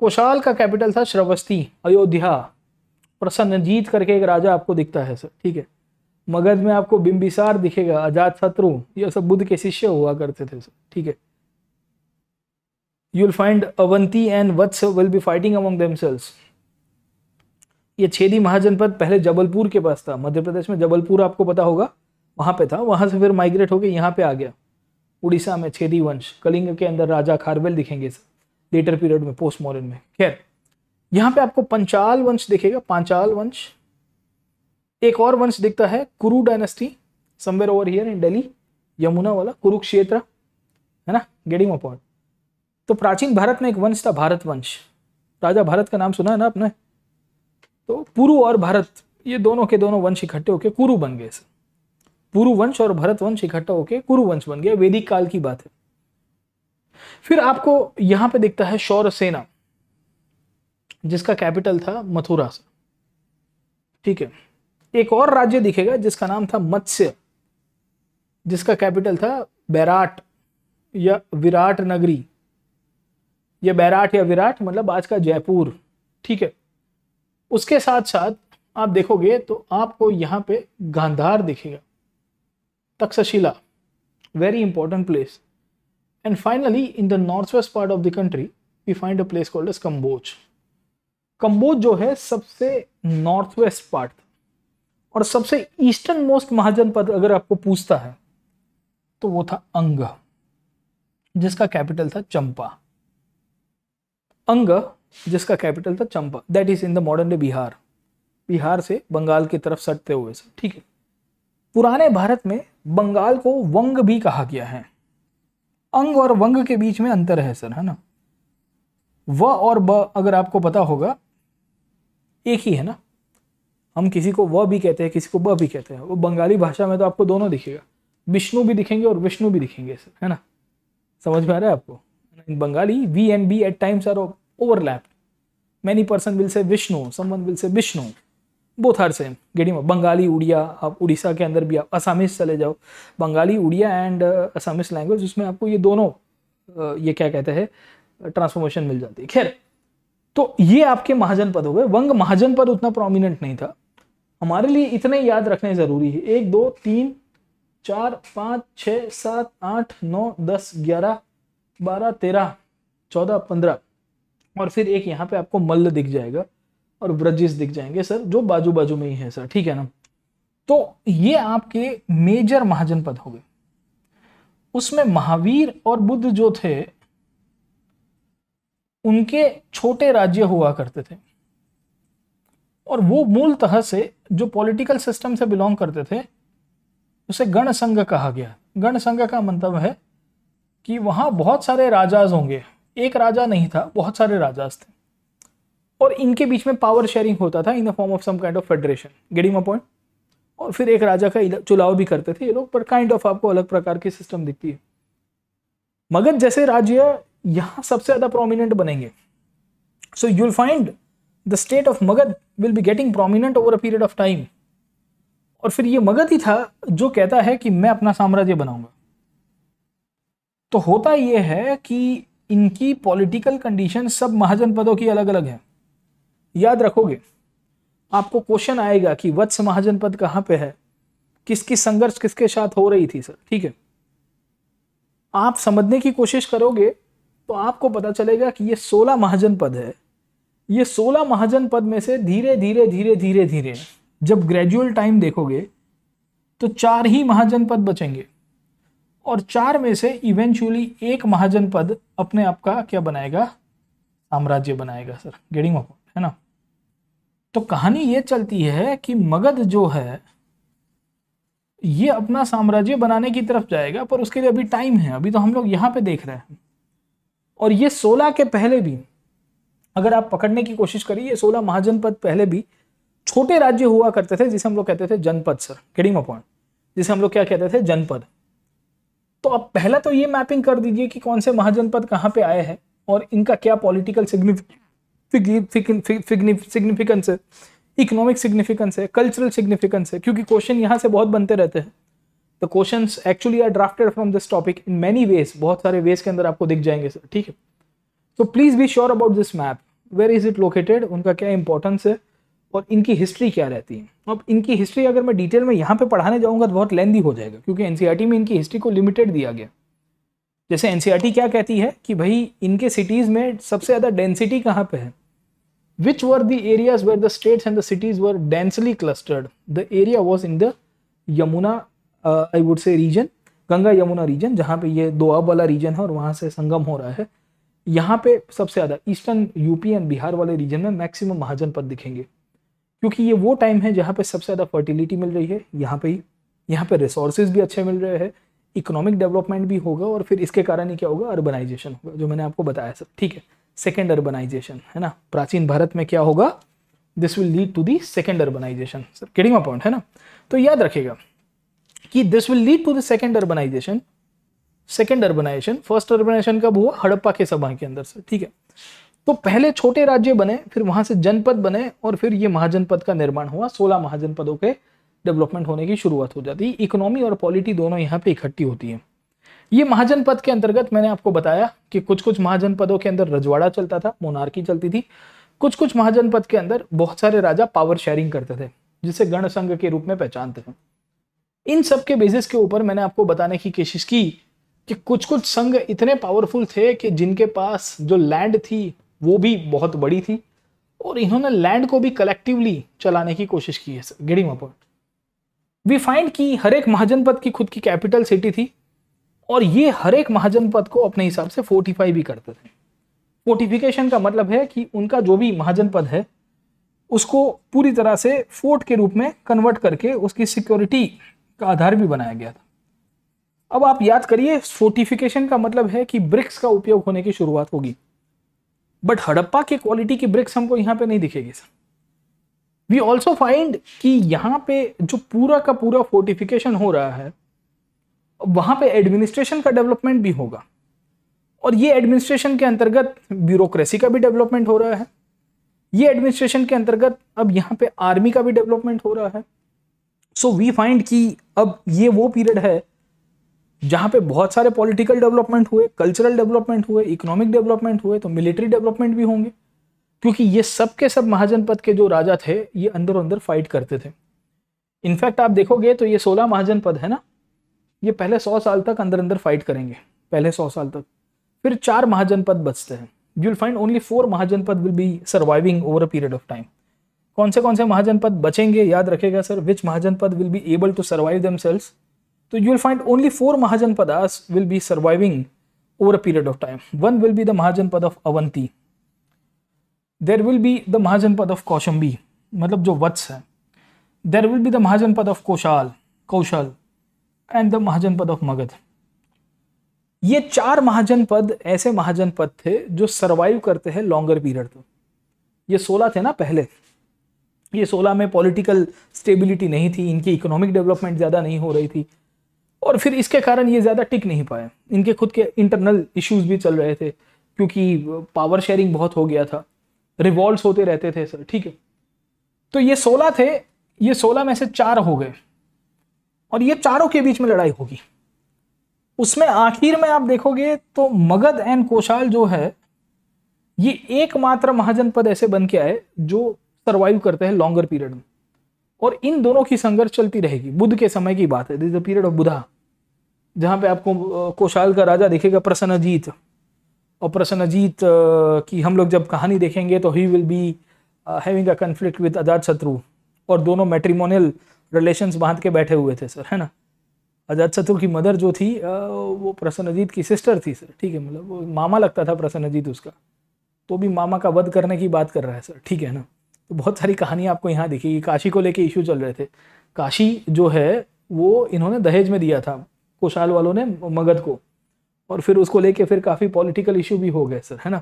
कुशाल का कैपिटल था श्रवस्ती अयोध्या जीत करके एक राजा आपको दिखता है सर ठीक है मगध में आपको बिंबिसार दिखेगा अजात शत्रु यह सब बुद्ध के शिष्य हुआ करते थे सर ठीक है you'll find Avanti and Vatsa will be fighting among themselves ये छेदी महाजनपद पहले जबलपुर के पास था मध्य प्रदेश में जबलपुर आपको पता होगा वहां पे था वहां से फिर माइग्रेट होके यहाँ पे आ गया उड़ीसा में छेदी वंश कलिंग के अंदर राजा खारवेल दिखेंगे सर लेटर पीरियड में पोस्ट मॉडर्न में खैर यहां पे आपको पंचाल वंश दिखेगा पांचाल वंश एक और वंश दिखता है Kuru dynasty somewhere over here in Delhi Yamuna वाला कुरुक्षेत्र है ना गेटिंग अपॉन तो प्राचीन भारत में एक वंश था भारत वंश राजा भारत का नाम सुना है ना आपने तो पुरु और भारत ये दोनों के दोनों वंश इकट्ठे होके कुरु बन गए पुरु वंश और भरत वंश इकट्ठा होके कुरु वंश बन गया वैदिक काल की बात है फिर आपको यहां पे दिखता है शौर सेना जिसका कैपिटल था मथुरा से ठीक है एक और राज्य दिखेगा जिसका नाम था मत्स्य जिसका कैपिटल था बैराट या विराट नगरी या बैराट या विराट मतलब आज का जयपुर ठीक है उसके साथ साथ आप देखोगे तो आपको यहां पे गांधार दिखेगा Takshashila very important place And finally, in the northwest part of the country, we find a place called as Kamboja Kamboja जो है सबसे नॉर्थ वेस्ट पार्ट और सबसे ईस्टर्न मोस्ट महाजनपद अगर आपको पूछता है तो वो था अंग जिसका कैपिटल था चंपा अंग जिसका कैपिटल था Champa that is in the modern day Bihar Bihar से बंगाल की तरफ सटते हुए सर ठीक है पुराने भारत में बंगाल को वंग भी कहा गया है अंग और वंग के बीच में अंतर है सर है ना व और ब अगर आपको पता होगा एक ही है ना हम किसी को व भी कहते हैं किसी को ब भी कहते हैं वो बंगाली भाषा में तो आपको दोनों दिखेगा विष्णु भी दिखेंगे और विष्णु भी दिखेंगे सर है ना समझ में आ रहा है आपको in Bengali V and B at times are overlapped many person will say Vishnu someone will say Vishnu both are same getting Bengali Odia आप उड़ीसा के अंदर भी आप असामिस चले जाओ बंगाली उड़िया एंड असामिस लैंग्वेज उसमें आपको ये दोनों uh, ये क्या कहते हैं ट्रांसफॉर्मेशन uh, मिल जाती है खैर तो ये आपके महाजन पद हो गए वंग महाजन पद उतना प्रोमिनेंट नहीं था हमारे लिए इतने याद रखने ज़रूरी है एक दो तीन चार पाँच छ सात आठ नौ दस ग्यारह बारह तेरह चौदह पंद्रह और फिर एक यहाँ पे आपको मल्ल दिख जाएगा और ब्रजेस दिख जाएंगे सर जो बाजू बाजू में ही है सर ठीक है ना तो ये आपके मेजर महाजनपद हो गए उसमें महावीर और बुद्ध जो थे उनके छोटे राज्य हुआ करते थे और वो मूलतः से जो पॉलिटिकल सिस्टम से बिलोंग करते थे उसे गण संघ कहा गया गण संघ का मतलब है कि वहां बहुत सारे राजाज होंगे एक राजा नहीं था बहुत सारे राजाज थे और इनके बीच में पावर शेयरिंग होता था in the form of some kind of federation getting point और फिर एक राजा का चुनाव भी करते थे ये लोग पर काइंड ऑफ आपको अलग प्रकार की सिस्टम दिखती है मगध जैसे राज्य यहाँ सबसे ज़्यादा प्रोमिनेंट बनेंगे so you'll find the state of Magadha will be getting prominent over a period of time और फिर ये मगध ही था जो कहता है कि मैं अपना साम्राज्य बनाऊंगा तो होता यह है कि इनकी पॉलिटिकल कंडीशन सब महाजनपदों की अलग अलग है याद रखोगे आपको क्वेश्चन आएगा कि वत्स महाजन पद कहां पे है किसकी संघर्ष किसके साथ हो रही थी सर ठीक है आप समझने की कोशिश करोगे तो आपको पता चलेगा कि ये सोलह महाजन पद है ये सोलह महाजन पद में से धीरे धीरे धीरे धीरे धीरे जब ग्रेजुअल टाइम देखोगे तो चार ही महाजन पद बचेंगे और चार में से इवेंचुअली एक महाजन पद अपने आप का क्या बनाएगा साम्राज्य बनाएगा सर गेडिंग ऑफ है ना तो कहानी ये चलती है कि मगध जो है ये अपना साम्राज्य बनाने की तरफ जाएगा पर उसके लिए अभी टाइम है अभी तो हम लोग यहाँ पे देख रहे हैं और ये सोलह के पहले भी अगर आप पकड़ने की कोशिश करिए सोलह महाजनपद पहले भी छोटे राज्य हुआ करते थे जिसे हम लोग कहते थे जनपद सर गेटिंग अपॉइंट जिसे हम लोग क्या कहते थे जनपद तो अब पहला तो ये मैपिंग कर दीजिए कि कौन से महाजनपद कहाँ पे आए हैं और इनका क्या पॉलिटिकल सिग्निफिकेंट सिग्निफिकेंस है इकोनॉमिक सिग्निफिकेंस है कल्चरल सिग्निफिकेंस है क्योंकि क्वेश्चन यहाँ से बहुत बनते रहते हैं the question actually are drafted from this topic in many ways बहुत सारे वेज के अंदर आपको दिख जाएंगे सर ठीक है so please be sure about this map where is it located उनका क्या इंपॉर्टेंस है और इनकी हिस्ट्री क्या रहती है अब इनकी हिस्ट्री अगर मैं डिटेल में यहाँ पे पढ़ाने जाऊँगा तो बहुत लेंदी हो जाएगा क्योंकि एन e में इनकी हिस्ट्री को लिमिटेड दिया गया जैसे एन e क्या कहती है कि भाई इनके सिटीज़ में सबसे ज़्यादा डेंसिटी कहाँ पे है which were the areas where the states and the cities were densely clustered the area was in the Yamuna I would say region Ganga Yamuna region जहाँ पे ये दोआब वाला रीजन है और वहाँ से संगम हो रहा है यहाँ पे सबसे ज़्यादा ईस्टर्न यूपी एंड बिहार वाले रीजन में मैक्सिमम महाजनपद दिखेंगे क्योंकि ये वो टाइम है जहाँ पे सबसे ज़्यादा फर्टिलिटी मिल रही है यहाँ पे ही यहाँ पे रिसोर्सेज भी अच्छे मिल रहे हैं इकोनॉमिक डेवलपमेंट भी होगा और फिर इसके कारण ही क्या होगा अर्बनाइजेशन होगा जो मैंने आपको बताया सब ठीक है सेकेंड अर्बनाइजेशन है ना प्राचीन भारत में क्या होगा this will lead to the second urbanisation sir getting point है ना तो याद रखेगा कि this will lead to the second urbanisation second urbanisation first urbanisation कब हुआ हड़प्पा के सभा के अंदर सर ठीक है तो पहले छोटे राज्य बने फिर वहां से जनपद बने और फिर ये महाजनपद का निर्माण हुआ सोलह महाजनपदों के डेवलपमेंट होने की शुरुआत हो जाती है इकोनॉमी और पॉलिटी दोनों यहाँ पे इकट्ठी होती है ये महाजनपद के अंतर्गत मैंने आपको बताया कि कुछ कुछ महाजनपदों के अंदर रजवाड़ा चलता था मोनार्की चलती थी कुछ कुछ महाजनपद के अंदर बहुत सारे राजा पावर शेयरिंग करते थे जिसे गण संघ के रूप में पहचानते हैं इन सब के बेसिस के ऊपर मैंने आपको बताने की कोशिश की कि कुछ कुछ संघ इतने पावरफुल थे कि जिनके पास जो लैंड थी वो भी बहुत बड़ी थी और इन्होंने लैंड को भी कलेक्टिवली चलाने की कोशिश की है सर गेटिंग वी फाइंड कि हर एक महाजनपद की खुद की कैपिटल सिटी थी और ये हर एक महाजनपद को अपने हिसाब से फोर्टिफाई भी करते थे फोर्टिफिकेशन का मतलब है कि उनका जो भी महाजनपद है उसको पूरी तरह से फोर्ट के रूप में कन्वर्ट करके उसकी सिक्योरिटी का आधार भी बनाया गया था अब आप याद करिए फोर्टिफिकेशन का मतलब है कि ब्रिक्स का उपयोग होने की शुरुआत होगी बट हड़प्पा की क्वालिटी की ब्रिक्स हमको यहाँ पे नहीं दिखेगी सर वी ऑल्सो फाइंड कि यहाँ पे जो पूरा का पूरा फोर्टिफिकेशन हो रहा है वहाँ पे एडमिनिस्ट्रेशन का डेवलपमेंट भी होगा और ये एडमिनिस्ट्रेशन के अंतर्गत ब्यूरोक्रेसी का भी डेवलपमेंट हो रहा है ये एडमिनिस्ट्रेशन के अंतर्गत अब यहाँ पे आर्मी का भी डेवलपमेंट हो रहा है सो वी फाइंड कि अब ये वो पीरियड है जहाँ पे बहुत सारे पॉलिटिकल डेवलपमेंट हुए कल्चरल डेवलपमेंट हुए इकोनॉमिक डेवलपमेंट हुए तो मिलिट्री डेवलपमेंट भी होंगे क्योंकि ये सब के सब महाजनपद के जो राजा थे ये अंदर अंदर फाइट करते थे इनफैक्ट आप देखोगे तो ये सोलह महाजनपद है ना ये पहले सौ साल तक अंदर अंदर फाइट करेंगे पहले सौ साल तक फिर चार महाजनपद बचते हैं you will find only four mahajanapada will be surviving over a period of time कौन से कौन से महाजनपद बचेंगे याद रखेगा sir which mahajanapada will be able to survive then तो you will find only four mahajanapada will be surviving over a period of time one will be the mahajanapada of Avanti there will be the mahajanapada of Kaushambi मतलब जो वत्स है there will be the mahajanapada of Kosala Kosala and the mahajanapada of Magadha ये चार महाजनपद ऐसे महाजनपद थे जो सरवाइव करते हैं लॉन्गर पीरियड तो ये सोलह थे ना पहले ये सोलह में पॉलिटिकल स्टेबिलिटी नहीं थी इनकी इकोनॉमिक डेवलपमेंट ज़्यादा नहीं हो रही थी और फिर इसके कारण ये ज़्यादा टिक नहीं पाए इनके खुद के इंटरनल इश्यूज भी चल रहे थे क्योंकि पावर शेयरिंग बहुत हो गया था रिवॉल्व होते रहते थे सर ठीक है तो ये सोलह थे ये सोलह में से चार हो गए और ये चारों के बीच में लड़ाई होगी उसमें आखिर में आप देखोगे तो मगध एंड कोशाल जो है ये एकमात्र महाजनपद ऐसे बन के आए जो सर्वाइव करते हैं लॉन्गर पीरियड में और इन दोनों की संघर्ष चलती रहेगी बुद्ध के समय की बात है this the period of Buddha जहां पे आपको कोशाल का राजा दिखेगा प्रसन्नजीत ऑपरेशन अजीत की हम लोग जब कहानी देखेंगे तो he will be having a conflict with Ajatashatru और दोनों मैट्रीमोनियल रिलेशंस बांध के बैठे हुए थे सर है ना अजात शत्रु की मदर जो थी वो प्रसन्न अजीत की सिस्टर थी सर ठीक है मतलब वो मामा लगता था प्रसन्न अजीत उसका तो भी मामा का वध करने की बात कर रहा है सर ठीक है ना तो बहुत सारी कहानी आपको यहाँ दिखेगी काशी को लेके इशू चल रहे थे काशी जो है वो इन्होंने दहेज में दिया था कुशाल वालों ने मगध को और फिर उसको लेके फिर काफ़ी पॉलिटिकल इशू भी हो गए सर है ना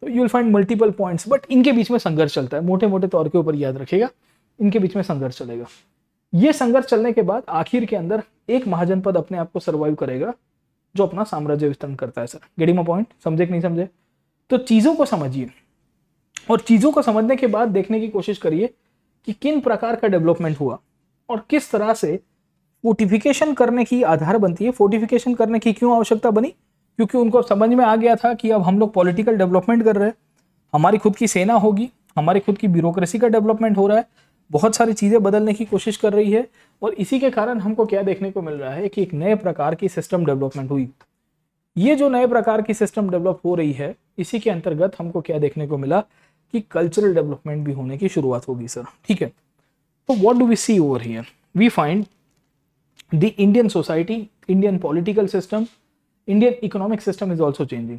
तो you will find multiple points but इनके बीच में संघर्ष चलता है मोटे मोटे तौर के ऊपर याद रखेगा इनके बीच में संघर्ष चलेगा ये संघर्ष चलने के बाद आखिर के अंदर एक महाजनपद अपने आप को सर्वाइव करेगा जो अपना साम्राज्य विस्तरण करता है सर गेटिंग पॉइंट समझे कि नहीं समझे तो चीज़ों को समझिए और चीज़ों को समझने के बाद देखने की कोशिश करिए कि किन प्रकार का डेवलपमेंट हुआ और किस तरह से फोर्टिफिकेशन करने की आधार बनती है फोर्टिफिकेशन करने की क्यों आवश्यकता बनी क्योंकि उनको अब समझ में आ गया था कि अब हम लोग पॉलिटिकल डेवलपमेंट कर रहे हैं हमारी खुद की सेना होगी हमारी खुद की ब्यूरोक्रेसी का डेवलपमेंट हो रहा है बहुत सारी चीज़ें बदलने की कोशिश कर रही है और इसी के कारण हमको क्या देखने को मिल रहा है कि एक नए प्रकार की सिस्टम डेवलपमेंट हुई ये जो नए प्रकार की सिस्टम डेवलप हो रही है इसी के अंतर्गत हमको क्या देखने को मिला कि कल्चरल डेवलपमेंट भी होने की शुरुआत होगी सर ठीक है तो what do we see over here we find the Indian society, Indian political system, Indian economic system is also changing.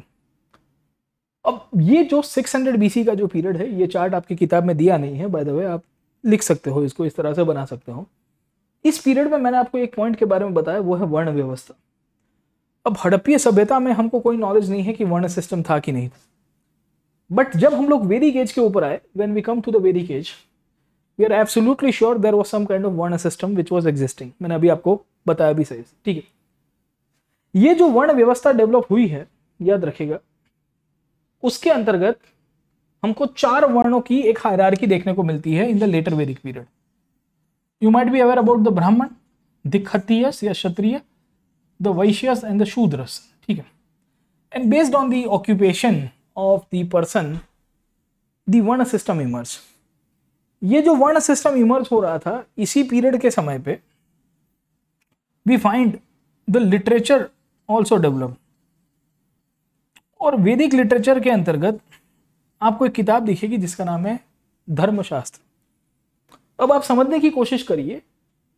अब ये जो 600 सी का जो पीरियड है ये चार्ट आपकी किताब में दिया नहीं है बाय द वे आप लिख सकते हो इसको इस तरह से बना सकते हो इस पीरियड में मैंने आपको एक पॉइंट के बारे में बताया वो है वर्ण व्यवस्था अब हड़प्पीय सभ्यता में हमको कोई नॉलेज नहीं है कि वर्ण सिस्टम था कि नहीं था बट जब हम लोग वेरी केज के ऊपर आए when we come to the very ages we are absolutely sure there was some kind of varna system which was existing मैंने अभी आपको बताया भी सही ठीक है ये जो वर्ण व्यवस्था डेवलप हुई है याद रखेगा उसके अंतर्गत हमको चार वर्णों की एक हायरार्की देखने को मिलती है in the later Vedic period you might be aware about the Brahmana दिखतीयस या Kshatriya the Vaishyas and the Shudras ठीक है and based on the occupation of the person the varna system emerges ये जो वर्ण सिस्टम इमर्ज हो रहा था इसी पीरियड के समय पे we find the literature also develop और वैदिक लिटरेचर के अंतर्गत आपको एक किताब दिखेगी जिसका नाम है धर्मशास्त्र अब आप समझने की कोशिश करिए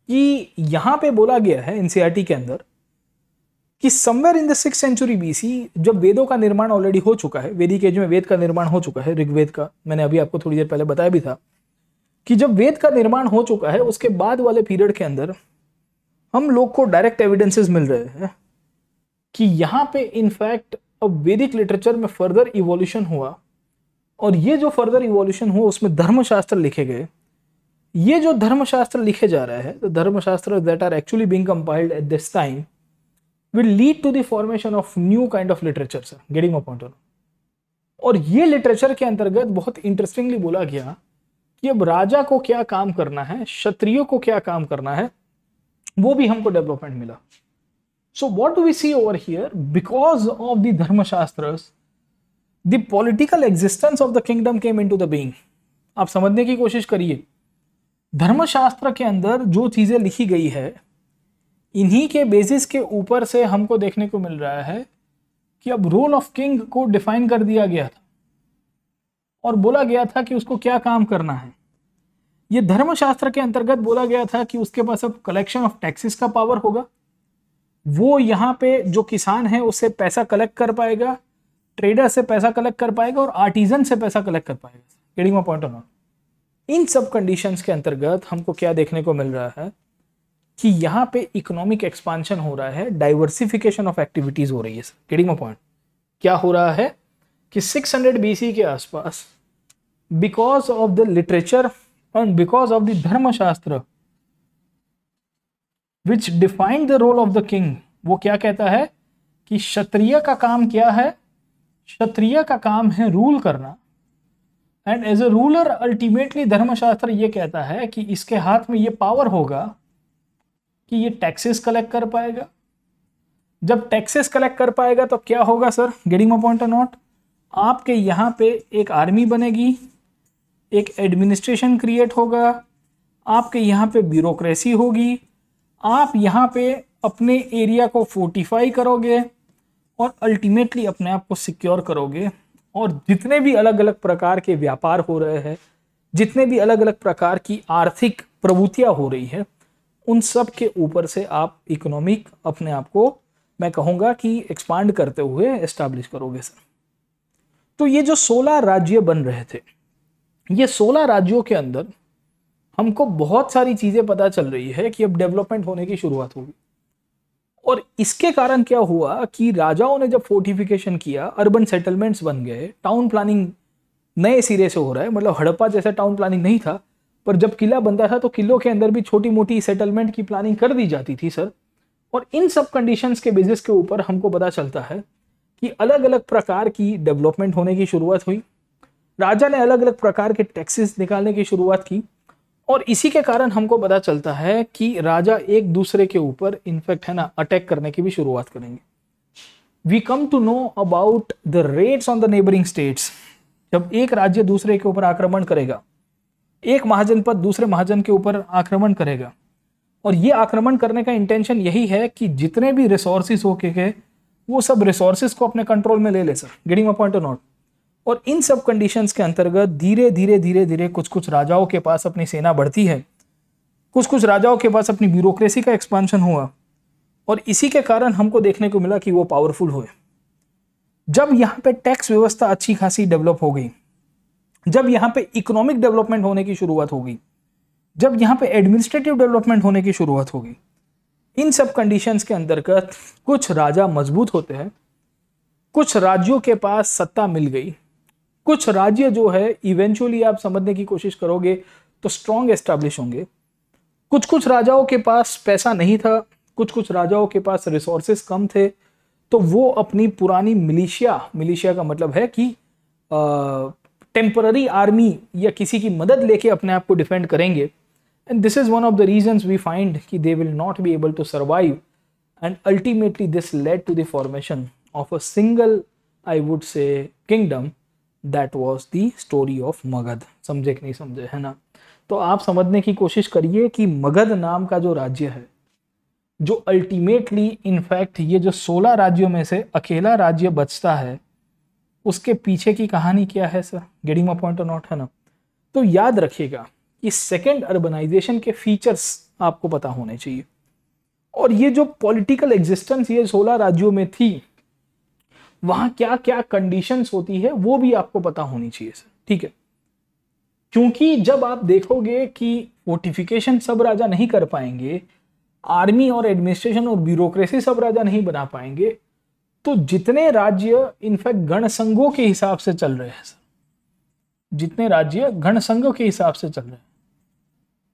कि यहां पे बोला गया है एनसीआरटी e के अंदर कि somewhere in the six century BC जब वेदों का निर्माण ऑलरेडी हो चुका है वेदिक एज में वेद का निर्माण हो चुका है ऋग्वेद का मैंने अभी आपको थोड़ी देर पहले बताया भी था कि जब वेद का निर्माण हो चुका है उसके बाद वाले पीरियड के अंदर हम लोग को डायरेक्ट एविडेंसेस मिल रहे हैं कि यहाँ पे इनफैक्ट अब वैदिक लिटरेचर में फर्दर इवोल्यूशन हुआ और ये जो फर्दर इवोल्यूशन हुआ उसमें धर्मशास्त्र लिखे गए ये जो धर्मशास्त्र लिखे जा रहे हैं तो Dharmashastra that are actually being compiled at this time will lead to the formation of new kind of literature sir getting a point और ये लिटरेचर के अंतर्गत बहुत इंटरेस्टिंगली बोला गया कि अब राजा को क्या काम करना है क्षत्रियो को क्या काम करना है वो भी हमको डेवलपमेंट मिला so what do we see over here because of the Dharmashastra the political existence of the kingdom came into the being आप समझने की कोशिश करिए धर्मशास्त्र के अंदर जो चीज़ें लिखी गई है इन्हीं के बेसिस के ऊपर से हमको देखने को मिल रहा है कि अब रोल ऑफ किंग को डिफाइन कर दिया गया था और बोला गया था कि उसको क्या काम करना है ये धर्मशास्त्र के अंतर्गत बोला गया था कि उसके पास अब कलेक्शन ऑफ टैक्सेस का पावर होगा वो यहाँ पे जो किसान है उससे पैसा कलेक्ट कर पाएगा ट्रेडर से पैसा कलेक्ट कर पाएगा और आर्टिजन से पैसा कलेक्ट कर पाएगा गेटिंग माई पॉइंट ऑन इन सब कंडीशन के अंतर्गत हमको क्या देखने को मिल रहा है कि यहाँ पे इकोनॉमिक एक्सपांशन हो रहा है डाइवर्सिफिकेशन ऑफ एक्टिविटीज हो रही है गेटिंग माई पॉइंट क्या हो रहा है कि 600 सी के आसपास because of the literature and because of the Dharmashastra which defined the role of the king वो क्या कहता है कि क्षत्रिय का काम क्या है क्षत्रिय का काम है रूल करना and as a ruler ultimately Dharmashastra ये कहता है कि इसके हाथ में ये पावर होगा कि ये टैक्सेस कलेक्ट कर पाएगा जब टैक्सेस कलेक्ट कर पाएगा तो क्या होगा sir getting a point or not आपके यहाँ पे एक आर्मी बनेगी एक एडमिनिस्ट्रेशन क्रिएट होगा आपके यहाँ पे ब्यूरोक्रेसी होगी आप यहाँ पे अपने एरिया को फोर्टिफाई करोगे और अल्टीमेटली अपने आप को सिक्योर करोगे और जितने भी अलग अलग प्रकार के व्यापार हो रहे हैं जितने भी अलग अलग प्रकार की आर्थिक प्रवृत्तियाँ हो रही है उन सब के ऊपर से आप इकोनॉमिक अपने आप को मैं कहूँगा कि एक्सपांड करते हुए इस्टाब्लिश करोगे सर तो ये जो सोलह राज्य बन रहे थे ये सोलह राज्यों के अंदर हमको बहुत सारी चीजें पता चल रही है कि अब डेवलपमेंट होने की शुरुआत होगी और इसके कारण क्या हुआ कि राजाओं ने जब फोर्टिफिकेशन किया अर्बन सेटलमेंट्स बन गए टाउन प्लानिंग नए सिरे से हो रहा है मतलब हड़प्पा जैसा टाउन प्लानिंग नहीं था पर जब किला बनता था तो किलों के अंदर भी छोटी मोटी सेटलमेंट की प्लानिंग कर दी जाती थी सर और इन सब कंडीशंस के बेसिस के ऊपर हमको पता चलता है कि अलग अलग प्रकार की डेवलपमेंट होने की शुरुआत हुई राजा ने अलग अलग प्रकार के टैक्सेस निकालने की शुरुआत की और इसी के कारण हमको पता चलता है कि राजा एक दूसरे के ऊपर इनफेक्ट है ना अटैक करने की भी शुरुआत करेंगे we come to know about the raids on the neighbouring states जब एक राज्य दूसरे के ऊपर आक्रमण करेगा एक महाजनपद दूसरे महाजन के ऊपर आक्रमण करेगा और ये आक्रमण करने का इंटेंशन यही है कि जितने भी रिसोर्सिस होके के वो सब रिसोर्सेज को अपने कंट्रोल में ले ले sir getting a point or not और इन सब कंडीशंस के अंतर्गत धीरे धीरे धीरे धीरे कुछ कुछ राजाओं के पास अपनी सेना बढ़ती है कुछ कुछ राजाओं के पास अपनी ब्यूरोक्रेसी का एक्सपांशन हुआ और इसी के कारण हमको देखने को मिला कि वो पावरफुल हुए जब यहाँ पे टैक्स व्यवस्था अच्छी खासी डेवलप हो गई जब यहाँ पे इकोनॉमिक डेवलपमेंट होने की शुरुआत हो गई जब यहाँ पे एडमिनिस्ट्रेटिव डेवलपमेंट होने की शुरुआत हो गई इन सब कंडीशंस के अंतर्गत कुछ राजा मजबूत होते हैं कुछ राज्यों के पास सत्ता मिल गई कुछ राज्य जो है इवेंचुअली आप समझने की कोशिश करोगे तो स्ट्रांग एस्टेब्लिश होंगे कुछ कुछ राजाओं के पास पैसा नहीं था कुछ कुछ राजाओं के पास रिसोर्सेस कम थे तो वो अपनी पुरानी मिलिशिया मिलिशिया का मतलब है कि टेम्पररी आर्मी या किसी की मदद लेके अपने आप को डिफेंड करेंगे And this is one of the reasons we find ki they will not be able to survive. And ultimately this led to the formation of a single, I would say, kingdom that was the story of Magadh समझे कि नहीं समझे है ना तो आप समझने की कोशिश करिए कि मगध नाम का जो राज्य है जो अल्टीमेटली इनफैक्ट ये जो 16 राज्यों में से अकेला राज्य बचता है उसके पीछे की कहानी क्या है sir getting my point or not है ना तो याद रखिएगा ये सेकेंड अर्बनाइजेशन के फीचर्स आपको पता होने चाहिए और ये जो पॉलिटिकल एग्जिस्टेंस ये सोलह राज्यों में थी वहां क्या क्या कंडीशंस होती है वो भी आपको पता होनी चाहिए सर ठीक है क्योंकि जब आप देखोगे कि वोटिफिकेशन सब राजा नहीं कर पाएंगे आर्मी और एडमिनिस्ट्रेशन और ब्यूरोक्रेसी सब राजा नहीं बना पाएंगे तो जितने राज्य इनफैक्ट गण संघों के हिसाब से चल रहे हैं सर जितने राज्य गण के हिसाब से चल रहे हैं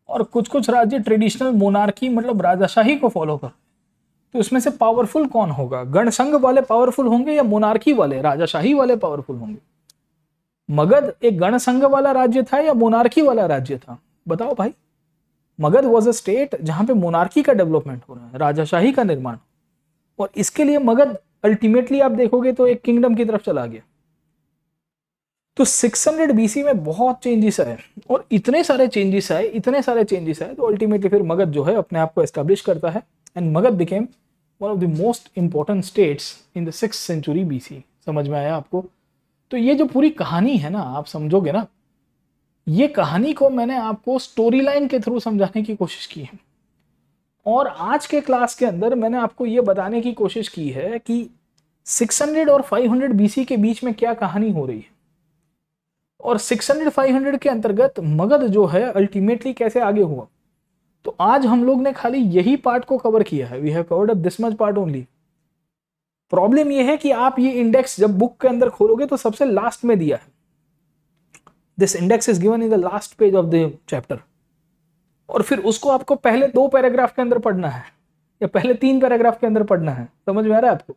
और कुछ कुछ राज्य ट्रेडिशनल मोनार्की मतलब राजाशाही को फॉलो कर तो उसमें से पावरफुल कौन होगा गणसंघ वाले पावरफुल होंगे या मोनार्की वाले राजाशाही वाले पावरफुल होंगे मगध एक गणसंघ वाला राज्य था या मोनार्की वाला राज्य था बताओ भाई मगध वॉज अ स्टेट जहां पे मोनार्की का डेवलपमेंट हो रहा है राजाशाही का निर्माण और इसके लिए मगध अल्टीमेटली आप देखोगे तो एक किंगडम की तरफ चला गया तो 600 बीसी में बहुत चेंजेस आए और इतने सारे चेंजेस आए इतने सारे चेंजेस आए तो अल्टीमेटली फिर मगध जो है अपने आप को एस्टेब्लिश करता है and Magadha became one of the most important states in the six century BC समझ में आया आपको तो ये जो पूरी कहानी है ना आप समझोगे ना ये कहानी को मैंने आपको स्टोरी लाइन के थ्रू समझाने की कोशिश की है और आज के क्लास के अंदर मैंने आपको ये बताने की कोशिश की है कि 600 और 500 बीसी के बीच में क्या कहानी हो रही है और 600-500 के अंतर्गत मगध जो है अल्टीमेटली कैसे आगे हुआ तो आज हम लोग ने खाली यही पार्ट को कवर किया है we have covered this much part only problem यह है कि आप ये इंडेक्स जब बुक के अंदर खोलोगे तो सबसे लास्ट में दिया है this index is given in the last page of the chapter और फिर उसको आपको पहले दो पैराग्राफ के अंदर पढ़ना है या पहले तीन पैराग्राफ के अंदर पढ़ना है समझ में आ रहा है आपको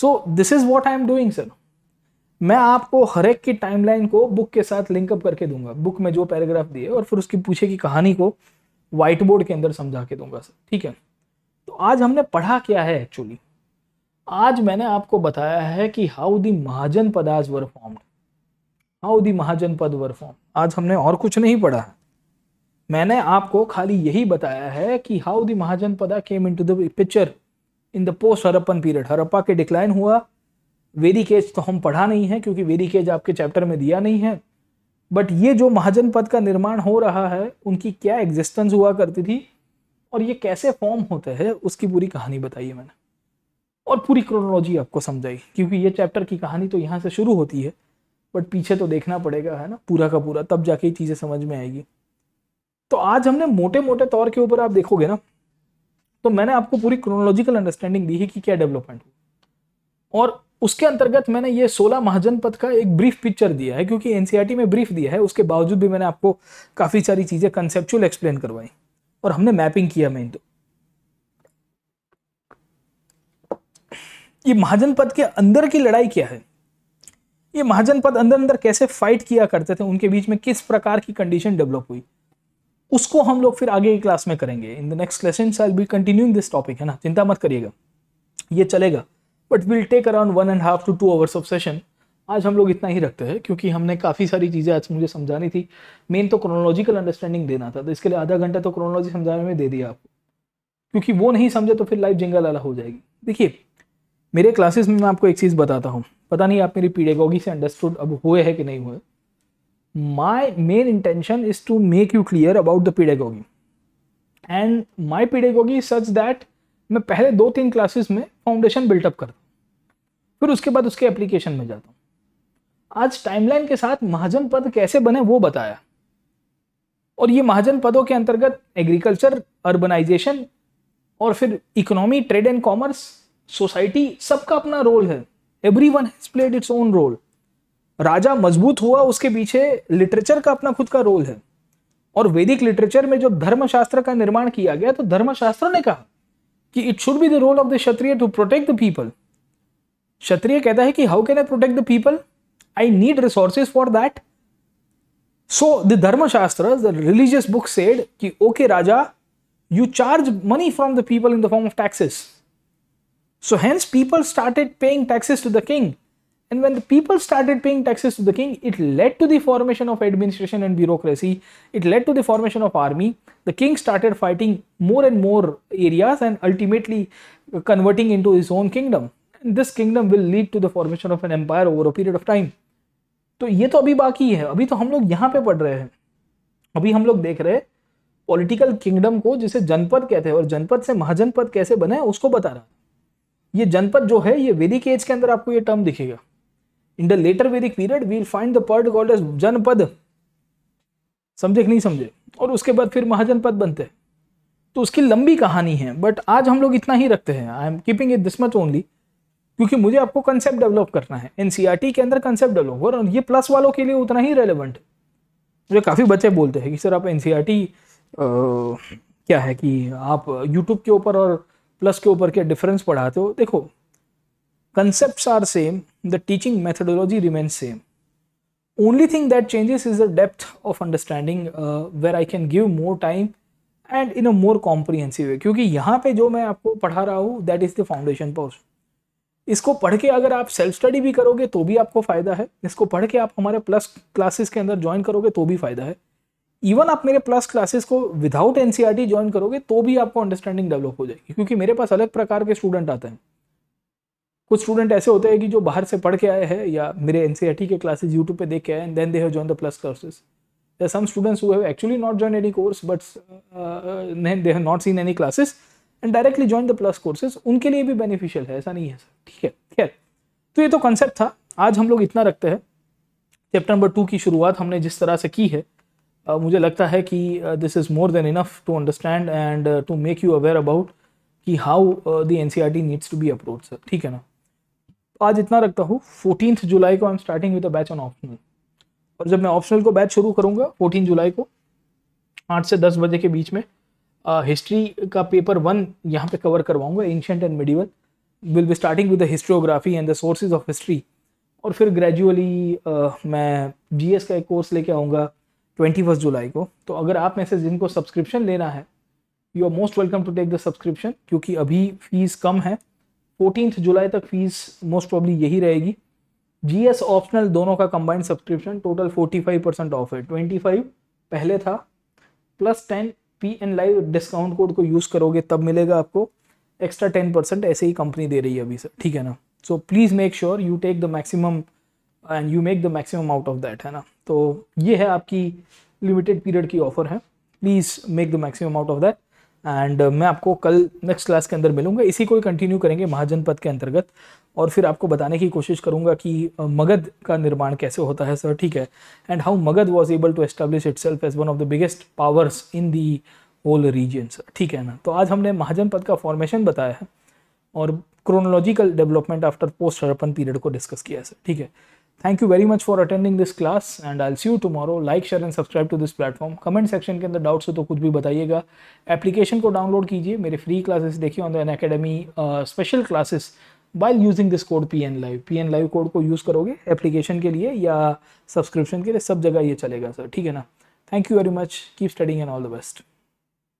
so this is what I am doing sir मैं आपको हर एक की टाइमलाइन को बुक के साथ लिंकअप करके दूंगा बुक में जो पैराग्राफ दिए और फिर उसकी पूछे की कहानी को व्हाइट बोर्ड के अंदर समझा के दूंगा सर ठीक है तो आज हमने पढ़ा क्या है एक्चुअली आज मैंने आपको बताया है कि हाउ दी महाजन आज वर फॉर्म हाउ दी महाजन पद वर फॉर्म आज हमने और कुछ नहीं पढ़ा है मैंने आपको खाली यही बताया है कि how the mahajanapada came into the picture in the post Harappan period Harappa के डिक्लाइन हुआ वेरी एज तो हम पढ़ा नहीं है क्योंकि वेरी एज आपके चैप्टर में दिया नहीं है बट ये जो महाजन पद का निर्माण हो रहा है उनकी क्या एग्जिस्टेंस हुआ करती थी और ये कैसे फॉर्म होते हैं उसकी पूरी कहानी बताई है मैंने और पूरी क्रोनोलॉजी आपको समझाई क्योंकि ये चैप्टर की कहानी तो यहाँ से शुरू होती है बट पीछे तो देखना पड़ेगा है ना पूरा का पूरा तब जाके चीज़ें समझ में आएगी तो आज हमने मोटे मोटे तौर के ऊपर आप देखोगे ना तो मैंने आपको पूरी क्रोनोलॉजिकल अंडरस्टैंडिंग दी है कि क्या डेवलपमेंट हुआ और उसके अंतर्गत मैंने ये 16 महाजनपद का एक ब्रीफ पिक्चर दिया है क्योंकि एनसीईआरटी e में ब्रीफ दिया है उसके बावजूद भी मैंने आपको काफ़ी सारी चीज़ें कंसेप्चुअल एक्सप्लेन करवाई और हमने मैपिंग किया मैं तो ये महाजनपद के अंदर की लड़ाई क्या है ये महाजनपद अंदर अंदर कैसे फाइट किया करते थे उनके बीच में किस प्रकार की कंडीशन डेवलप हुई उसको हम लोग फिर आगे की क्लास में करेंगे in the next session I be continuing this topic है ना चिंता मत करिएगा ये चलेगा but will take around one and half to two hours of session आज हम लोग इतना ही रखते हैं क्योंकि हमने काफ़ी सारी चीज़ें आज मुझे समझानी थी मेन तो क्रोनोलॉजिकल अंडरस्टैंडिंग देना था तो इसके लिए आधा घंटा तो क्रोनोलॉजी समझाने में दे दिया आपको क्योंकि वो नहीं समझे तो फिर लाइफ जंगल वाला हो जाएगी देखिए मेरे क्लासेस में मैं आपको एक चीज़ बताता हूँ पता नहीं आप मेरी पीडेगॉगी से अंडरस्टूड अब हुए है कि नहीं हुए my main intention is to make you clear about the pedagogy and my pedagogy such that मैं पहले दो तीन क्लासेस में फाउंडेशन बिल्टअप करता फिर उसके बाद उसके एप्लीकेशन में जाता हूँ आज टाइमलाइन के साथ महाजन पद कैसे बने वो बताया और ये महाजन पदों के अंतर्गत एग्रीकल्चर अर्बनाइजेशन और फिर economy trade and commerce society सबका अपना रोल है every one played its own role राजा मजबूत हुआ उसके पीछे लिटरेचर का अपना खुद का रोल है और वैदिक लिटरेचर में जब धर्मशास्त्र का निर्माण किया गया तो धर्मशास्त्र ने कहा कि it should be the role of the Kshatriya to protect the people Kshatriya कहता है how can I protect the people? I need resources for that. So the Dharma Shastras, the religious book said कि okay raja you charge money from the people in the form of taxes. So hence people started paying taxes to the king. And when the people started paying taxes to the king, it led to the formation of administration and bureaucracy. It led to the formation of army. The king started fighting more and more areas and ultimately converting into his own kingdom. And this kingdom will lead to the formation of an empire over a period of time तो ये तो अभी बाकी है अभी तो हम लोग यहाँ पे पढ़ रहे हैं अभी हम लोग देख रहे हैं पॉलिटिकल किंगडम को जिसे जनपद कहते हैं और जनपद से महाजनपद कैसे बने उसको बता रहा ये जनपद जो है ये वेदिक एज के अंदर आपको ये टर्म दिखेगा in the later Vedic period we'll find the word called as janapada समझे नहीं समझे और उसके बाद फिर महाजनपद बनते हैं तो उसकी लंबी कहानी है बट आज हम लोग इतना ही रखते हैं I am keeping it this much only क्योंकि मुझे आपको कंसेप्ट डेवलप करना है एनसीईआरटी के अंदर कंसेप्ट डेवलप हो रहा ये प्लस वालों के लिए उतना ही रेलिवेंट है मुझे काफ़ी बच्चे बोलते हैं कि सर आप एन क्या है कि आप यूट्यूब के ऊपर और प्लस के ऊपर के डिफरेंस पढ़ाते हो देखो concepts are same the teaching methodology remains same only thing that changes is the depth of understanding uh, where i can give more time and in a more comprehensive way क्योंकि यहाँ पे जो मैं आपको पढ़ा रहा हूँ that is the foundation portion इसको पढ़ के अगर आप सेल्फ स्टडी भी करोगे तो भी आपको फ़ायदा है इसको पढ़ के आप हमारे प्लस क्लासेस के अंदर ज्वाइन करोगे तो भी फ़ायदा है इवन आप मेरे प्लस क्लासेस को विदाउट एन ज्वाइन करोगे तो भी आपको अंडरस्टैंडिंग डेवलप हो जाएगी क्योंकि मेरे पास अलग प्रकार के स्टूडेंट आते हैं कुछ स्टूडेंट ऐसे होते हैं कि जो बाहर से पढ़ के आए हैं या मेरे एन e के क्लासेज यूट्यूब पर देख के आए हैं then they have join the plus classes some students some students who have actually not joined any course but uh, uh, uh they and directly join the plus courses उनके लिए भी बेनिफिशियल है ऐसा नहीं है सर ठीक है खैर तो ये तो कॉन्सेप्ट था आज हम लोग इतना रखते हैं चैप्टर नंबर टू की शुरुआत हमने जिस तरह से की है आ, मुझे लगता है कि this is more than enough to understand and to make you aware about कि how the N C R T needs to be approach sir ठीक है ना आज इतना रखता हूँ फोर्टीन जुलाई को I am starting with a batch on optional और जब मैं ऑप्शनल को बैच शुरू करूँगा फोर्टीन जुलाई को आठ से दस बजे के बीच में हिस्ट्री uh, का पेपर वन यहाँ पे कवर करवाऊंगा ancient and medieval will be starting with the historiography and the sources of history और फिर ग्रेजुअली uh, मैं जी का एक कोर्स लेके आऊँगा ट्वेंटी फर्स्ट जुलाई को तो अगर आप में से जिनको सब्सक्रिप्शन लेना है you are most welcome to take the subscription क्योंकि अभी फ़ीस कम है फोर्टीन जुलाई तक फ़ीस मोस्ट प्रॉब्ली यही रहेगी जी एस ऑप्शनल दोनों का combined subscription total forty five percent off है ट्वेंटी फाइव पहले था plus ten P N live discount code को यूज़ करोगे तब मिलेगा आपको एक्स्ट्रा टेन परसेंट ऐसे ही कंपनी दे रही है अभी सर ठीक है ना so please make sure you take the maximum and you make the maximum out of that है ना तो ये है आपकी लिमिटेड पीरियड की ऑफर है please make the maximum out of that and uh, मैं आपको कल नेक्स्ट क्लास के अंदर मिलूंगा इसी को ही कंटिन्यू करेंगे महाजनपद के अंतर्गत और फिर आपको बताने की कोशिश करूंगा कि uh, मगध का निर्माण कैसे होता है सर ठीक है and how Magadha was able to establish itself as one of the biggest powers in the whole region sir ठीक है ना तो आज हमने महाजनपद का फॉर्मेशन बताया है और chronological development after post Harappan period को डिस्कस किया है सर ठीक है thank you very much for attending this class and I see you tomorrow like share and subscribe to this platform comment section के अंदर डाउट्स हो तो कुछ भी बताइएगा एप्लीकेशन को डाउनलोड कीजिए मेरे फ्री क्लासेस देखिए on the Unacademy special classes by using this code P N live P N live code को यूज़ करोगे एप्लीकेशन के लिए या सब्सक्रिप्शन के लिए सब जगह ये चलेगा सर ठीक है ना thank you very much keep studying and all the best